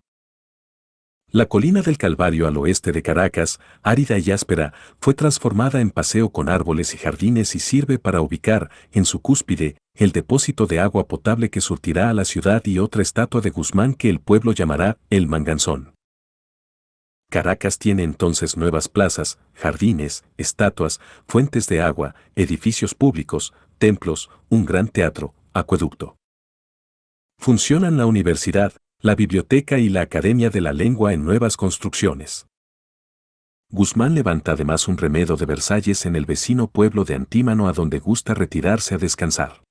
La colina del Calvario al oeste de Caracas, árida y áspera, fue transformada en paseo con árboles y jardines y sirve para ubicar, en su cúspide, el depósito de agua potable que surtirá a la ciudad y otra estatua de Guzmán que el pueblo llamará El Manganzón. Caracas tiene entonces nuevas plazas, jardines, estatuas, fuentes de agua, edificios públicos, templos, un gran teatro, acueducto. Funcionan la universidad, la biblioteca y la Academia de la Lengua en nuevas construcciones. Guzmán levanta además un remedo de Versalles en el vecino pueblo de Antímano a donde gusta retirarse a descansar.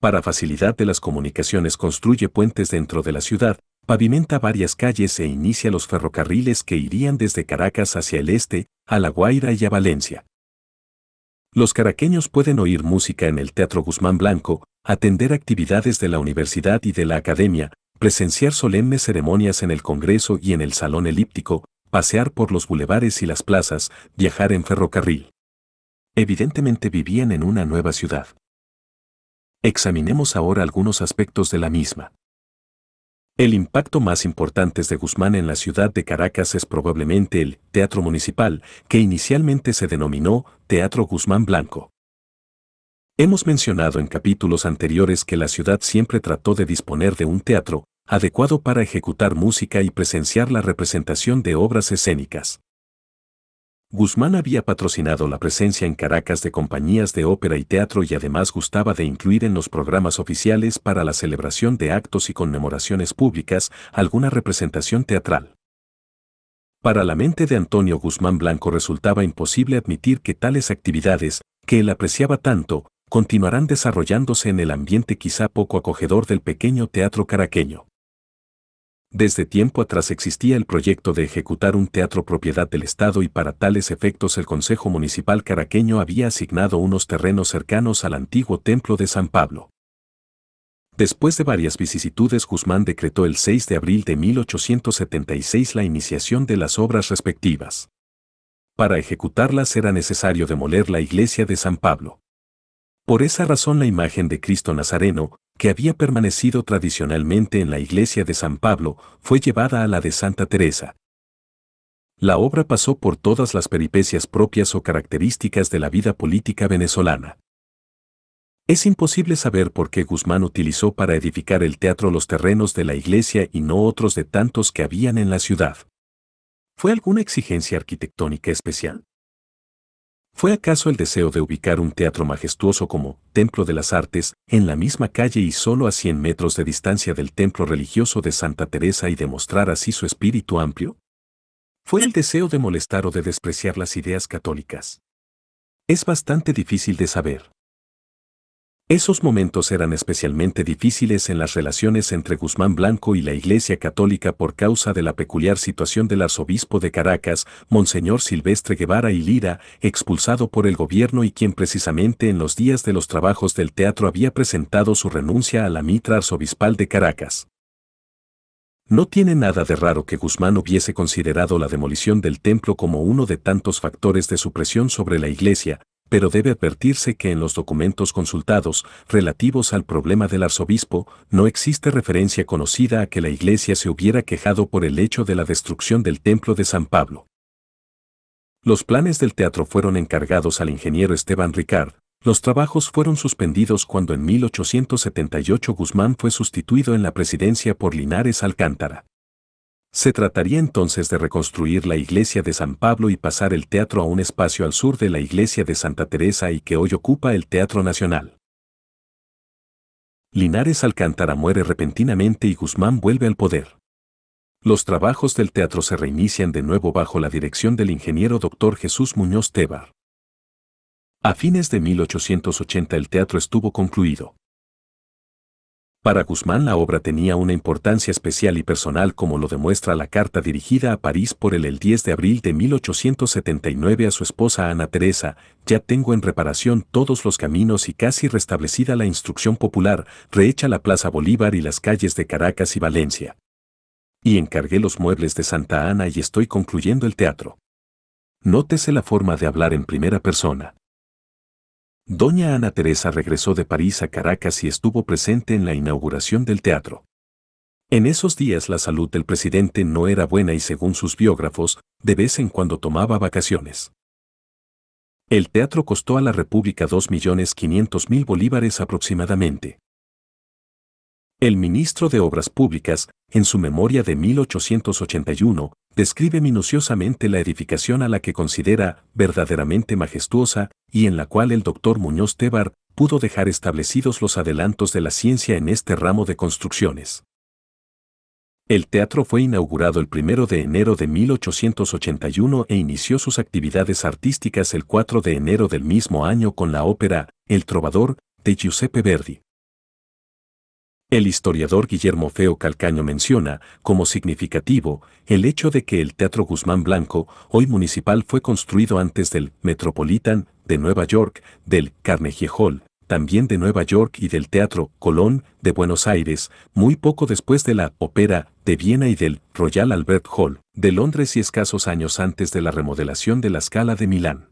Para facilidad de las comunicaciones construye puentes dentro de la ciudad, Pavimenta varias calles e inicia los ferrocarriles que irían desde Caracas hacia el este, a La Guaira y a Valencia. Los caraqueños pueden oír música en el Teatro Guzmán Blanco, atender actividades de la universidad y de la academia, presenciar solemnes ceremonias en el Congreso y en el Salón Elíptico, pasear por los bulevares y las plazas, viajar en ferrocarril. Evidentemente vivían en una nueva ciudad. Examinemos ahora algunos aspectos de la misma. El impacto más importante de Guzmán en la ciudad de Caracas es probablemente el Teatro Municipal, que inicialmente se denominó Teatro Guzmán Blanco. Hemos mencionado en capítulos anteriores que la ciudad siempre trató de disponer de un teatro adecuado para ejecutar música y presenciar la representación de obras escénicas. Guzmán había patrocinado la presencia en Caracas de compañías de ópera y teatro y además gustaba de incluir en los programas oficiales para la celebración de actos y conmemoraciones públicas alguna representación teatral. Para la mente de Antonio Guzmán Blanco resultaba imposible admitir que tales actividades, que él apreciaba tanto, continuarán desarrollándose en el ambiente quizá poco acogedor del pequeño teatro caraqueño. Desde tiempo atrás existía el proyecto de ejecutar un teatro propiedad del Estado y para tales efectos el Consejo Municipal Caraqueño había asignado unos terrenos cercanos al antiguo Templo de San Pablo. Después de varias vicisitudes Guzmán decretó el 6 de abril de 1876 la iniciación de las obras respectivas. Para ejecutarlas era necesario demoler la iglesia de San Pablo. Por esa razón la imagen de Cristo Nazareno, que había permanecido tradicionalmente en la iglesia de San Pablo, fue llevada a la de Santa Teresa. La obra pasó por todas las peripecias propias o características de la vida política venezolana. Es imposible saber por qué Guzmán utilizó para edificar el teatro los terrenos de la iglesia y no otros de tantos que habían en la ciudad. ¿Fue alguna exigencia arquitectónica especial? ¿Fue acaso el deseo de ubicar un teatro majestuoso como Templo de las Artes en la misma calle y solo a 100 metros de distancia del templo religioso de Santa Teresa y demostrar así su espíritu amplio? ¿Fue el deseo de molestar o de despreciar las ideas católicas? Es bastante difícil de saber. Esos momentos eran especialmente difíciles en las relaciones entre Guzmán Blanco y la Iglesia Católica por causa de la peculiar situación del arzobispo de Caracas, Monseñor Silvestre Guevara y Lira, expulsado por el gobierno y quien precisamente en los días de los trabajos del teatro había presentado su renuncia a la mitra arzobispal de Caracas. No tiene nada de raro que Guzmán hubiese considerado la demolición del templo como uno de tantos factores de supresión sobre la Iglesia, pero debe advertirse que en los documentos consultados relativos al problema del arzobispo no existe referencia conocida a que la iglesia se hubiera quejado por el hecho de la destrucción del templo de San Pablo. Los planes del teatro fueron encargados al ingeniero Esteban Ricard. Los trabajos fueron suspendidos cuando en 1878 Guzmán fue sustituido en la presidencia por Linares Alcántara. Se trataría entonces de reconstruir la iglesia de San Pablo y pasar el teatro a un espacio al sur de la iglesia de Santa Teresa y que hoy ocupa el Teatro Nacional. Linares Alcántara muere repentinamente y Guzmán vuelve al poder. Los trabajos del teatro se reinician de nuevo bajo la dirección del ingeniero Dr. Jesús Muñoz Tebar. A fines de 1880 el teatro estuvo concluido. Para Guzmán la obra tenía una importancia especial y personal como lo demuestra la carta dirigida a París por él el 10 de abril de 1879 a su esposa Ana Teresa, ya tengo en reparación todos los caminos y casi restablecida la instrucción popular, rehecha la Plaza Bolívar y las calles de Caracas y Valencia. Y encargué los muebles de Santa Ana y estoy concluyendo el teatro. Nótese la forma de hablar en primera persona. Doña Ana Teresa regresó de París a Caracas y estuvo presente en la inauguración del teatro. En esos días la salud del presidente no era buena y según sus biógrafos, de vez en cuando tomaba vacaciones. El teatro costó a la República 2.500.000 bolívares aproximadamente. El ministro de Obras Públicas, en su memoria de 1881, describe minuciosamente la edificación a la que considera verdaderamente majestuosa y en la cual el doctor Muñoz Tebar pudo dejar establecidos los adelantos de la ciencia en este ramo de construcciones. El teatro fue inaugurado el 1 de enero de 1881 e inició sus actividades artísticas el 4 de enero del mismo año con la ópera El Trovador de Giuseppe Verdi. El historiador Guillermo Feo Calcaño menciona, como significativo, el hecho de que el Teatro Guzmán Blanco, hoy municipal, fue construido antes del Metropolitan de Nueva York, del Carnegie Hall, también de Nueva York y del Teatro Colón de Buenos Aires, muy poco después de la Ópera de Viena y del Royal Albert Hall de Londres y escasos años antes de la remodelación de la Scala de Milán.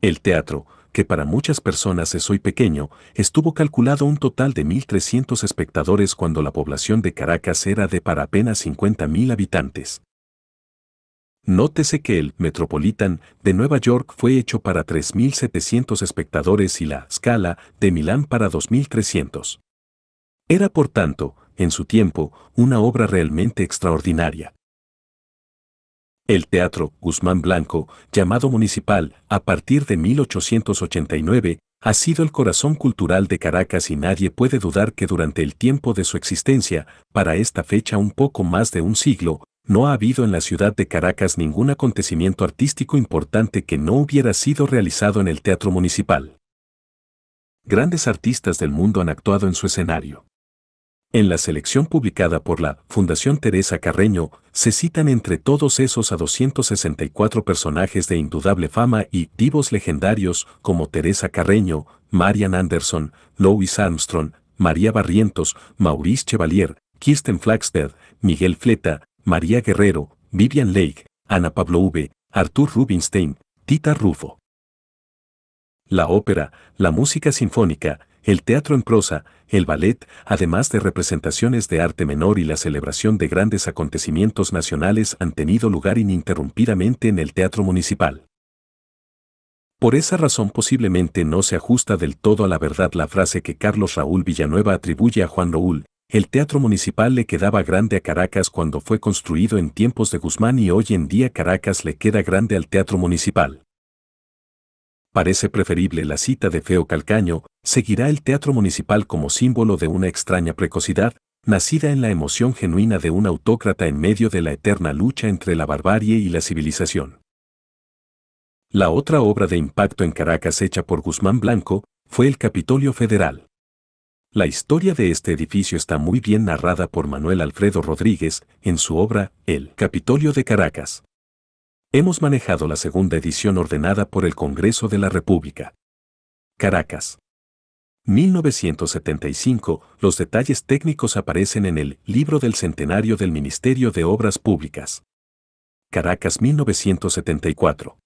El teatro, que para muchas personas es hoy pequeño, estuvo calculado un total de 1.300 espectadores cuando la población de Caracas era de para apenas 50.000 habitantes. Nótese que el Metropolitan de Nueva York fue hecho para 3.700 espectadores y la Scala de Milán para 2.300. Era por tanto, en su tiempo, una obra realmente extraordinaria. El Teatro Guzmán Blanco, llamado municipal, a partir de 1889, ha sido el corazón cultural de Caracas y nadie puede dudar que durante el tiempo de su existencia, para esta fecha un poco más de un siglo, no ha habido en la ciudad de Caracas ningún acontecimiento artístico importante que no hubiera sido realizado en el Teatro Municipal. Grandes artistas del mundo han actuado en su escenario. En la selección publicada por la Fundación Teresa Carreño, se citan entre todos esos a 264 personajes de indudable fama y divos legendarios como Teresa Carreño, Marian Anderson, Louis Armstrong, María Barrientos, Maurice Chevalier, Kirsten Flagstad, Miguel Fleta, María Guerrero, Vivian Lake, Ana Pablo V, Artur Rubinstein, Tita Rufo. La ópera, la música sinfónica, el teatro en prosa, el ballet, además de representaciones de arte menor y la celebración de grandes acontecimientos nacionales han tenido lugar ininterrumpidamente en el teatro municipal. Por esa razón posiblemente no se ajusta del todo a la verdad la frase que Carlos Raúl Villanueva atribuye a Juan Raúl, el teatro municipal le quedaba grande a Caracas cuando fue construido en tiempos de Guzmán y hoy en día Caracas le queda grande al teatro municipal parece preferible la cita de Feo Calcaño, seguirá el teatro municipal como símbolo de una extraña precocidad, nacida en la emoción genuina de un autócrata en medio de la eterna lucha entre la barbarie y la civilización. La otra obra de impacto en Caracas hecha por Guzmán Blanco fue el Capitolio Federal. La historia de este edificio está muy bien narrada por Manuel Alfredo Rodríguez en su obra El Capitolio de Caracas. Hemos manejado la segunda edición ordenada por el Congreso de la República. Caracas. 1975. Los detalles técnicos aparecen en el Libro del Centenario del Ministerio de Obras Públicas. Caracas 1974.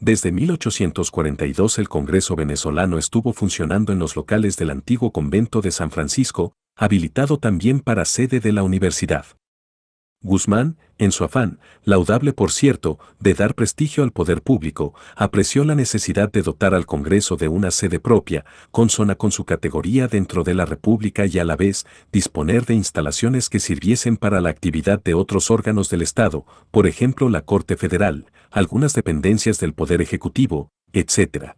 Desde 1842 el Congreso venezolano estuvo funcionando en los locales del antiguo convento de San Francisco, habilitado también para sede de la universidad. Guzmán, en su afán, laudable por cierto, de dar prestigio al poder público, apreció la necesidad de dotar al Congreso de una sede propia, consona con su categoría dentro de la República y a la vez disponer de instalaciones que sirviesen para la actividad de otros órganos del Estado, por ejemplo la Corte Federal, algunas dependencias del Poder Ejecutivo, etc.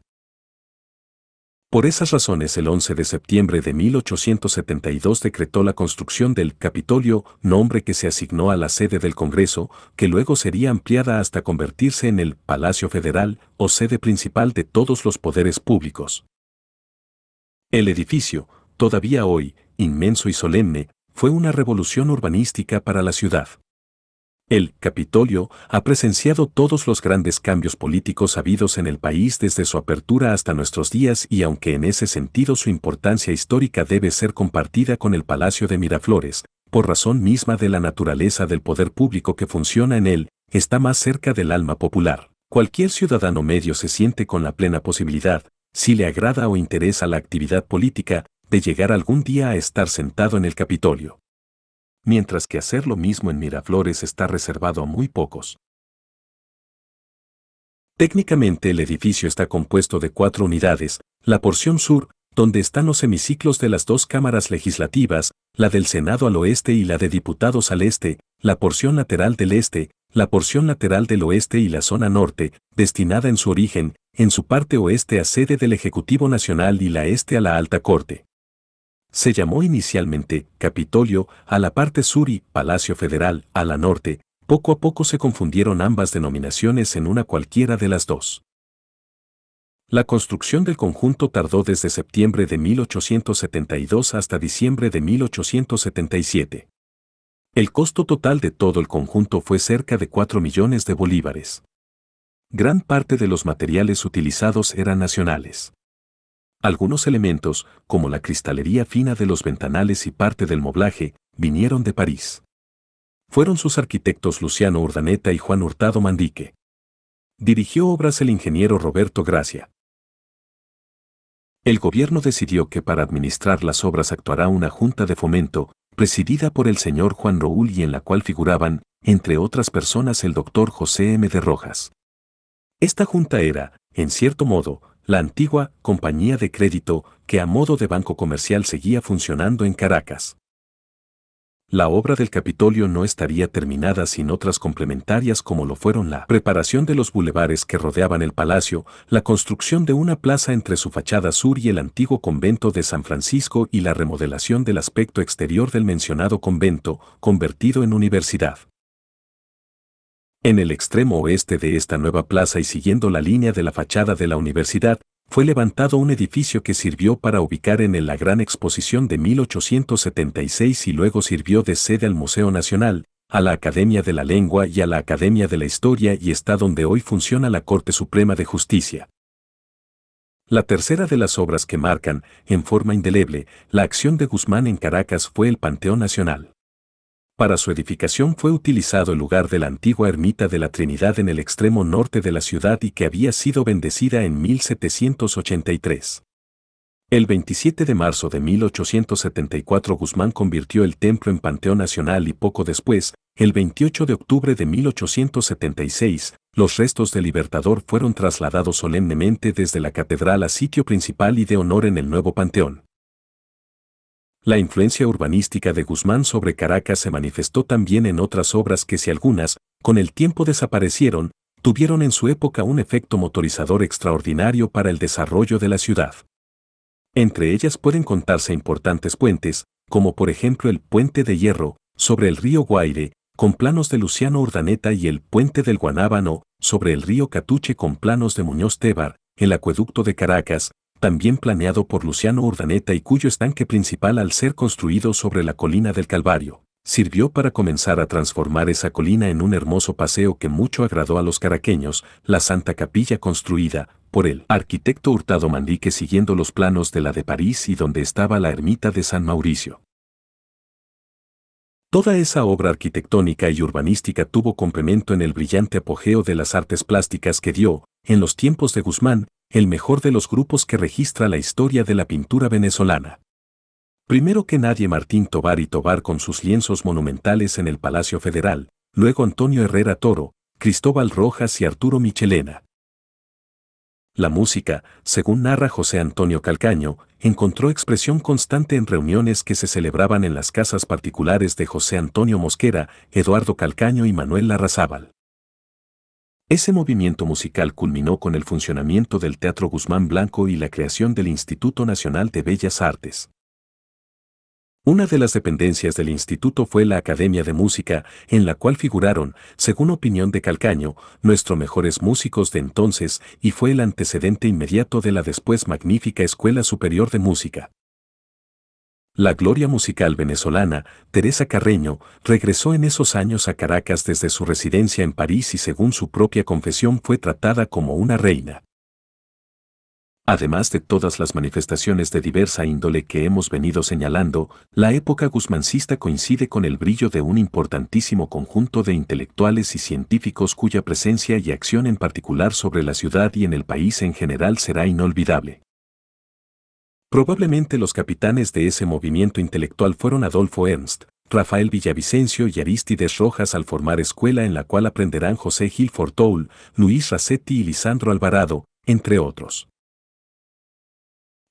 Por esas razones el 11 de septiembre de 1872 decretó la construcción del Capitolio, nombre que se asignó a la sede del Congreso, que luego sería ampliada hasta convertirse en el Palacio Federal o sede principal de todos los poderes públicos. El edificio, todavía hoy, inmenso y solemne, fue una revolución urbanística para la ciudad. El Capitolio ha presenciado todos los grandes cambios políticos habidos en el país desde su apertura hasta nuestros días y aunque en ese sentido su importancia histórica debe ser compartida con el Palacio de Miraflores, por razón misma de la naturaleza del poder público que funciona en él, está más cerca del alma popular. Cualquier ciudadano medio se siente con la plena posibilidad, si le agrada o interesa la actividad política, de llegar algún día a estar sentado en el Capitolio mientras que hacer lo mismo en Miraflores está reservado a muy pocos. Técnicamente el edificio está compuesto de cuatro unidades, la porción sur, donde están los hemiciclos de las dos cámaras legislativas, la del Senado al oeste y la de diputados al este, la porción lateral del este, la porción lateral del oeste y la zona norte, destinada en su origen, en su parte oeste a sede del Ejecutivo Nacional y la este a la Alta Corte. Se llamó inicialmente Capitolio a la parte sur y Palacio Federal a la norte, poco a poco se confundieron ambas denominaciones en una cualquiera de las dos. La construcción del conjunto tardó desde septiembre de 1872 hasta diciembre de 1877. El costo total de todo el conjunto fue cerca de 4 millones de bolívares. Gran parte de los materiales utilizados eran nacionales. Algunos elementos, como la cristalería fina de los ventanales y parte del moblaje, vinieron de París. Fueron sus arquitectos Luciano Urdaneta y Juan Hurtado Mandique. Dirigió obras el ingeniero Roberto Gracia. El gobierno decidió que para administrar las obras actuará una junta de fomento, presidida por el señor Juan Raúl, y en la cual figuraban, entre otras personas, el doctor José M. de Rojas. Esta junta era, en cierto modo, la antigua compañía de crédito que a modo de banco comercial seguía funcionando en Caracas. La obra del Capitolio no estaría terminada sin otras complementarias como lo fueron la preparación de los bulevares que rodeaban el palacio, la construcción de una plaza entre su fachada sur y el antiguo convento de San Francisco y la remodelación del aspecto exterior del mencionado convento, convertido en universidad. En el extremo oeste de esta nueva plaza y siguiendo la línea de la fachada de la universidad, fue levantado un edificio que sirvió para ubicar en él la Gran Exposición de 1876 y luego sirvió de sede al Museo Nacional, a la Academia de la Lengua y a la Academia de la Historia y está donde hoy funciona la Corte Suprema de Justicia. La tercera de las obras que marcan, en forma indeleble, la acción de Guzmán en Caracas fue el Panteón Nacional. Para su edificación fue utilizado el lugar de la antigua ermita de la Trinidad en el extremo norte de la ciudad y que había sido bendecida en 1783. El 27 de marzo de 1874 Guzmán convirtió el templo en Panteón Nacional y poco después, el 28 de octubre de 1876, los restos del Libertador fueron trasladados solemnemente desde la catedral a sitio principal y de honor en el nuevo panteón. La influencia urbanística de Guzmán sobre Caracas se manifestó también en otras obras que si algunas, con el tiempo desaparecieron, tuvieron en su época un efecto motorizador extraordinario para el desarrollo de la ciudad. Entre ellas pueden contarse importantes puentes, como por ejemplo el puente de hierro, sobre el río Guaire, con planos de Luciano Urdaneta y el puente del Guanábano, sobre el río Catuche con planos de Muñoz Tebar, el acueducto de Caracas, también planeado por Luciano Urdaneta y cuyo estanque principal al ser construido sobre la colina del Calvario, sirvió para comenzar a transformar esa colina en un hermoso paseo que mucho agradó a los caraqueños, la Santa Capilla construida por el arquitecto Hurtado Mandique siguiendo los planos de la de París y donde estaba la ermita de San Mauricio. Toda esa obra arquitectónica y urbanística tuvo complemento en el brillante apogeo de las artes plásticas que dio, en los tiempos de Guzmán, el mejor de los grupos que registra la historia de la pintura venezolana. Primero que nadie Martín Tobar y Tobar con sus lienzos monumentales en el Palacio Federal, luego Antonio Herrera Toro, Cristóbal Rojas y Arturo Michelena. La música, según narra José Antonio Calcaño, encontró expresión constante en reuniones que se celebraban en las casas particulares de José Antonio Mosquera, Eduardo Calcaño y Manuel Larrazábal. Ese movimiento musical culminó con el funcionamiento del Teatro Guzmán Blanco y la creación del Instituto Nacional de Bellas Artes. Una de las dependencias del instituto fue la Academia de Música, en la cual figuraron, según opinión de Calcaño, nuestros mejores músicos de entonces y fue el antecedente inmediato de la después magnífica Escuela Superior de Música. La gloria musical venezolana, Teresa Carreño, regresó en esos años a Caracas desde su residencia en París y según su propia confesión fue tratada como una reina. Además de todas las manifestaciones de diversa índole que hemos venido señalando, la época guzmancista coincide con el brillo de un importantísimo conjunto de intelectuales y científicos cuya presencia y acción en particular sobre la ciudad y en el país en general será inolvidable. Probablemente los capitanes de ese movimiento intelectual fueron Adolfo Ernst, Rafael Villavicencio y Aristides Rojas al formar escuela en la cual aprenderán José Gil Fortoul, Luis Racetti y Lisandro Alvarado, entre otros.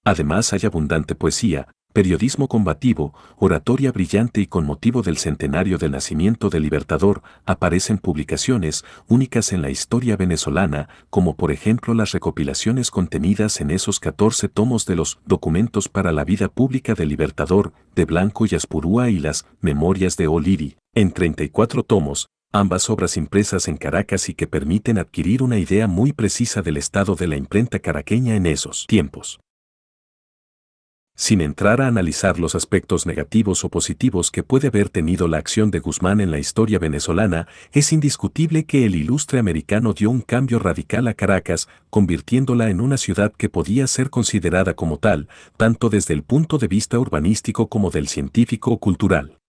Además hay abundante poesía, periodismo combativo, oratoria brillante y con motivo del centenario del nacimiento del Libertador, aparecen publicaciones únicas en la historia venezolana, como por ejemplo las recopilaciones contenidas en esos 14 tomos de los Documentos para la Vida Pública del Libertador, de Blanco y Aspurúa y las Memorias de O'Leary, en 34 tomos, ambas obras impresas en Caracas y que permiten adquirir una idea muy precisa del estado de la imprenta caraqueña en esos tiempos sin entrar a analizar los aspectos negativos o positivos que puede haber tenido la acción de Guzmán en la historia venezolana, es indiscutible que el ilustre americano dio un cambio radical a Caracas, convirtiéndola en una ciudad que podía ser considerada como tal, tanto desde el punto de vista urbanístico como del científico o cultural.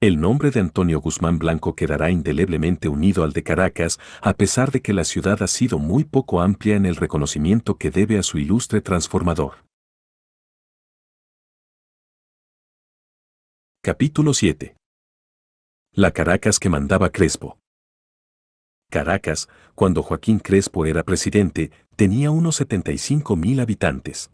El nombre de Antonio Guzmán Blanco quedará indeleblemente unido al de Caracas, a pesar de que la ciudad ha sido muy poco amplia en el reconocimiento que debe a su ilustre transformador. Capítulo 7. La Caracas que mandaba Crespo. Caracas, cuando Joaquín Crespo era presidente, tenía unos 75.000 habitantes.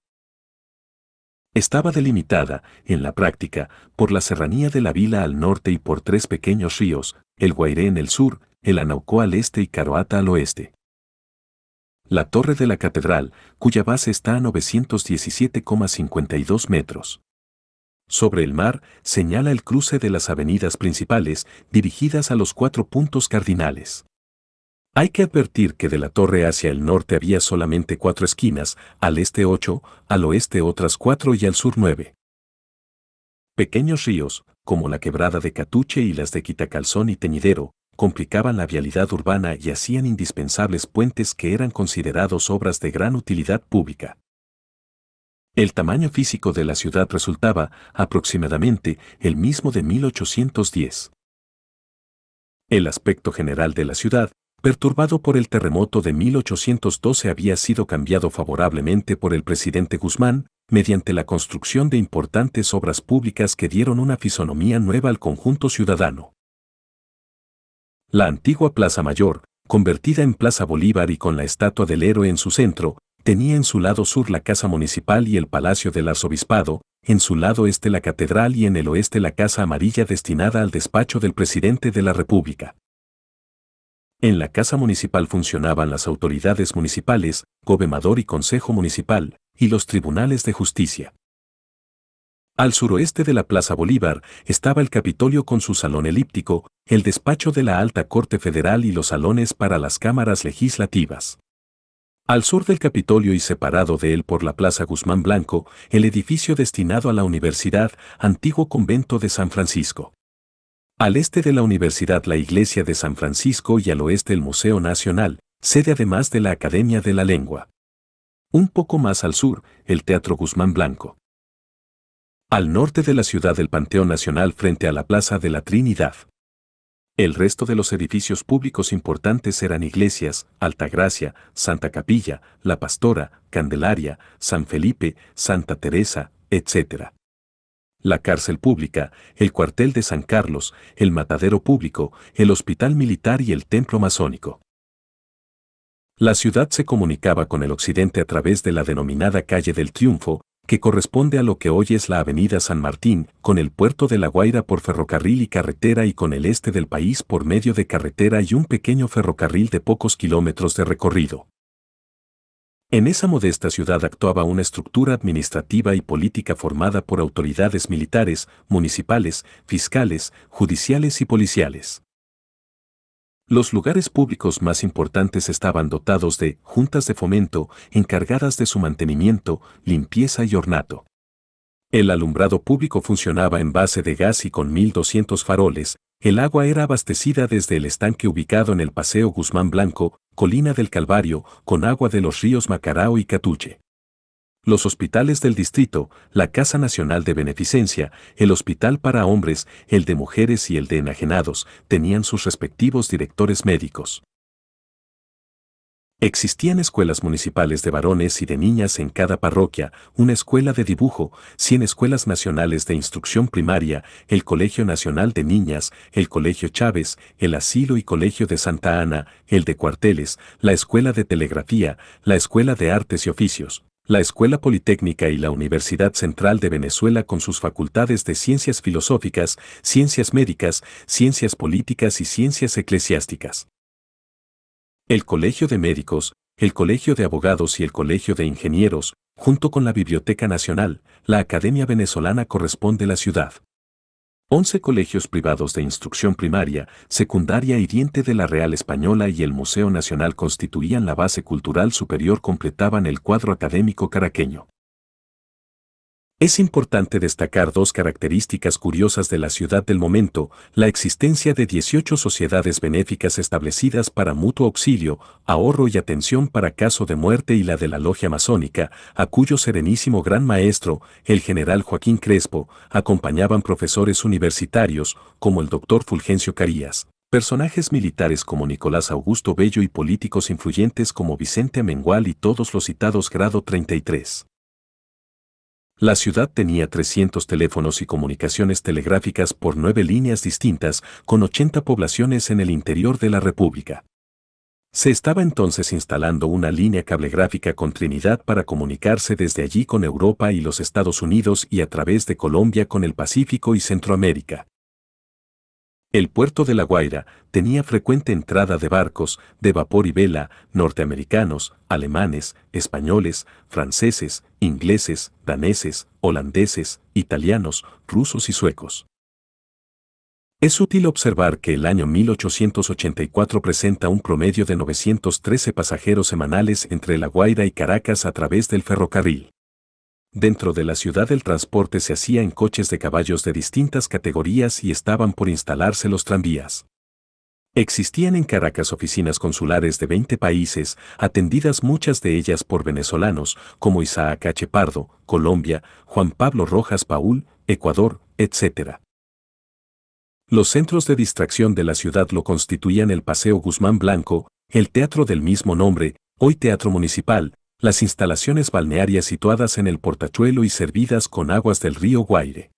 Estaba delimitada, en la práctica, por la serranía de la Vila al norte y por tres pequeños ríos, el Guairé en el sur, el Anauco al este y Caroata al oeste. La torre de la catedral, cuya base está a 917,52 metros sobre el mar, señala el cruce de las avenidas principales dirigidas a los cuatro puntos cardinales. Hay que advertir que de la torre hacia el norte había solamente cuatro esquinas, al este ocho, al oeste otras cuatro y al sur nueve. Pequeños ríos, como la quebrada de Catuche y las de Quitacalzón y Teñidero, complicaban la vialidad urbana y hacían indispensables puentes que eran considerados obras de gran utilidad pública. El tamaño físico de la ciudad resultaba, aproximadamente, el mismo de 1810. El aspecto general de la ciudad, perturbado por el terremoto de 1812, había sido cambiado favorablemente por el presidente Guzmán, mediante la construcción de importantes obras públicas que dieron una fisonomía nueva al conjunto ciudadano. La antigua Plaza Mayor, convertida en Plaza Bolívar y con la estatua del héroe en su centro, Tenía en su lado sur la Casa Municipal y el Palacio del Arzobispado, en su lado este la Catedral y en el oeste la Casa Amarilla destinada al despacho del presidente de la República. En la Casa Municipal funcionaban las autoridades municipales, gobernador y consejo municipal, y los tribunales de justicia. Al suroeste de la Plaza Bolívar estaba el Capitolio con su salón elíptico, el despacho de la Alta Corte Federal y los salones para las cámaras legislativas. Al sur del Capitolio y separado de él por la Plaza Guzmán Blanco, el edificio destinado a la universidad, antiguo convento de San Francisco. Al este de la universidad la iglesia de San Francisco y al oeste el Museo Nacional, sede además de la Academia de la Lengua. Un poco más al sur, el Teatro Guzmán Blanco. Al norte de la ciudad el Panteón Nacional frente a la Plaza de la Trinidad. El resto de los edificios públicos importantes eran iglesias, Altagracia, Santa Capilla, La Pastora, Candelaria, San Felipe, Santa Teresa, etc. La cárcel pública, el cuartel de San Carlos, el matadero público, el hospital militar y el templo masónico. La ciudad se comunicaba con el occidente a través de la denominada Calle del Triunfo, que corresponde a lo que hoy es la Avenida San Martín, con el puerto de La Guaira por ferrocarril y carretera y con el este del país por medio de carretera y un pequeño ferrocarril de pocos kilómetros de recorrido. En esa modesta ciudad actuaba una estructura administrativa y política formada por autoridades militares, municipales, fiscales, judiciales y policiales. Los lugares públicos más importantes estaban dotados de juntas de fomento encargadas de su mantenimiento, limpieza y ornato. El alumbrado público funcionaba en base de gas y con 1.200 faroles, el agua era abastecida desde el estanque ubicado en el Paseo Guzmán Blanco, Colina del Calvario, con agua de los ríos Macarao y Catuche los hospitales del distrito, la Casa Nacional de Beneficencia, el Hospital para Hombres, el de Mujeres y el de Enajenados tenían sus respectivos directores médicos. Existían escuelas municipales de varones y de niñas en cada parroquia, una escuela de dibujo, 100 escuelas nacionales de instrucción primaria, el Colegio Nacional de Niñas, el Colegio Chávez, el Asilo y Colegio de Santa Ana, el de Cuarteles, la Escuela de Telegrafía, la Escuela de Artes y Oficios la Escuela Politécnica y la Universidad Central de Venezuela con sus facultades de Ciencias Filosóficas, Ciencias Médicas, Ciencias Políticas y Ciencias Eclesiásticas. El Colegio de Médicos, el Colegio de Abogados y el Colegio de Ingenieros, junto con la Biblioteca Nacional, la Academia Venezolana corresponde a la ciudad. Once colegios privados de instrucción primaria, secundaria y diente de la Real Española y el Museo Nacional constituían la base cultural superior completaban el cuadro académico caraqueño. Es importante destacar dos características curiosas de la ciudad del momento, la existencia de 18 sociedades benéficas establecidas para mutuo auxilio, ahorro y atención para caso de muerte y la de la logia masónica, a cuyo serenísimo gran maestro, el general Joaquín Crespo, acompañaban profesores universitarios como el doctor Fulgencio Carías. Personajes militares como Nicolás Augusto Bello y políticos influyentes como Vicente Mengual y todos los citados grado 33. La ciudad tenía 300 teléfonos y comunicaciones telegráficas por nueve líneas distintas, con 80 poblaciones en el interior de la República. Se estaba entonces instalando una línea cablegráfica con Trinidad para comunicarse desde allí con Europa y los Estados Unidos y a través de Colombia con el Pacífico y Centroamérica. El puerto de La Guaira tenía frecuente entrada de barcos de vapor y vela norteamericanos, alemanes, españoles, franceses, ingleses, daneses, holandeses, italianos, rusos y suecos. Es útil observar que el año 1884 presenta un promedio de 913 pasajeros semanales entre La Guaira y Caracas a través del ferrocarril. Dentro de la ciudad el transporte se hacía en coches de caballos de distintas categorías y estaban por instalarse los tranvías. Existían en Caracas oficinas consulares de 20 países, atendidas muchas de ellas por venezolanos, como Isaac H. Colombia, Juan Pablo Rojas Paul, Ecuador, etc. Los centros de distracción de la ciudad lo constituían el Paseo Guzmán Blanco, el teatro del mismo nombre, hoy Teatro Municipal, las instalaciones balnearias situadas en el portachuelo y servidas con aguas del río Guaire.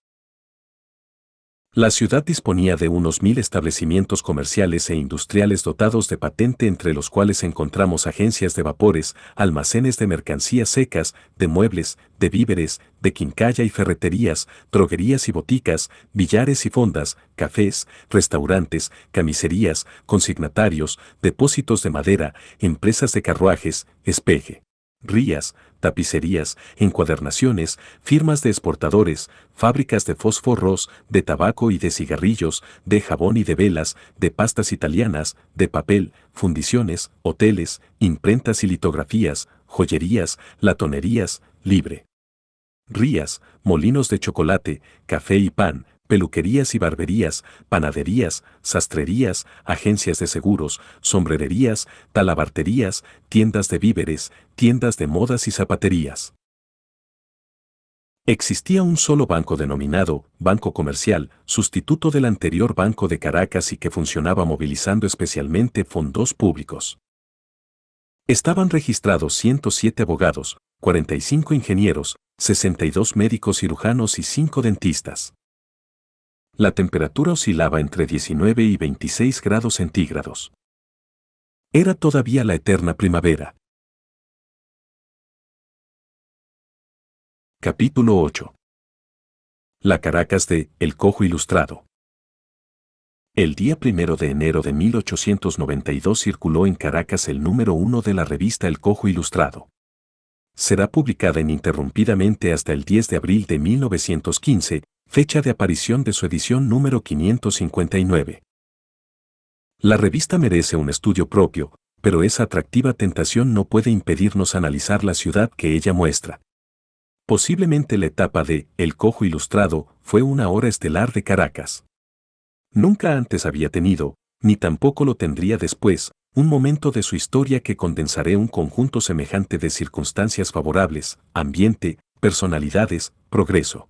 La ciudad disponía de unos mil establecimientos comerciales e industriales dotados de patente entre los cuales encontramos agencias de vapores, almacenes de mercancías secas, de muebles, de víveres, de quincalla y ferreterías, droguerías y boticas, billares y fondas, cafés, restaurantes, camiserías, consignatarios, depósitos de madera, empresas de carruajes, espeje rías, tapicerías, encuadernaciones, firmas de exportadores, fábricas de fósforos, de tabaco y de cigarrillos, de jabón y de velas, de pastas italianas, de papel, fundiciones, hoteles, imprentas y litografías, joyerías, latonerías, libre. Rías, molinos de chocolate, café y pan, peluquerías y barberías, panaderías, sastrerías, agencias de seguros, sombrererías, talabarterías, tiendas de víveres, tiendas de modas y zapaterías. Existía un solo banco denominado Banco Comercial, sustituto del anterior Banco de Caracas y que funcionaba movilizando especialmente fondos públicos. Estaban registrados 107 abogados, 45 ingenieros, 62 médicos cirujanos y 5 dentistas la temperatura oscilaba entre 19 y 26 grados centígrados. Era todavía la eterna primavera. Capítulo 8. La Caracas de El Cojo Ilustrado. El día primero de enero de 1892 circuló en Caracas el número uno de la revista El Cojo Ilustrado. Será publicada ininterrumpidamente hasta el 10 de abril de 1915, fecha de aparición de su edición número 559. La revista merece un estudio propio, pero esa atractiva tentación no puede impedirnos analizar la ciudad que ella muestra. Posiblemente la etapa de El Cojo Ilustrado fue una hora estelar de Caracas. Nunca antes había tenido, ni tampoco lo tendría después, un momento de su historia que condensaré un conjunto semejante de circunstancias favorables, ambiente, personalidades, progreso.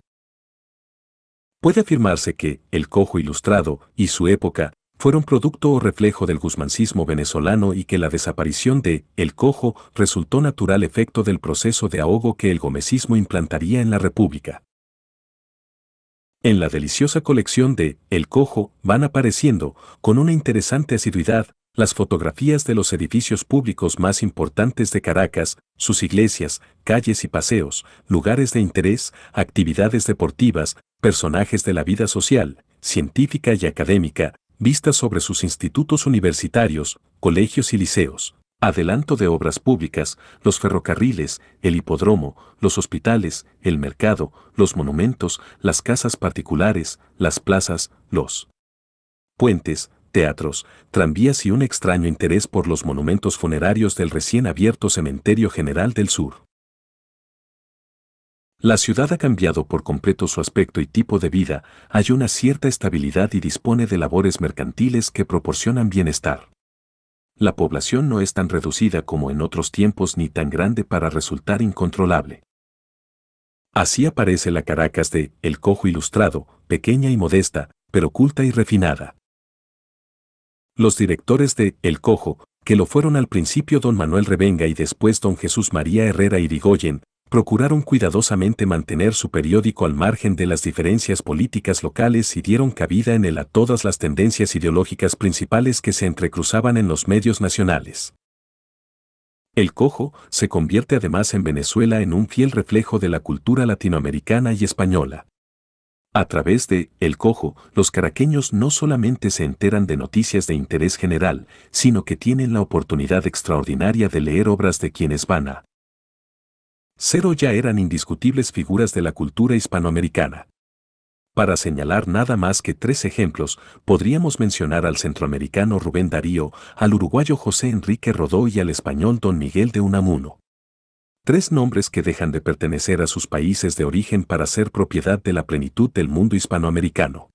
Puede afirmarse que el cojo ilustrado y su época fueron producto o reflejo del guzmancismo venezolano y que la desaparición de el cojo resultó natural efecto del proceso de ahogo que el gomecismo implantaría en la República. En la deliciosa colección de El Cojo van apareciendo, con una interesante asiduidad, las fotografías de los edificios públicos más importantes de Caracas, sus iglesias, calles y paseos, lugares de interés, actividades deportivas, personajes de la vida social, científica y académica, vistas sobre sus institutos universitarios, colegios y liceos, adelanto de obras públicas, los ferrocarriles, el hipódromo, los hospitales, el mercado, los monumentos, las casas particulares, las plazas, los puentes, teatros, tranvías y un extraño interés por los monumentos funerarios del recién abierto Cementerio General del Sur. La ciudad ha cambiado por completo su aspecto y tipo de vida, hay una cierta estabilidad y dispone de labores mercantiles que proporcionan bienestar. La población no es tan reducida como en otros tiempos ni tan grande para resultar incontrolable. Así aparece la Caracas de El Cojo Ilustrado, pequeña y modesta, pero culta y refinada. Los directores de El Cojo, que lo fueron al principio don Manuel Revenga y después don Jesús María Herrera Irigoyen, procuraron cuidadosamente mantener su periódico al margen de las diferencias políticas locales y dieron cabida en él a todas las tendencias ideológicas principales que se entrecruzaban en los medios nacionales. El cojo se convierte además en Venezuela en un fiel reflejo de la cultura latinoamericana y española. A través de El Cojo, los caraqueños no solamente se enteran de noticias de interés general, sino que tienen la oportunidad extraordinaria de leer obras de quienes van a Cero ya eran indiscutibles figuras de la cultura hispanoamericana. Para señalar nada más que tres ejemplos, podríamos mencionar al centroamericano Rubén Darío, al uruguayo José Enrique Rodó y al español Don Miguel de Unamuno tres nombres que dejan de pertenecer a sus países de origen para ser propiedad de la plenitud del mundo hispanoamericano.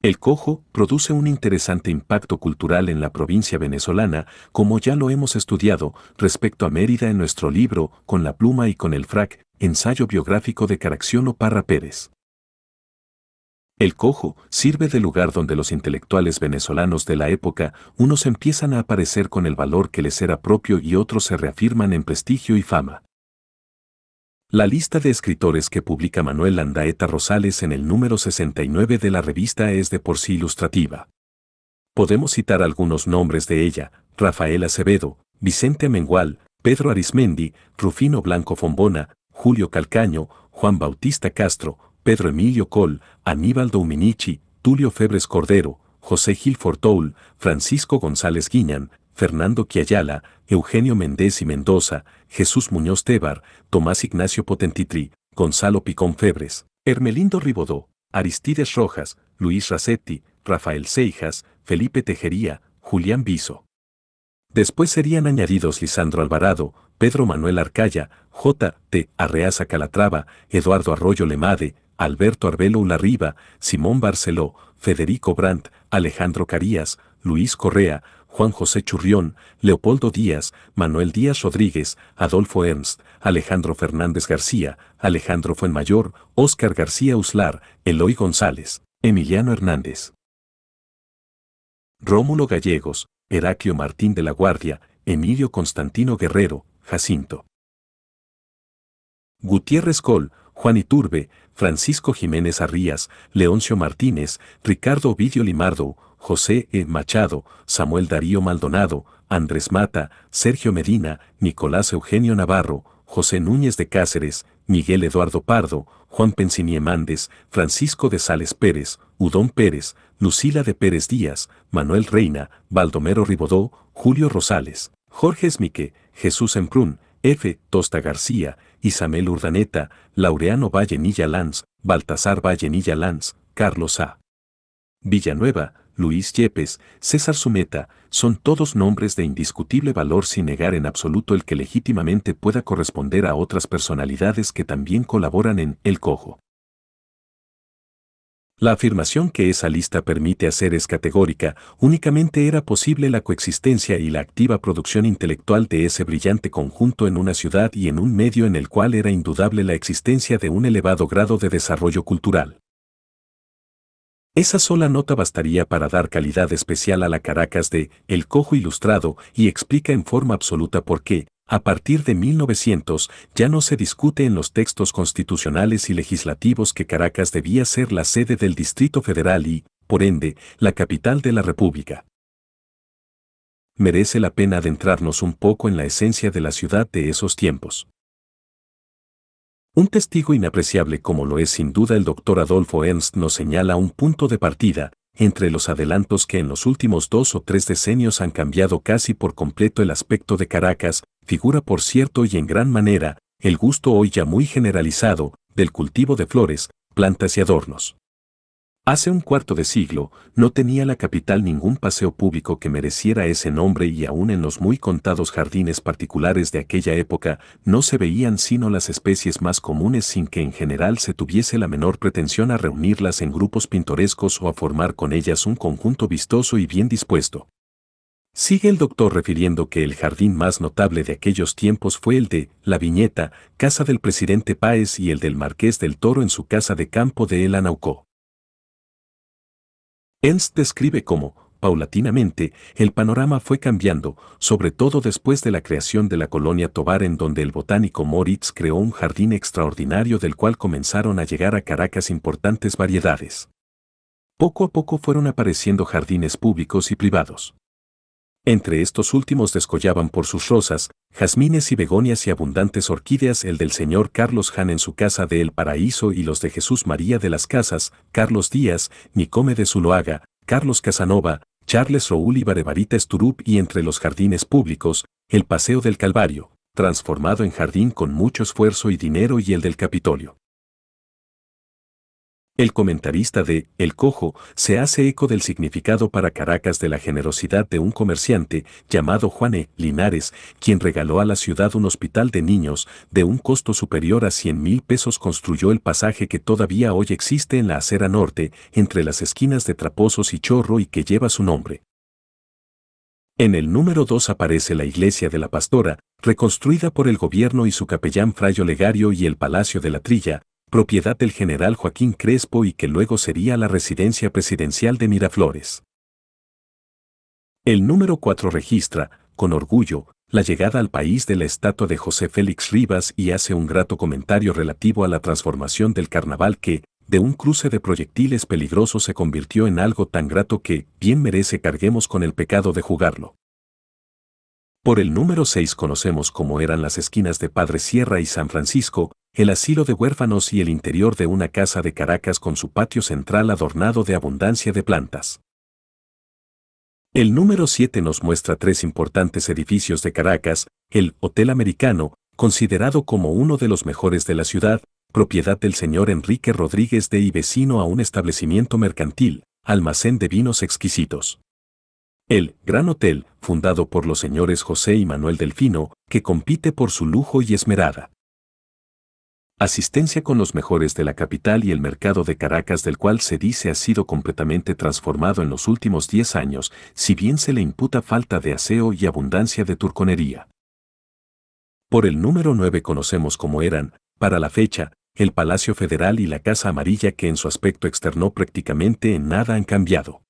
El cojo produce un interesante impacto cultural en la provincia venezolana, como ya lo hemos estudiado respecto a Mérida en nuestro libro Con la pluma y con el frac, ensayo biográfico de Caracciono Parra Pérez. El cojo sirve de lugar donde los intelectuales venezolanos de la época, unos empiezan a aparecer con el valor que les era propio y otros se reafirman en prestigio y fama. La lista de escritores que publica Manuel Andaeta Rosales en el número 69 de la revista es de por sí ilustrativa. Podemos citar algunos nombres de ella, Rafael Acevedo, Vicente Mengual, Pedro Arismendi, Rufino Blanco Fombona, Julio Calcaño, Juan Bautista Castro, Pedro Emilio Col, Aníbal Dominici, Tulio Febres Cordero, José Gil Fortoul, Francisco González Guiñan, Fernando Quiayala, Eugenio Méndez y Mendoza, Jesús Muñoz Tebar, Tomás Ignacio Potentitri, Gonzalo Picón Febres, Hermelindo Ribodó, Aristides Rojas, Luis Racetti, Rafael Seijas, Felipe Tejería, Julián Biso. Después serían añadidos Lisandro Alvarado, Pedro Manuel Arcaya, J. T. Arreaza Calatrava, Eduardo Arroyo Lemade, Alberto Arbelo Ularriba, Simón Barceló, Federico Brandt, Alejandro Carías, Luis Correa, Juan José Churrión, Leopoldo Díaz, Manuel Díaz Rodríguez, Adolfo Ernst, Alejandro Fernández García, Alejandro Fuenmayor, Óscar García Uslar, Eloy González, Emiliano Hernández. Rómulo Gallegos, Heraclio Martín de la Guardia, Emilio Constantino Guerrero, Jacinto. Gutiérrez Col, Juan Iturbe, Francisco Jiménez Arrías, Leoncio Martínez, Ricardo Ovidio Limardo, José E. Machado, Samuel Darío Maldonado, Andrés Mata, Sergio Medina, Nicolás Eugenio Navarro, José Núñez de Cáceres, Miguel Eduardo Pardo, Juan Pensinie Mández, Francisco de Sales Pérez, Udón Pérez, Lucila de Pérez Díaz, Manuel Reina, Baldomero Ribodó, Julio Rosales, Jorge Esmique, Jesús Emprún, F. Tosta García, Isamel Urdaneta, Laureano Vallenilla Lanz, Baltasar Vallenilla Lanz, Carlos A. Villanueva, Luis Yepes, César Sumeta, son todos nombres de indiscutible valor sin negar en absoluto el que legítimamente pueda corresponder a otras personalidades que también colaboran en El Cojo. La afirmación que esa lista permite hacer es categórica, únicamente era posible la coexistencia y la activa producción intelectual de ese brillante conjunto en una ciudad y en un medio en el cual era indudable la existencia de un elevado grado de desarrollo cultural. Esa sola nota bastaría para dar calidad especial a la Caracas de El Cojo Ilustrado y explica en forma absoluta por qué, a partir de 1900 ya no se discute en los textos constitucionales y legislativos que Caracas debía ser la sede del Distrito Federal y, por ende, la capital de la República. Merece la pena adentrarnos un poco en la esencia de la ciudad de esos tiempos. Un testigo inapreciable como lo es sin duda el doctor Adolfo Ernst nos señala un punto de partida, entre los adelantos que en los últimos dos o tres decenios han cambiado casi por completo el aspecto de Caracas, figura por cierto y en gran manera, el gusto hoy ya muy generalizado, del cultivo de flores, plantas y adornos. Hace un cuarto de siglo, no tenía la capital ningún paseo público que mereciera ese nombre y aún en los muy contados jardines particulares de aquella época no se veían sino las especies más comunes sin que en general se tuviese la menor pretensión a reunirlas en grupos pintorescos o a formar con ellas un conjunto vistoso y bien dispuesto. Sigue el doctor refiriendo que el jardín más notable de aquellos tiempos fue el de La Viñeta, casa del presidente Páez y el del marqués del Toro en su casa de campo de El Anaucó. Ernst describe cómo, paulatinamente, el panorama fue cambiando, sobre todo después de la creación de la colonia Tobar en donde el botánico Moritz creó un jardín extraordinario del cual comenzaron a llegar a Caracas importantes variedades. Poco a poco fueron apareciendo jardines públicos y privados. Entre estos últimos descollaban por sus rosas, jazmines y begonias y abundantes orquídeas el del señor Carlos Han en su casa de El Paraíso y los de Jesús María de las Casas, Carlos Díaz, Nicome de Zuloaga, Carlos Casanova, Charles Raúl y Barevarita Esturup y entre los jardines públicos, el Paseo del Calvario, transformado en jardín con mucho esfuerzo y dinero y el del Capitolio. El comentarista de El Cojo se hace eco del significado para Caracas de la generosidad de un comerciante llamado Juan E. Linares, quien regaló a la ciudad un hospital de niños de un costo superior a 100 mil pesos. Construyó el pasaje que todavía hoy existe en la acera norte, entre las esquinas de Traposos y Chorro y que lleva su nombre. En el número 2 aparece la iglesia de la Pastora, reconstruida por el gobierno y su capellán Fray Legario y el Palacio de la Trilla, propiedad del general Joaquín Crespo y que luego sería la residencia presidencial de Miraflores. El número 4 registra, con orgullo, la llegada al país de la estatua de José Félix Rivas y hace un grato comentario relativo a la transformación del carnaval que, de un cruce de proyectiles peligrosos se convirtió en algo tan grato que, bien merece carguemos con el pecado de jugarlo. Por el número 6 conocemos cómo eran las esquinas de Padre Sierra y San Francisco, el asilo de huérfanos y el interior de una casa de Caracas con su patio central adornado de abundancia de plantas. El número 7 nos muestra tres importantes edificios de Caracas, el Hotel Americano, considerado como uno de los mejores de la ciudad, propiedad del señor Enrique Rodríguez de y vecino a un establecimiento mercantil, almacén de vinos exquisitos. El Gran Hotel, fundado por los señores José y Manuel Delfino, que compite por su lujo y esmerada. Asistencia con los mejores de la capital y el mercado de Caracas del cual se dice ha sido completamente transformado en los últimos 10 años, si bien se le imputa falta de aseo y abundancia de turconería. Por el número 9 conocemos como eran, para la fecha, el Palacio Federal y la Casa Amarilla que en su aspecto externo prácticamente en nada han cambiado.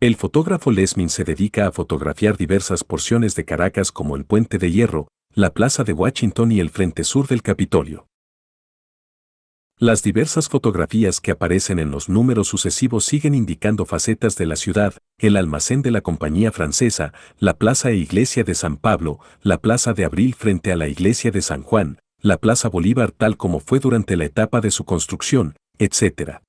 El fotógrafo Lesmin se dedica a fotografiar diversas porciones de Caracas como el Puente de Hierro, la Plaza de Washington y el frente sur del Capitolio. Las diversas fotografías que aparecen en los números sucesivos siguen indicando facetas de la ciudad, el almacén de la compañía francesa, la plaza e iglesia de San Pablo, la plaza de Abril frente a la iglesia de San Juan, la plaza Bolívar tal como fue durante la etapa de su construcción, etc.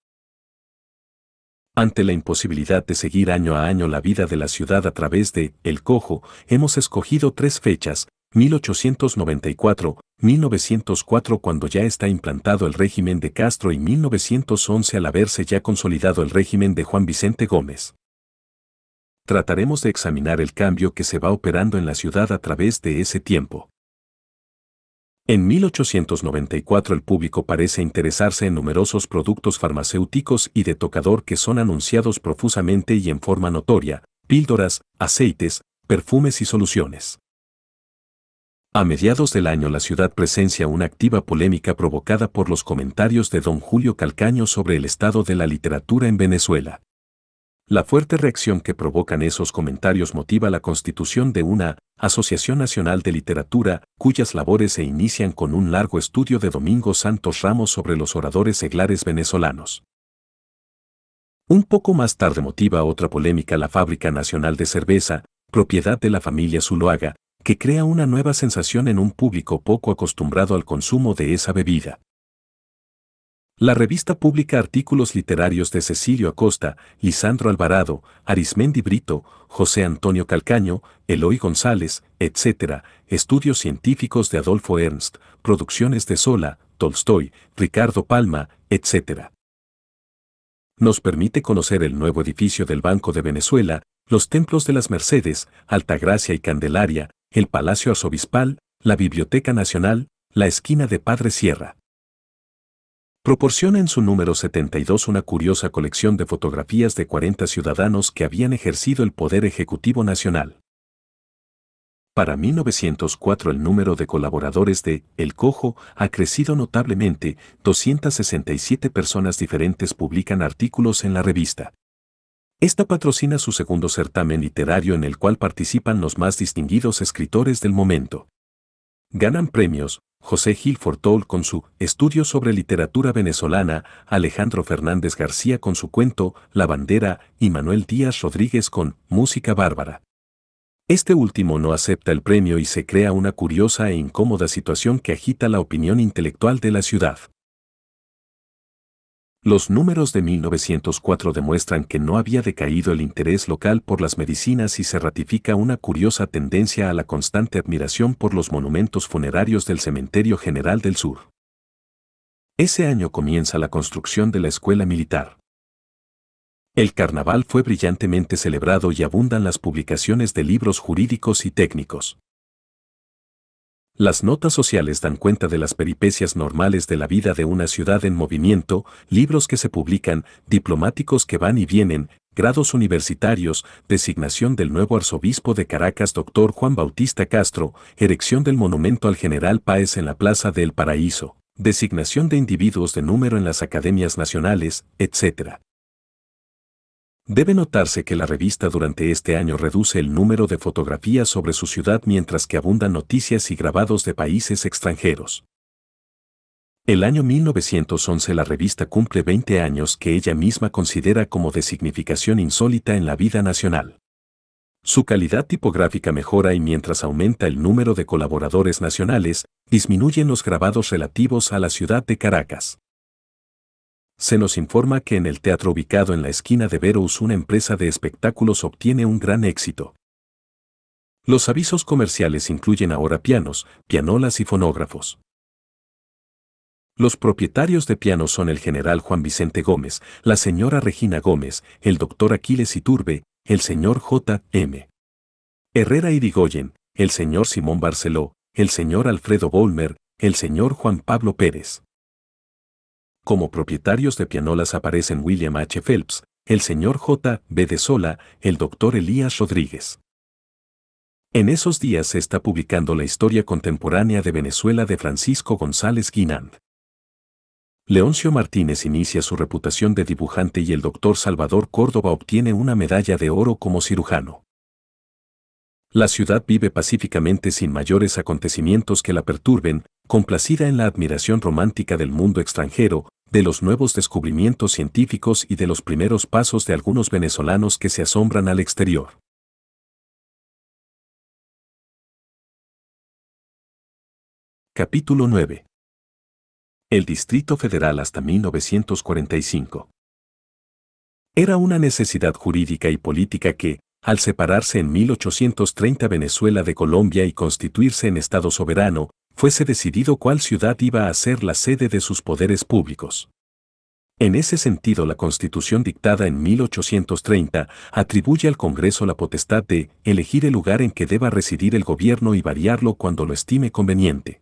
Ante la imposibilidad de seguir año a año la vida de la ciudad a través de El Cojo, hemos escogido tres fechas, 1894, 1904 cuando ya está implantado el régimen de Castro y 1911 al haberse ya consolidado el régimen de Juan Vicente Gómez. Trataremos de examinar el cambio que se va operando en la ciudad a través de ese tiempo. En 1894 el público parece interesarse en numerosos productos farmacéuticos y de tocador que son anunciados profusamente y en forma notoria, píldoras, aceites, perfumes y soluciones. A mediados del año la ciudad presencia una activa polémica provocada por los comentarios de don Julio Calcaño sobre el estado de la literatura en Venezuela. La fuerte reacción que provocan esos comentarios motiva la constitución de una Asociación Nacional de Literatura, cuyas labores se inician con un largo estudio de Domingo Santos Ramos sobre los oradores seglares venezolanos. Un poco más tarde motiva otra polémica la Fábrica Nacional de Cerveza, propiedad de la familia Zuloaga, que crea una nueva sensación en un público poco acostumbrado al consumo de esa bebida. La revista publica artículos literarios de Cecilio Acosta, Lisandro Alvarado, Arismendi Brito, José Antonio Calcaño, Eloy González, etc., estudios científicos de Adolfo Ernst, producciones de Sola, Tolstoy, Ricardo Palma, etc. Nos permite conocer el nuevo edificio del Banco de Venezuela, los templos de las Mercedes, Altagracia y Candelaria, el Palacio Arzobispal, la Biblioteca Nacional, la esquina de Padre Sierra. Proporciona en su número 72 una curiosa colección de fotografías de 40 ciudadanos que habían ejercido el poder ejecutivo nacional. Para 1904 el número de colaboradores de El Cojo ha crecido notablemente, 267 personas diferentes publican artículos en la revista. Esta patrocina su segundo certamen literario en el cual participan los más distinguidos escritores del momento. Ganan premios José Gil Fortol con su Estudio sobre Literatura Venezolana, Alejandro Fernández García con su cuento La Bandera y Manuel Díaz Rodríguez con Música Bárbara. Este último no acepta el premio y se crea una curiosa e incómoda situación que agita la opinión intelectual de la ciudad. Los números de 1904 demuestran que no había decaído el interés local por las medicinas y se ratifica una curiosa tendencia a la constante admiración por los monumentos funerarios del Cementerio General del Sur. Ese año comienza la construcción de la escuela militar. El carnaval fue brillantemente celebrado y abundan las publicaciones de libros jurídicos y técnicos. Las notas sociales dan cuenta de las peripecias normales de la vida de una ciudad en movimiento, libros que se publican, diplomáticos que van y vienen, grados universitarios, designación del nuevo arzobispo de Caracas doctor Juan Bautista Castro, erección del monumento al general Páez en la Plaza del Paraíso, designación de individuos de número en las academias nacionales, etc. Debe notarse que la revista durante este año reduce el número de fotografías sobre su ciudad mientras que abundan noticias y grabados de países extranjeros. El año 1911 la revista cumple 20 años que ella misma considera como de significación insólita en la vida nacional. Su calidad tipográfica mejora y mientras aumenta el número de colaboradores nacionales, disminuyen los grabados relativos a la ciudad de Caracas. Se nos informa que en el teatro ubicado en la esquina de Verus una empresa de espectáculos obtiene un gran éxito. Los avisos comerciales incluyen ahora pianos, pianolas y fonógrafos. Los propietarios de pianos son el general Juan Vicente Gómez, la señora Regina Gómez, el doctor Aquiles Iturbe, el señor J. M. Herrera Irigoyen, el señor Simón Barceló, el señor Alfredo Bolmer, el señor Juan Pablo Pérez. Como propietarios de pianolas aparecen William H. Phelps, el señor J. B. de Sola, el doctor Elías Rodríguez. En esos días se está publicando la historia contemporánea de Venezuela de Francisco González Guinand. Leoncio Martínez inicia su reputación de dibujante y el doctor Salvador Córdoba obtiene una medalla de oro como cirujano. La ciudad vive pacíficamente sin mayores acontecimientos que la perturben, complacida en la admiración romántica del mundo extranjero, de los nuevos descubrimientos científicos y de los primeros pasos de algunos venezolanos que se asombran al exterior. Capítulo 9. El Distrito Federal hasta 1945. Era una necesidad jurídica y política que, al separarse en 1830 Venezuela de Colombia y constituirse en Estado soberano, fuese decidido cuál ciudad iba a ser la sede de sus poderes públicos. En ese sentido, la Constitución dictada en 1830 atribuye al Congreso la potestad de elegir el lugar en que deba residir el gobierno y variarlo cuando lo estime conveniente.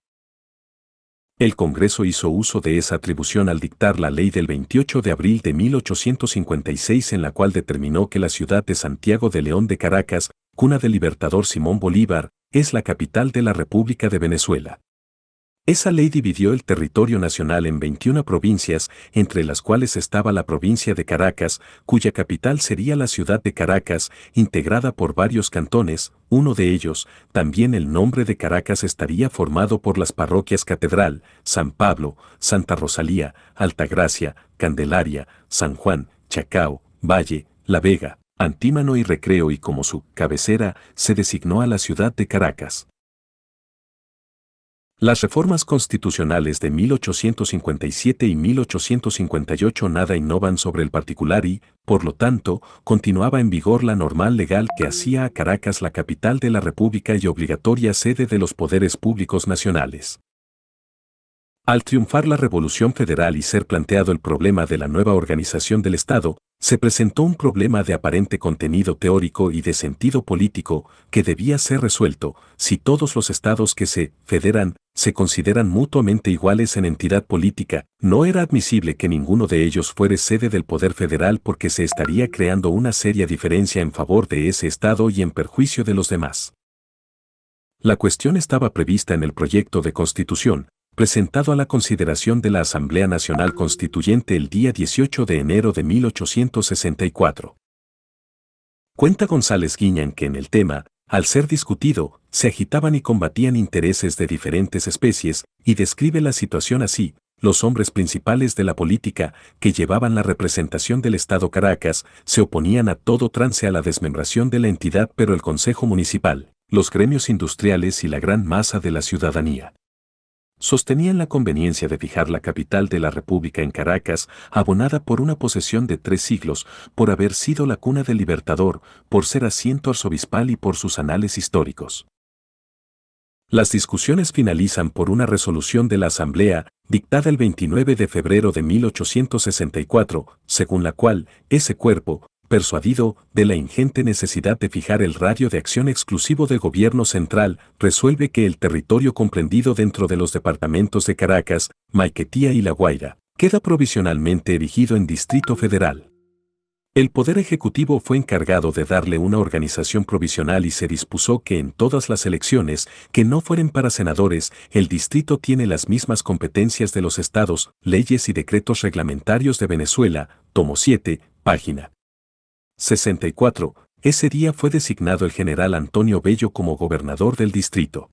El Congreso hizo uso de esa atribución al dictar la ley del 28 de abril de 1856 en la cual determinó que la ciudad de Santiago de León de Caracas, cuna del libertador Simón Bolívar, es la capital de la República de Venezuela. Esa ley dividió el territorio nacional en 21 provincias, entre las cuales estaba la provincia de Caracas, cuya capital sería la ciudad de Caracas, integrada por varios cantones, uno de ellos, también el nombre de Caracas estaría formado por las parroquias Catedral, San Pablo, Santa Rosalía, Altagracia, Candelaria, San Juan, Chacao, Valle, La Vega, Antímano y Recreo y como su cabecera se designó a la ciudad de Caracas. Las reformas constitucionales de 1857 y 1858 nada innovan sobre el particular y, por lo tanto, continuaba en vigor la normal legal que hacía a Caracas la capital de la República y obligatoria sede de los poderes públicos nacionales. Al triunfar la Revolución Federal y ser planteado el problema de la nueva organización del Estado, se presentó un problema de aparente contenido teórico y de sentido político que debía ser resuelto si todos los estados que se federan se consideran mutuamente iguales en entidad política, no era admisible que ninguno de ellos fuere sede del poder federal porque se estaría creando una seria diferencia en favor de ese estado y en perjuicio de los demás. La cuestión estaba prevista en el proyecto de constitución, presentado a la consideración de la Asamblea Nacional Constituyente el día 18 de enero de 1864. Cuenta González Guiñan que en el tema, al ser discutido, se agitaban y combatían intereses de diferentes especies, y describe la situación así, los hombres principales de la política, que llevaban la representación del Estado Caracas, se oponían a todo trance a la desmembración de la entidad, pero el Consejo Municipal, los gremios industriales y la gran masa de la ciudadanía sostenían la conveniencia de fijar la capital de la República en Caracas, abonada por una posesión de tres siglos, por haber sido la cuna del libertador, por ser asiento arzobispal y por sus anales históricos. Las discusiones finalizan por una resolución de la Asamblea, dictada el 29 de febrero de 1864, según la cual ese cuerpo, persuadido de la ingente necesidad de fijar el radio de acción exclusivo del gobierno central, resuelve que el territorio comprendido dentro de los departamentos de Caracas, Maiquetía y La Guaira queda provisionalmente erigido en Distrito Federal. El Poder Ejecutivo fue encargado de darle una organización provisional y se dispuso que en todas las elecciones que no fueren para senadores, el distrito tiene las mismas competencias de los estados, leyes y decretos reglamentarios de Venezuela, tomo 7, página 64, ese día fue designado el general Antonio Bello como gobernador del distrito.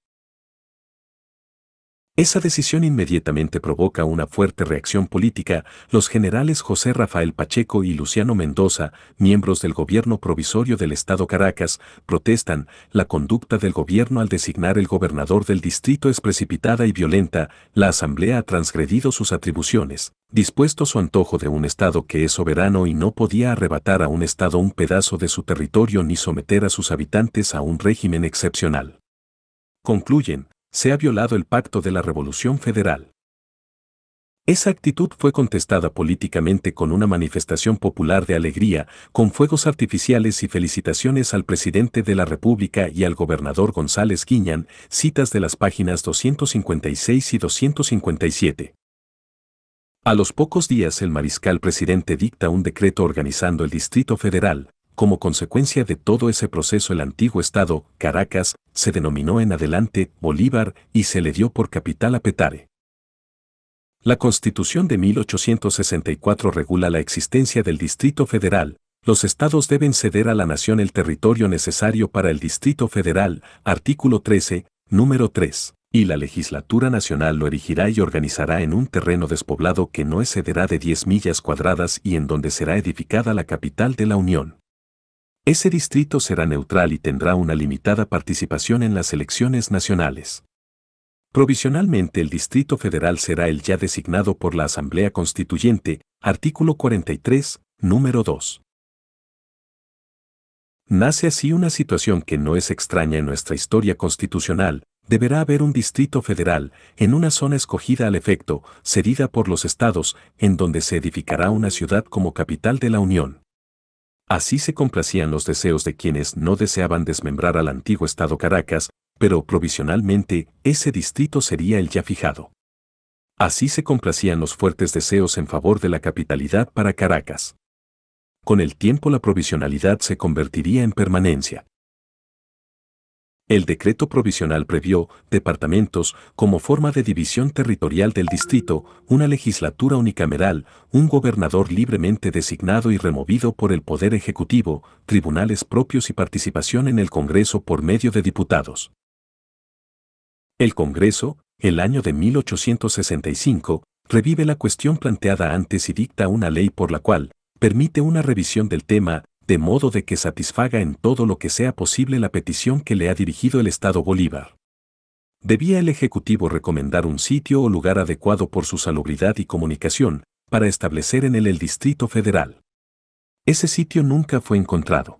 Esa decisión inmediatamente provoca una fuerte reacción política. Los generales José Rafael Pacheco y Luciano Mendoza, miembros del gobierno provisorio del Estado Caracas, protestan, la conducta del gobierno al designar el gobernador del distrito es precipitada y violenta, la Asamblea ha transgredido sus atribuciones, dispuesto su antojo de un Estado que es soberano y no podía arrebatar a un Estado un pedazo de su territorio ni someter a sus habitantes a un régimen excepcional. Concluyen, se ha violado el pacto de la Revolución Federal. Esa actitud fue contestada políticamente con una manifestación popular de alegría, con fuegos artificiales y felicitaciones al presidente de la República y al gobernador González Guiñán, citas de las páginas 256 y 257. A los pocos días el mariscal presidente dicta un decreto organizando el Distrito Federal, como consecuencia de todo ese proceso el antiguo estado, Caracas, se denominó en adelante Bolívar y se le dio por capital a Petare. La Constitución de 1864 regula la existencia del Distrito Federal. Los estados deben ceder a la nación el territorio necesario para el Distrito Federal, artículo 13, número 3 y la legislatura nacional lo erigirá y organizará en un terreno despoblado que no excederá de 10 millas cuadradas y en donde será edificada la capital de la Unión. Ese distrito será neutral y tendrá una limitada participación en las elecciones nacionales. Provisionalmente el Distrito Federal será el ya designado por la Asamblea Constituyente, artículo 43, número 2. Nace así una situación que no es extraña en nuestra historia constitucional, deberá haber un distrito federal en una zona escogida al efecto, cedida por los estados, en donde se edificará una ciudad como capital de la Unión. Así se complacían los deseos de quienes no deseaban desmembrar al antiguo estado Caracas, pero provisionalmente ese distrito sería el ya fijado. Así se complacían los fuertes deseos en favor de la capitalidad para Caracas. Con el tiempo la provisionalidad se convertiría en permanencia. El decreto provisional previó departamentos como forma de división territorial del distrito, una legislatura unicameral, un gobernador libremente designado y removido por el Poder Ejecutivo, tribunales propios y participación en el Congreso por medio de diputados. El Congreso, el año de 1865, revive la cuestión planteada antes y dicta una ley por la cual permite una revisión del tema de modo de que satisfaga en todo lo que sea posible la petición que le ha dirigido el Estado Bolívar. Debía el Ejecutivo recomendar un sitio o lugar adecuado por su salubridad y comunicación para establecer en él el Distrito Federal. Ese sitio nunca fue encontrado.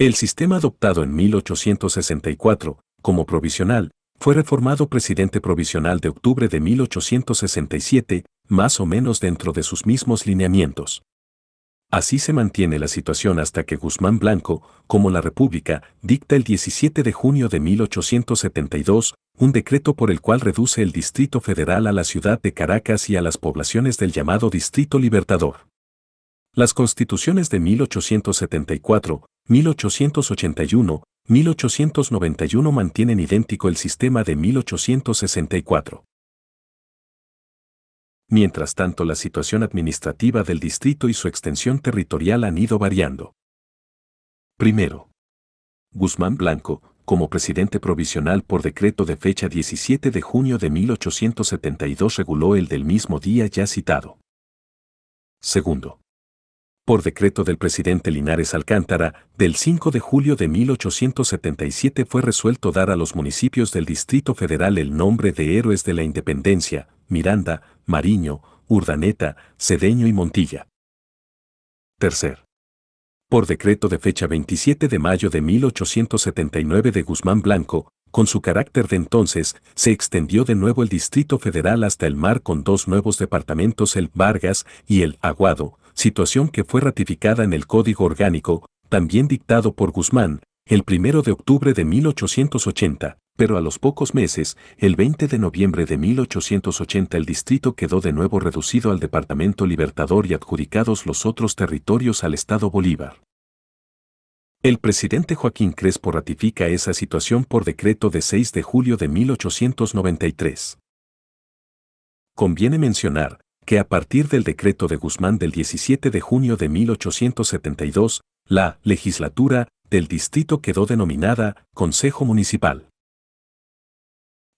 El sistema adoptado en 1864, como provisional, fue reformado presidente provisional de octubre de 1867, más o menos dentro de sus mismos lineamientos. Así se mantiene la situación hasta que Guzmán Blanco, como la República, dicta el 17 de junio de 1872 un decreto por el cual reduce el Distrito Federal a la ciudad de Caracas y a las poblaciones del llamado Distrito Libertador. Las constituciones de 1874, 1881, 1891 mantienen idéntico el sistema de 1864. Mientras tanto, la situación administrativa del distrito y su extensión territorial han ido variando. Primero, Guzmán Blanco, como presidente provisional por decreto de fecha 17 de junio de 1872, reguló el del mismo día ya citado. Segundo, por decreto del presidente Linares Alcántara, del 5 de julio de 1877 fue resuelto dar a los municipios del Distrito Federal el nombre de Héroes de la Independencia, Miranda, Mariño, Urdaneta, Cedeño y Montilla. Tercer. Por decreto de fecha 27 de mayo de 1879 de Guzmán Blanco, con su carácter de entonces, se extendió de nuevo el Distrito Federal hasta el mar con dos nuevos departamentos, el Vargas y el Aguado, situación que fue ratificada en el Código Orgánico, también dictado por Guzmán, el 1 de octubre de 1880. Pero a los pocos meses, el 20 de noviembre de 1880 el distrito quedó de nuevo reducido al Departamento Libertador y adjudicados los otros territorios al Estado Bolívar. El presidente Joaquín Crespo ratifica esa situación por decreto de 6 de julio de 1893. Conviene mencionar que a partir del decreto de Guzmán del 17 de junio de 1872, la legislatura del distrito quedó denominada Consejo Municipal.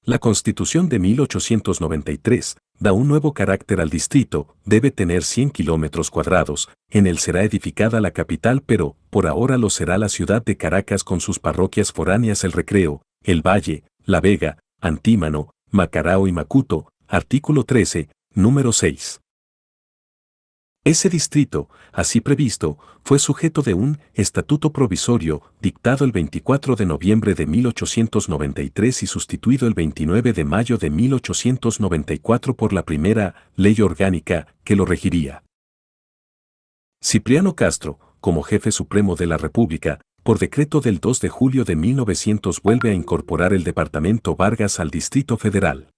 La Constitución de 1893 da un nuevo carácter al distrito, debe tener 100 kilómetros cuadrados, en él será edificada la capital pero, por ahora lo será la ciudad de Caracas con sus parroquias foráneas El Recreo, El Valle, La Vega, Antímano, Macarao y Macuto, artículo 13, número 6. Ese distrito, así previsto, fue sujeto de un estatuto provisorio dictado el 24 de noviembre de 1893 y sustituido el 29 de mayo de 1894 por la primera ley orgánica que lo regiría. Cipriano Castro, como jefe supremo de la República, por decreto del 2 de julio de 1900 vuelve a incorporar el departamento Vargas al Distrito Federal.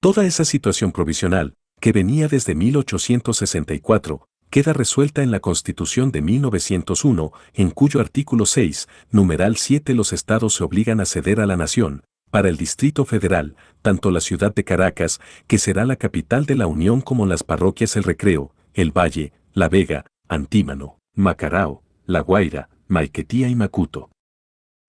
Toda esa situación provisional, que venía desde 1864, queda resuelta en la Constitución de 1901, en cuyo artículo 6, numeral 7 los estados se obligan a ceder a la nación, para el Distrito Federal, tanto la ciudad de Caracas, que será la capital de la Unión, como las parroquias El Recreo, El Valle, La Vega, Antímano, Macarao, La Guaira, Maiquetía y Macuto.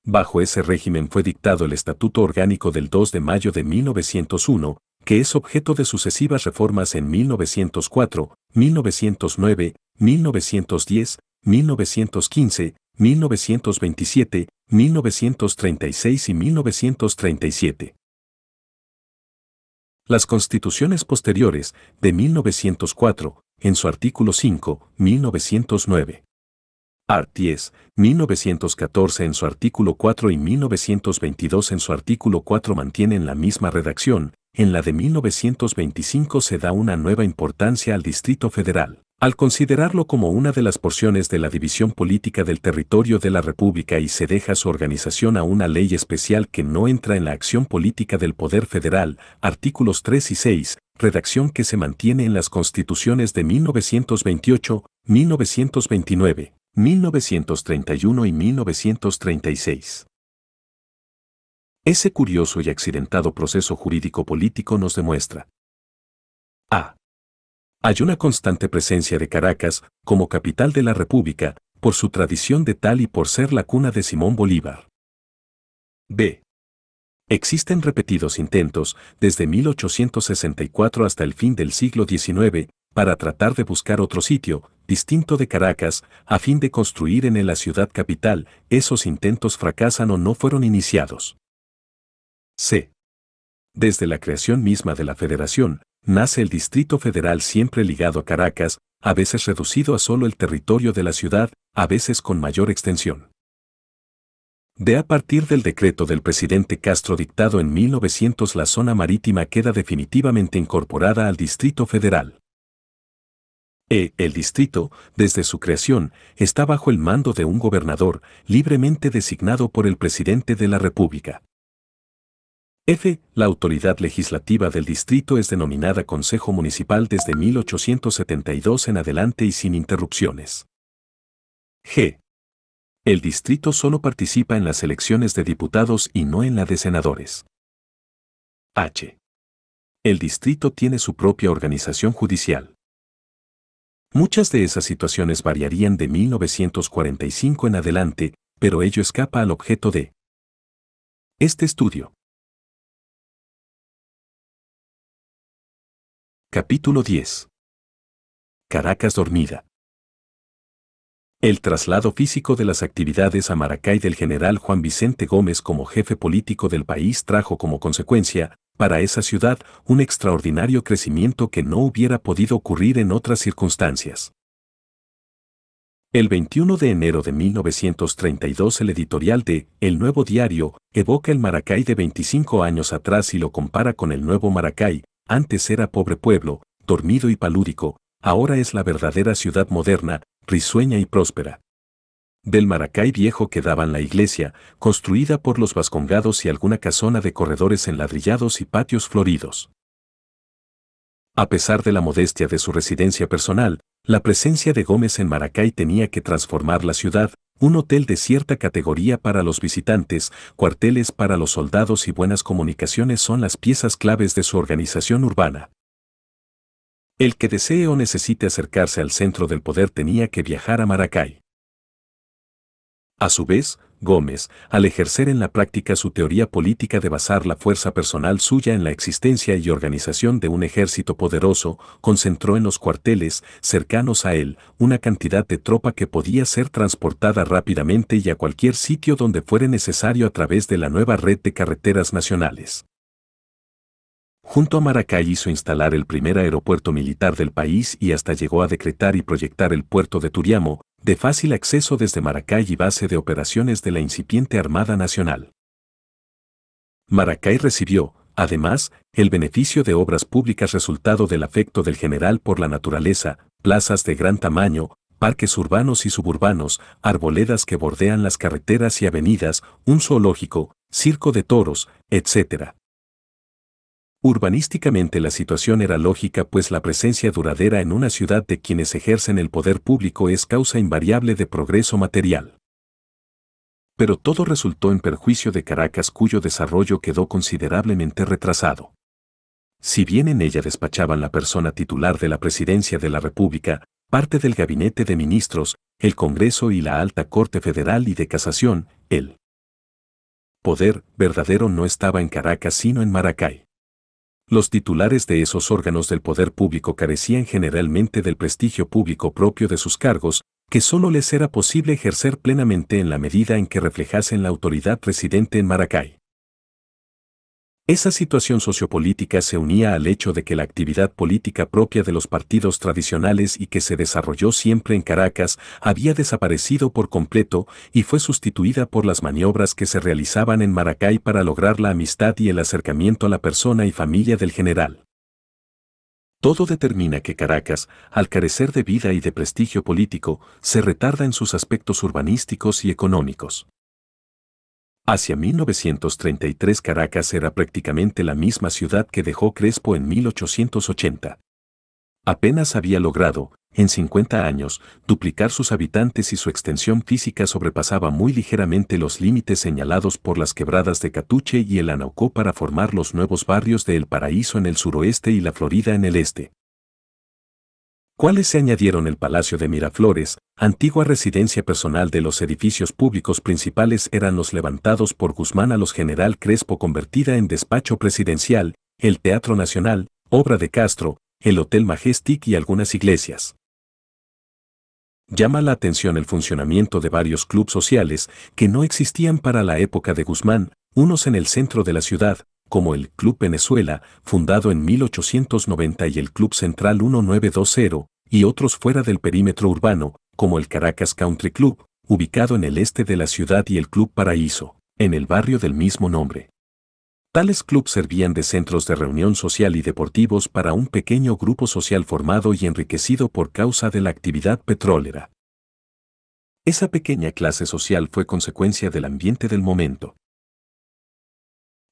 Bajo ese régimen fue dictado el Estatuto Orgánico del 2 de mayo de 1901, que es objeto de sucesivas reformas en 1904, 1909, 1910, 1915, 1927, 1936 y 1937. Las constituciones posteriores, de 1904, en su artículo 5, 1909. 10. 1914 en su artículo 4 y 1922 en su artículo 4 mantienen la misma redacción, en la de 1925 se da una nueva importancia al Distrito Federal. Al considerarlo como una de las porciones de la división política del territorio de la República y se deja su organización a una ley especial que no entra en la acción política del poder federal, artículos 3 y 6, redacción que se mantiene en las constituciones de 1928, 1929, 1931 y 1936. Ese curioso y accidentado proceso jurídico-político nos demuestra. A. Hay una constante presencia de Caracas como capital de la República, por su tradición de tal y por ser la cuna de Simón Bolívar. B. Existen repetidos intentos, desde 1864 hasta el fin del siglo XIX, para tratar de buscar otro sitio, distinto de Caracas, a fin de construir en la ciudad capital, esos intentos fracasan o no fueron iniciados. C. Desde la creación misma de la federación, nace el Distrito Federal siempre ligado a Caracas, a veces reducido a solo el territorio de la ciudad, a veces con mayor extensión. De a partir del decreto del presidente Castro dictado en 1900 la zona marítima queda definitivamente incorporada al Distrito Federal. E. El distrito, desde su creación, está bajo el mando de un gobernador libremente designado por el presidente de la República. F. La autoridad legislativa del distrito es denominada Consejo Municipal desde 1872 en adelante y sin interrupciones. G. El distrito solo participa en las elecciones de diputados y no en la de senadores. H. El distrito tiene su propia organización judicial. Muchas de esas situaciones variarían de 1945 en adelante, pero ello escapa al objeto de este estudio. Capítulo 10. Caracas dormida. El traslado físico de las actividades a Maracay del general Juan Vicente Gómez como jefe político del país trajo como consecuencia, para esa ciudad, un extraordinario crecimiento que no hubiera podido ocurrir en otras circunstancias. El 21 de enero de 1932 el editorial de El Nuevo Diario evoca el Maracay de 25 años atrás y lo compara con el nuevo Maracay, antes era pobre pueblo, dormido y palúdico, ahora es la verdadera ciudad moderna, risueña y próspera. Del Maracay viejo quedaban la iglesia, construida por los vascongados y alguna casona de corredores enladrillados y patios floridos. A pesar de la modestia de su residencia personal, la presencia de Gómez en Maracay tenía que transformar la ciudad, un hotel de cierta categoría para los visitantes, cuarteles para los soldados y buenas comunicaciones son las piezas claves de su organización urbana. El que desee o necesite acercarse al centro del poder tenía que viajar a Maracay. A su vez, Gómez, al ejercer en la práctica su teoría política de basar la fuerza personal suya en la existencia y organización de un ejército poderoso, concentró en los cuarteles cercanos a él una cantidad de tropa que podía ser transportada rápidamente y a cualquier sitio donde fuere necesario a través de la nueva red de carreteras nacionales. Junto a Maracay hizo instalar el primer aeropuerto militar del país y hasta llegó a decretar y proyectar el puerto de Turiamo, de fácil acceso desde Maracay y base de operaciones de la incipiente Armada Nacional. Maracay recibió, además, el beneficio de obras públicas resultado del afecto del general por la naturaleza, plazas de gran tamaño, parques urbanos y suburbanos, arboledas que bordean las carreteras y avenidas, un zoológico, circo de toros, etc. Urbanísticamente la situación era lógica pues la presencia duradera en una ciudad de quienes ejercen el poder público es causa invariable de progreso material. Pero todo resultó en perjuicio de Caracas cuyo desarrollo quedó considerablemente retrasado. Si bien en ella despachaban la persona titular de la Presidencia de la República, parte del Gabinete de Ministros, el Congreso y la Alta Corte Federal y de Casación, el poder verdadero no estaba en Caracas sino en Maracay. Los titulares de esos órganos del poder público carecían generalmente del prestigio público propio de sus cargos, que solo les era posible ejercer plenamente en la medida en que reflejasen la autoridad residente en Maracay. Esa situación sociopolítica se unía al hecho de que la actividad política propia de los partidos tradicionales y que se desarrolló siempre en Caracas había desaparecido por completo y fue sustituida por las maniobras que se realizaban en Maracay para lograr la amistad y el acercamiento a la persona y familia del general. Todo determina que Caracas, al carecer de vida y de prestigio político, se retarda en sus aspectos urbanísticos y económicos. Hacia 1933 Caracas era prácticamente la misma ciudad que dejó Crespo en 1880. Apenas había logrado, en 50 años, duplicar sus habitantes y su extensión física sobrepasaba muy ligeramente los límites señalados por las quebradas de Catuche y el Anaucó para formar los nuevos barrios de El Paraíso en el suroeste y la Florida en el este. Cuáles se añadieron el Palacio de Miraflores, antigua residencia personal de los edificios públicos principales eran los levantados por Guzmán a los General Crespo convertida en despacho presidencial, el Teatro Nacional, obra de Castro, el Hotel Majestic y algunas iglesias. Llama la atención el funcionamiento de varios clubes sociales que no existían para la época de Guzmán, unos en el centro de la ciudad, como el Club Venezuela, fundado en 1890 y el Club Central 1920, y otros fuera del perímetro urbano, como el Caracas Country Club, ubicado en el este de la ciudad y el Club Paraíso, en el barrio del mismo nombre. Tales clubes servían de centros de reunión social y deportivos para un pequeño grupo social formado y enriquecido por causa de la actividad petrolera. Esa pequeña clase social fue consecuencia del ambiente del momento,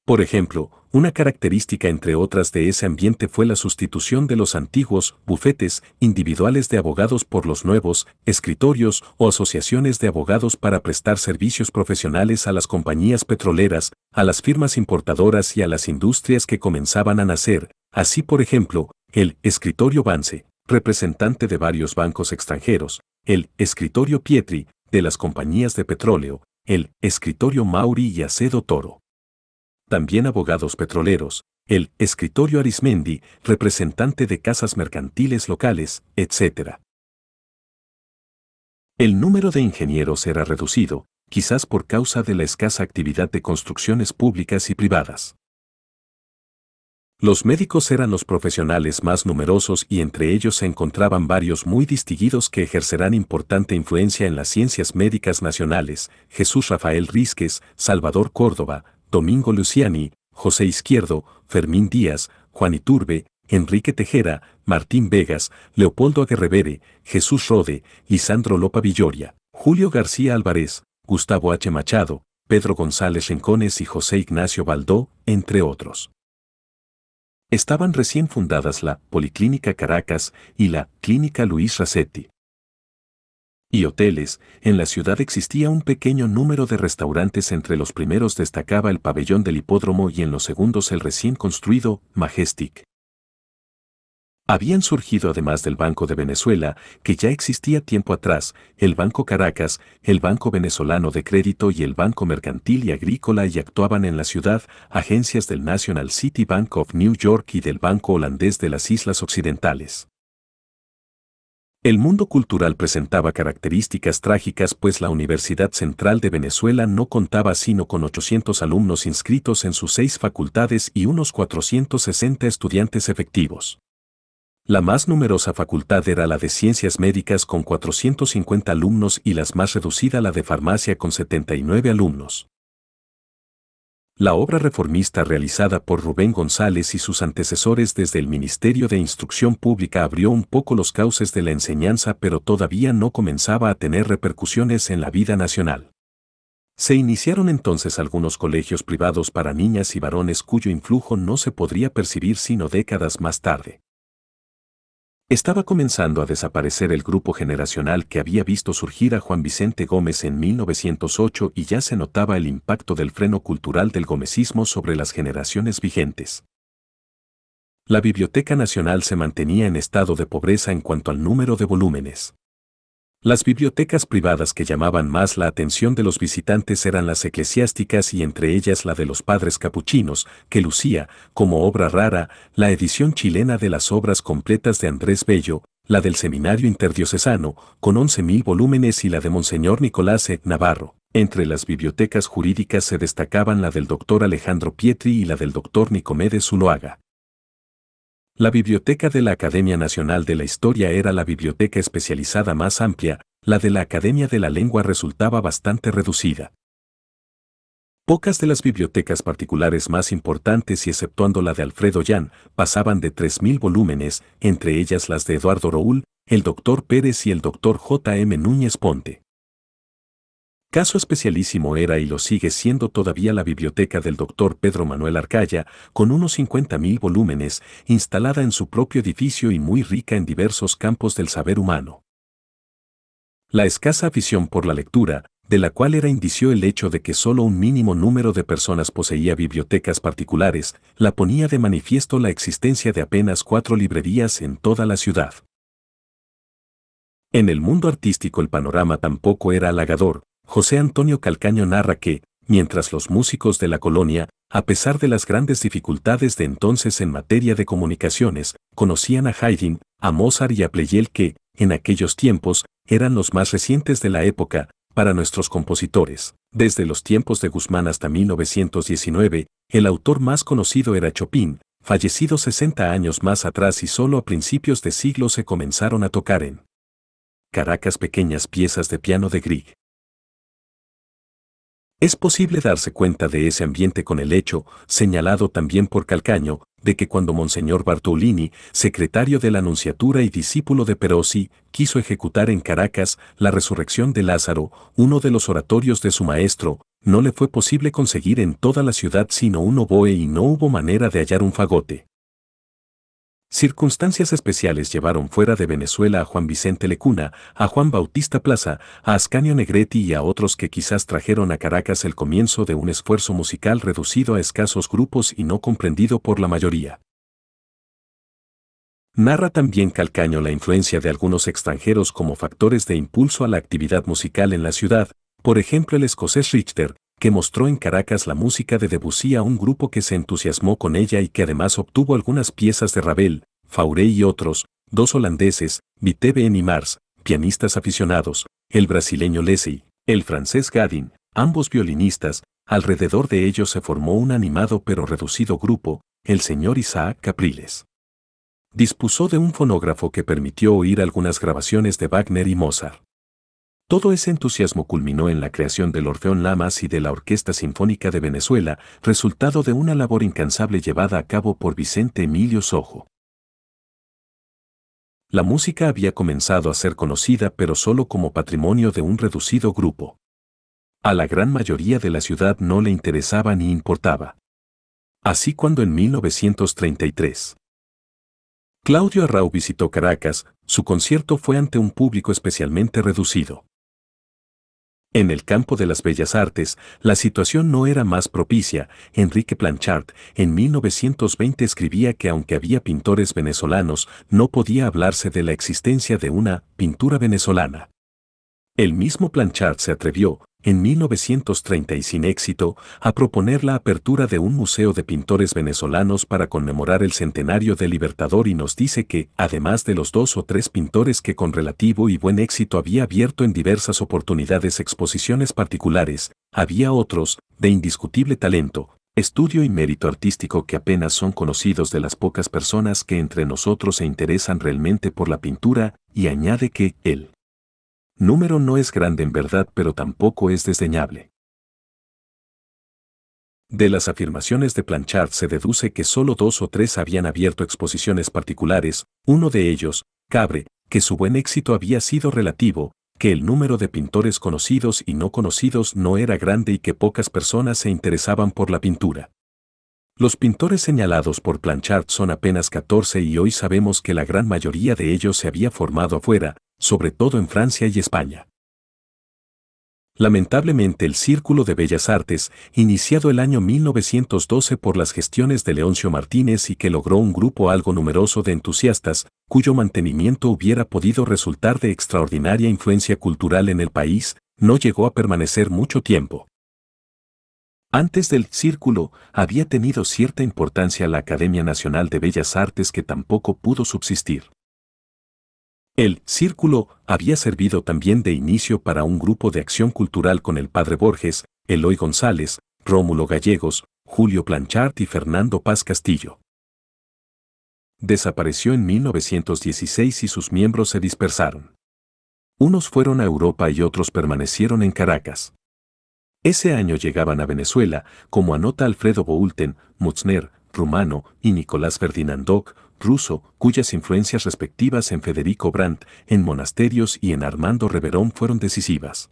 por ejemplo, una característica entre otras de ese ambiente fue la sustitución de los antiguos bufetes individuales de abogados por los nuevos escritorios o asociaciones de abogados para prestar servicios profesionales a las compañías petroleras, a las firmas importadoras y a las industrias que comenzaban a nacer. Así, por ejemplo, el escritorio Vance, representante de varios bancos extranjeros, el escritorio Pietri, de las compañías de petróleo, el escritorio Mauri y Acedo Toro también abogados petroleros, el escritorio Arismendi, representante de casas mercantiles locales, etc. El número de ingenieros era reducido, quizás por causa de la escasa actividad de construcciones públicas y privadas. Los médicos eran los profesionales más numerosos y entre ellos se encontraban varios muy distinguidos que ejercerán importante influencia en las ciencias médicas nacionales, Jesús Rafael Rísquez, Salvador Córdoba, Domingo Luciani, José Izquierdo, Fermín Díaz, Juan Iturbe, Enrique Tejera, Martín Vegas, Leopoldo Aguerrevere, Jesús Rode, Lisandro Lopa Villoria, Julio García Álvarez, Gustavo H. Machado, Pedro González Rincones y José Ignacio Baldó, entre otros. Estaban recién fundadas la Policlínica Caracas y la Clínica Luis Racetti y hoteles, en la ciudad existía un pequeño número de restaurantes. Entre los primeros destacaba el pabellón del hipódromo y en los segundos el recién construido Majestic. Habían surgido además del Banco de Venezuela, que ya existía tiempo atrás, el Banco Caracas, el Banco Venezolano de Crédito y el Banco Mercantil y Agrícola y actuaban en la ciudad agencias del National City Bank of New York y del Banco Holandés de las Islas Occidentales. El mundo cultural presentaba características trágicas pues la Universidad Central de Venezuela no contaba sino con 800 alumnos inscritos en sus seis facultades y unos 460 estudiantes efectivos. La más numerosa facultad era la de Ciencias Médicas con 450 alumnos y la más reducida la de Farmacia con 79 alumnos. La obra reformista realizada por Rubén González y sus antecesores desde el Ministerio de Instrucción Pública abrió un poco los cauces de la enseñanza pero todavía no comenzaba a tener repercusiones en la vida nacional. Se iniciaron entonces algunos colegios privados para niñas y varones cuyo influjo no se podría percibir sino décadas más tarde. Estaba comenzando a desaparecer el grupo generacional que había visto surgir a Juan Vicente Gómez en 1908 y ya se notaba el impacto del freno cultural del gomecismo sobre las generaciones vigentes. La Biblioteca Nacional se mantenía en estado de pobreza en cuanto al número de volúmenes. Las bibliotecas privadas que llamaban más la atención de los visitantes eran las eclesiásticas y entre ellas la de los padres capuchinos, que lucía, como obra rara, la edición chilena de las obras completas de Andrés Bello, la del Seminario Interdiocesano, con 11.000 volúmenes y la de Monseñor Nicolás e. Navarro. Entre las bibliotecas jurídicas se destacaban la del doctor Alejandro Pietri y la del doctor Nicomedes Zuloaga. La biblioteca de la Academia Nacional de la Historia era la biblioteca especializada más amplia, la de la Academia de la Lengua resultaba bastante reducida. Pocas de las bibliotecas particulares más importantes y exceptuando la de Alfredo Jan, pasaban de 3.000 volúmenes, entre ellas las de Eduardo Roul, el Dr. Pérez y el Dr. J. M. Núñez Ponte. Caso especialísimo era y lo sigue siendo todavía la biblioteca del doctor Pedro Manuel Arcaya, con unos 50.000 volúmenes, instalada en su propio edificio y muy rica en diversos campos del saber humano. La escasa afición por la lectura, de la cual era indicio el hecho de que solo un mínimo número de personas poseía bibliotecas particulares, la ponía de manifiesto la existencia de apenas cuatro librerías en toda la ciudad. En el mundo artístico el panorama tampoco era halagador, José Antonio Calcaño narra que, mientras los músicos de la colonia, a pesar de las grandes dificultades de entonces en materia de comunicaciones, conocían a Haydn, a Mozart y a Pleyel que, en aquellos tiempos, eran los más recientes de la época, para nuestros compositores. Desde los tiempos de Guzmán hasta 1919, el autor más conocido era Chopin, fallecido 60 años más atrás y solo a principios de siglo se comenzaron a tocar en Caracas pequeñas piezas de piano de Grieg. Es posible darse cuenta de ese ambiente con el hecho, señalado también por Calcaño, de que cuando Monseñor Bartolini, secretario de la Anunciatura y discípulo de Perosi, quiso ejecutar en Caracas la resurrección de Lázaro, uno de los oratorios de su maestro, no le fue posible conseguir en toda la ciudad sino un oboe y no hubo manera de hallar un fagote. Circunstancias especiales llevaron fuera de Venezuela a Juan Vicente Lecuna, a Juan Bautista Plaza, a Ascanio Negretti y a otros que quizás trajeron a Caracas el comienzo de un esfuerzo musical reducido a escasos grupos y no comprendido por la mayoría. Narra también Calcaño la influencia de algunos extranjeros como factores de impulso a la actividad musical en la ciudad, por ejemplo el escocés Richter, que mostró en Caracas la música de Debussy a un grupo que se entusiasmó con ella y que además obtuvo algunas piezas de Ravel, Fauré y otros, dos holandeses, en y Mars, pianistas aficionados, el brasileño Lesy, el francés Gadin, ambos violinistas, alrededor de ellos se formó un animado pero reducido grupo, el señor Isaac Capriles. Dispuso de un fonógrafo que permitió oír algunas grabaciones de Wagner y Mozart. Todo ese entusiasmo culminó en la creación del Orfeón Lamas y de la Orquesta Sinfónica de Venezuela, resultado de una labor incansable llevada a cabo por Vicente Emilio Sojo. La música había comenzado a ser conocida pero solo como patrimonio de un reducido grupo. A la gran mayoría de la ciudad no le interesaba ni importaba. Así cuando en 1933 Claudio Arrau visitó Caracas, su concierto fue ante un público especialmente reducido. En el campo de las bellas artes, la situación no era más propicia. Enrique Planchard en 1920 escribía que aunque había pintores venezolanos, no podía hablarse de la existencia de una pintura venezolana. El mismo Planchard se atrevió, en 1930 y sin éxito, a proponer la apertura de un museo de pintores venezolanos para conmemorar el centenario del Libertador y nos dice que, además de los dos o tres pintores que con relativo y buen éxito había abierto en diversas oportunidades exposiciones particulares, había otros, de indiscutible talento, estudio y mérito artístico que apenas son conocidos de las pocas personas que entre nosotros se interesan realmente por la pintura, y añade que él número no es grande en verdad pero tampoco es desdeñable. De las afirmaciones de Planchard se deduce que solo dos o tres habían abierto exposiciones particulares, uno de ellos, Cabre, que su buen éxito había sido relativo, que el número de pintores conocidos y no conocidos no era grande y que pocas personas se interesaban por la pintura. Los pintores señalados por Planchard son apenas 14 y hoy sabemos que la gran mayoría de ellos se había formado afuera, sobre todo en Francia y España. Lamentablemente el Círculo de Bellas Artes, iniciado el año 1912 por las gestiones de Leoncio Martínez y que logró un grupo algo numeroso de entusiastas, cuyo mantenimiento hubiera podido resultar de extraordinaria influencia cultural en el país, no llegó a permanecer mucho tiempo. Antes del círculo, había tenido cierta importancia la Academia Nacional de Bellas Artes que tampoco pudo subsistir. El Círculo había servido también de inicio para un grupo de acción cultural con el padre Borges, Eloy González, Rómulo Gallegos, Julio Planchart y Fernando Paz Castillo. Desapareció en 1916 y sus miembros se dispersaron. Unos fueron a Europa y otros permanecieron en Caracas. Ese año llegaban a Venezuela, como anota Alfredo Boulten, Mutzner, rumano, y Nicolás Ferdinandoc, ruso, cuyas influencias respectivas en Federico Brandt, en monasterios y en Armando Reverón fueron decisivas.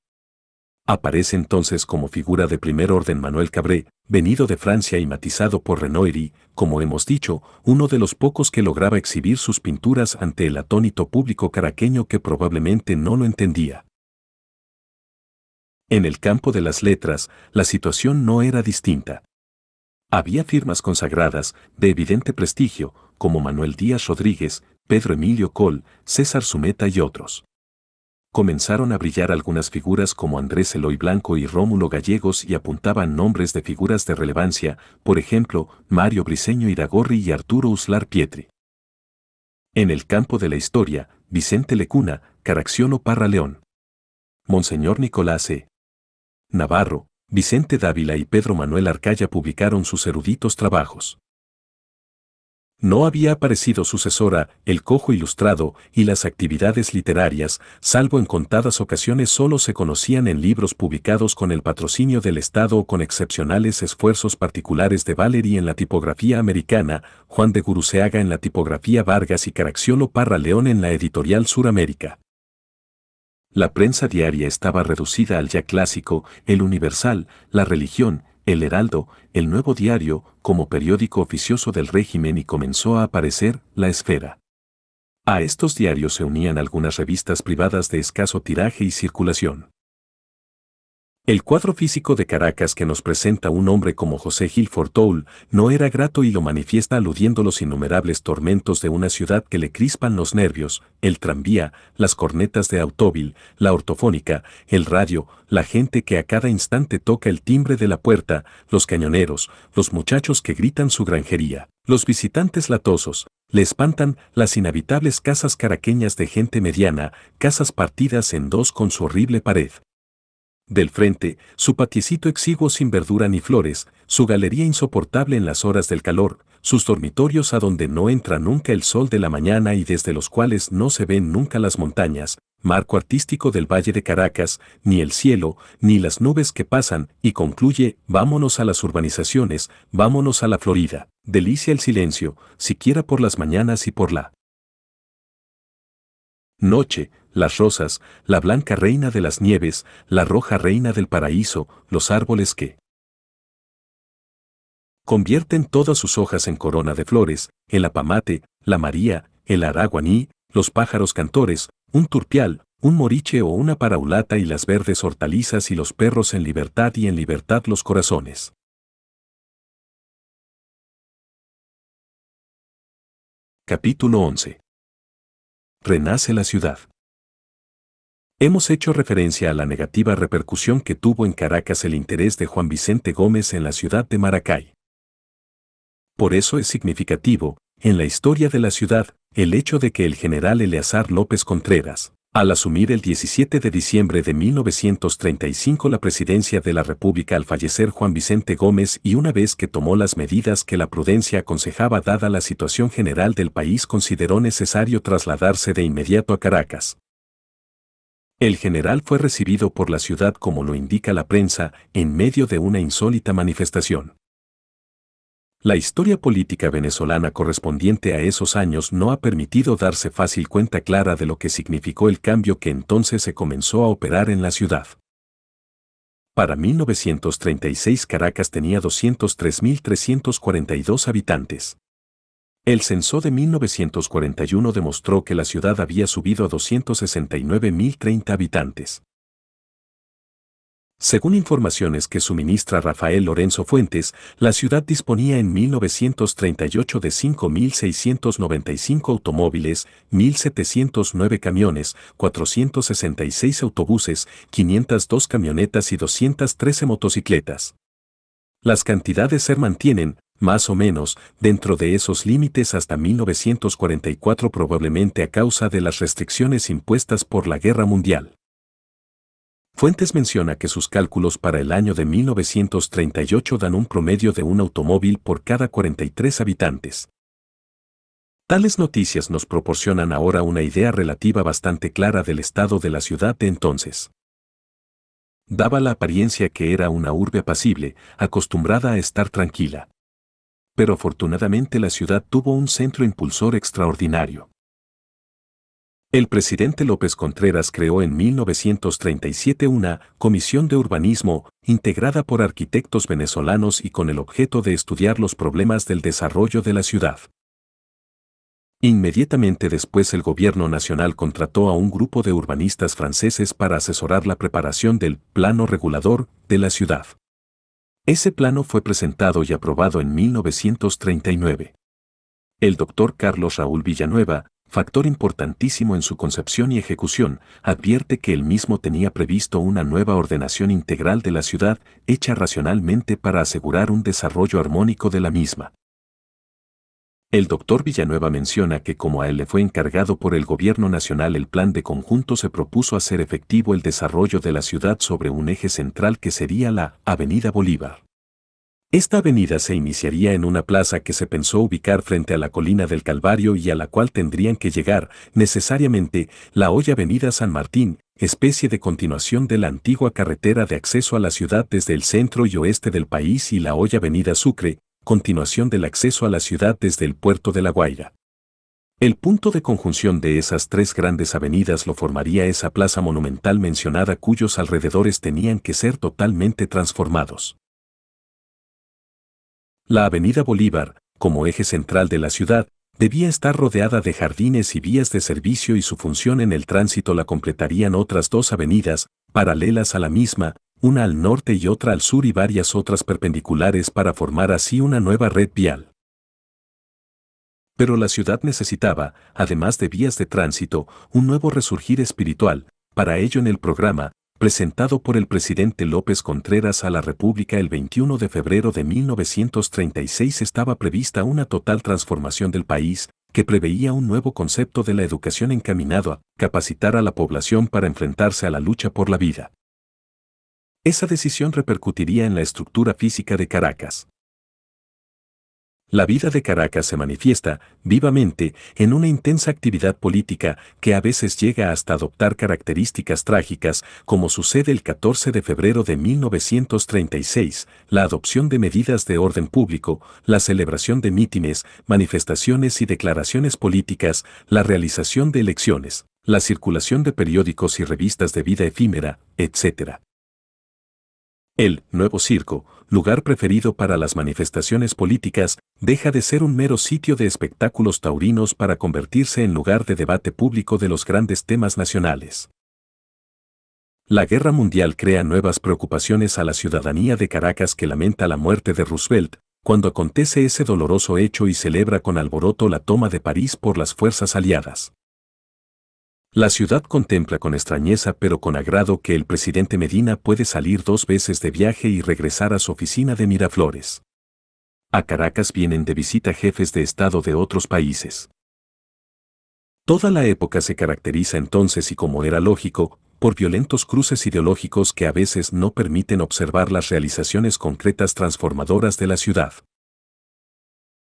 Aparece entonces como figura de primer orden Manuel Cabré, venido de Francia y matizado por y, como hemos dicho, uno de los pocos que lograba exhibir sus pinturas ante el atónito público caraqueño que probablemente no lo entendía. En el campo de las letras, la situación no era distinta. Había firmas consagradas, de evidente prestigio, como Manuel Díaz Rodríguez, Pedro Emilio Col, César Sumeta y otros. Comenzaron a brillar algunas figuras como Andrés Eloy Blanco y Rómulo Gallegos y apuntaban nombres de figuras de relevancia, por ejemplo, Mario Briseño Iragorri y Arturo Uslar Pietri. En el campo de la historia, Vicente Lecuna, Caracciono Parra León. Monseñor Nicolás E. Navarro, Vicente Dávila y Pedro Manuel Arcaya publicaron sus eruditos trabajos. No había aparecido sucesora, El Cojo Ilustrado, y las actividades literarias, salvo en contadas ocasiones, solo se conocían en libros publicados con el patrocinio del Estado o con excepcionales esfuerzos particulares de Valery en la tipografía americana, Juan de Guruceaga en la tipografía Vargas y Caracciolo Parra León en la editorial Suramérica la prensa diaria estaba reducida al ya clásico, el universal, la religión, el heraldo, el nuevo diario, como periódico oficioso del régimen y comenzó a aparecer la esfera. A estos diarios se unían algunas revistas privadas de escaso tiraje y circulación. El cuadro físico de Caracas que nos presenta un hombre como José Gil Fortoul no era grato y lo manifiesta aludiendo los innumerables tormentos de una ciudad que le crispan los nervios, el tranvía, las cornetas de autóvil, la ortofónica, el radio, la gente que a cada instante toca el timbre de la puerta, los cañoneros, los muchachos que gritan su granjería, los visitantes latosos, le espantan las inhabitables casas caraqueñas de gente mediana, casas partidas en dos con su horrible pared, del frente, su patiecito exiguo sin verdura ni flores, su galería insoportable en las horas del calor, sus dormitorios a donde no entra nunca el sol de la mañana y desde los cuales no se ven nunca las montañas, marco artístico del Valle de Caracas, ni el cielo, ni las nubes que pasan, y concluye, vámonos a las urbanizaciones, vámonos a la Florida. Delicia el silencio, siquiera por las mañanas y por la noche, las rosas, la blanca reina de las nieves, la roja reina del paraíso, los árboles que convierten todas sus hojas en corona de flores, el apamate, la maría, el araguaní, los pájaros cantores, un turpial, un moriche o una paraulata y las verdes hortalizas y los perros en libertad y en libertad los corazones. Capítulo 11. Renace la ciudad. Hemos hecho referencia a la negativa repercusión que tuvo en Caracas el interés de Juan Vicente Gómez en la ciudad de Maracay. Por eso es significativo, en la historia de la ciudad, el hecho de que el general Eleazar López Contreras, al asumir el 17 de diciembre de 1935 la presidencia de la República al fallecer Juan Vicente Gómez y una vez que tomó las medidas que la prudencia aconsejaba dada la situación general del país consideró necesario trasladarse de inmediato a Caracas, el general fue recibido por la ciudad como lo indica la prensa, en medio de una insólita manifestación. La historia política venezolana correspondiente a esos años no ha permitido darse fácil cuenta clara de lo que significó el cambio que entonces se comenzó a operar en la ciudad. Para 1936 Caracas tenía 203.342 habitantes. El censo de 1941 demostró que la ciudad había subido a 269.030 habitantes. Según informaciones que suministra Rafael Lorenzo Fuentes, la ciudad disponía en 1938 de 5.695 automóviles, 1.709 camiones, 466 autobuses, 502 camionetas y 213 motocicletas. Las cantidades se mantienen, más o menos, dentro de esos límites hasta 1944 probablemente a causa de las restricciones impuestas por la Guerra Mundial. Fuentes menciona que sus cálculos para el año de 1938 dan un promedio de un automóvil por cada 43 habitantes. Tales noticias nos proporcionan ahora una idea relativa bastante clara del estado de la ciudad de entonces. Daba la apariencia que era una urbe apacible, acostumbrada a estar tranquila pero afortunadamente la ciudad tuvo un centro impulsor extraordinario. El presidente López Contreras creó en 1937 una Comisión de Urbanismo, integrada por arquitectos venezolanos y con el objeto de estudiar los problemas del desarrollo de la ciudad. Inmediatamente después el gobierno nacional contrató a un grupo de urbanistas franceses para asesorar la preparación del plano regulador de la ciudad. Ese plano fue presentado y aprobado en 1939. El doctor Carlos Raúl Villanueva, factor importantísimo en su concepción y ejecución, advierte que él mismo tenía previsto una nueva ordenación integral de la ciudad hecha racionalmente para asegurar un desarrollo armónico de la misma. El doctor Villanueva menciona que como a él le fue encargado por el Gobierno Nacional el plan de conjunto se propuso hacer efectivo el desarrollo de la ciudad sobre un eje central que sería la Avenida Bolívar. Esta avenida se iniciaría en una plaza que se pensó ubicar frente a la colina del Calvario y a la cual tendrían que llegar, necesariamente, la Hoya Avenida San Martín, especie de continuación de la antigua carretera de acceso a la ciudad desde el centro y oeste del país y la Hoya Avenida Sucre, continuación del acceso a la ciudad desde el puerto de La Guaira. El punto de conjunción de esas tres grandes avenidas lo formaría esa plaza monumental mencionada cuyos alrededores tenían que ser totalmente transformados. La Avenida Bolívar, como eje central de la ciudad, debía estar rodeada de jardines y vías de servicio y su función en el tránsito la completarían otras dos avenidas, paralelas a la misma, una al norte y otra al sur y varias otras perpendiculares para formar así una nueva red vial. Pero la ciudad necesitaba, además de vías de tránsito, un nuevo resurgir espiritual, para ello en el programa, presentado por el presidente López Contreras a la República el 21 de febrero de 1936 estaba prevista una total transformación del país, que preveía un nuevo concepto de la educación encaminado a capacitar a la población para enfrentarse a la lucha por la vida. Esa decisión repercutiría en la estructura física de Caracas. La vida de Caracas se manifiesta vivamente en una intensa actividad política que a veces llega hasta adoptar características trágicas, como sucede el 14 de febrero de 1936, la adopción de medidas de orden público, la celebración de mítines, manifestaciones y declaraciones políticas, la realización de elecciones, la circulación de periódicos y revistas de vida efímera, etc. El nuevo circo, lugar preferido para las manifestaciones políticas, deja de ser un mero sitio de espectáculos taurinos para convertirse en lugar de debate público de los grandes temas nacionales. La guerra mundial crea nuevas preocupaciones a la ciudadanía de Caracas que lamenta la muerte de Roosevelt, cuando acontece ese doloroso hecho y celebra con alboroto la toma de París por las fuerzas aliadas. La ciudad contempla con extrañeza pero con agrado que el presidente Medina puede salir dos veces de viaje y regresar a su oficina de Miraflores. A Caracas vienen de visita jefes de Estado de otros países. Toda la época se caracteriza entonces y como era lógico, por violentos cruces ideológicos que a veces no permiten observar las realizaciones concretas transformadoras de la ciudad.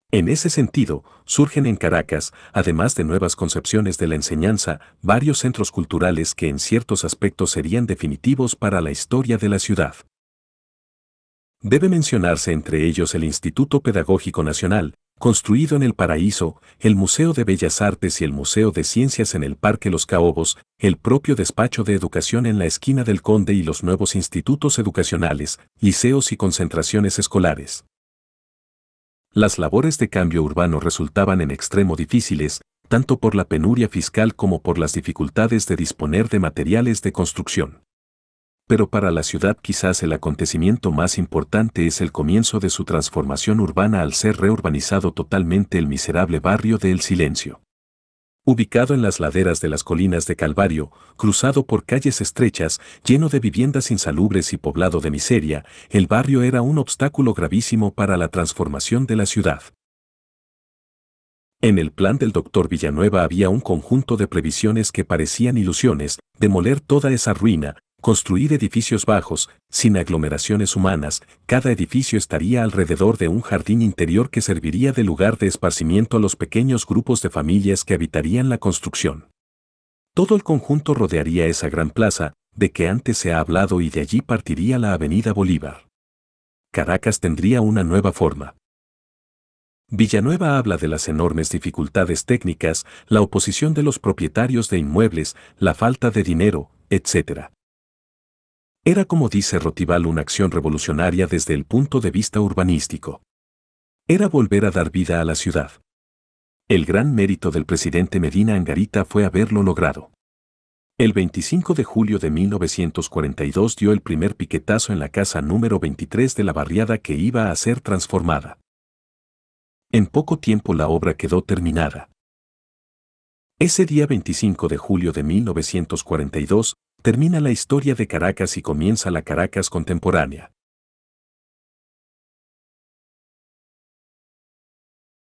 En ese sentido, surgen en Caracas, además de nuevas concepciones de la enseñanza, varios centros culturales que en ciertos aspectos serían definitivos para la historia de la ciudad. Debe mencionarse entre ellos el Instituto Pedagógico Nacional, construido en el Paraíso, el Museo de Bellas Artes y el Museo de Ciencias en el Parque Los Caobos, el propio despacho de educación en la esquina del Conde y los nuevos institutos educacionales, liceos y concentraciones escolares. Las labores de cambio urbano resultaban en extremo difíciles, tanto por la penuria fiscal como por las dificultades de disponer de materiales de construcción. Pero para la ciudad quizás el acontecimiento más importante es el comienzo de su transformación urbana al ser reurbanizado totalmente el miserable barrio de El Silencio ubicado en las laderas de las colinas de Calvario, cruzado por calles estrechas, lleno de viviendas insalubres y poblado de miseria, el barrio era un obstáculo gravísimo para la transformación de la ciudad. En el plan del doctor Villanueva había un conjunto de previsiones que parecían ilusiones, demoler toda esa ruina, construir edificios bajos, sin aglomeraciones humanas, cada edificio estaría alrededor de un jardín interior que serviría de lugar de esparcimiento a los pequeños grupos de familias que habitarían la construcción. Todo el conjunto rodearía esa gran plaza, de que antes se ha hablado y de allí partiría la Avenida Bolívar. Caracas tendría una nueva forma. Villanueva habla de las enormes dificultades técnicas, la oposición de los propietarios de inmuebles, la falta de dinero, etc. Era como dice Rotival una acción revolucionaria desde el punto de vista urbanístico. Era volver a dar vida a la ciudad. El gran mérito del presidente Medina Angarita fue haberlo logrado. El 25 de julio de 1942 dio el primer piquetazo en la casa número 23 de la barriada que iba a ser transformada. En poco tiempo la obra quedó terminada. Ese día 25 de julio de 1942, termina la historia de Caracas y comienza la Caracas contemporánea.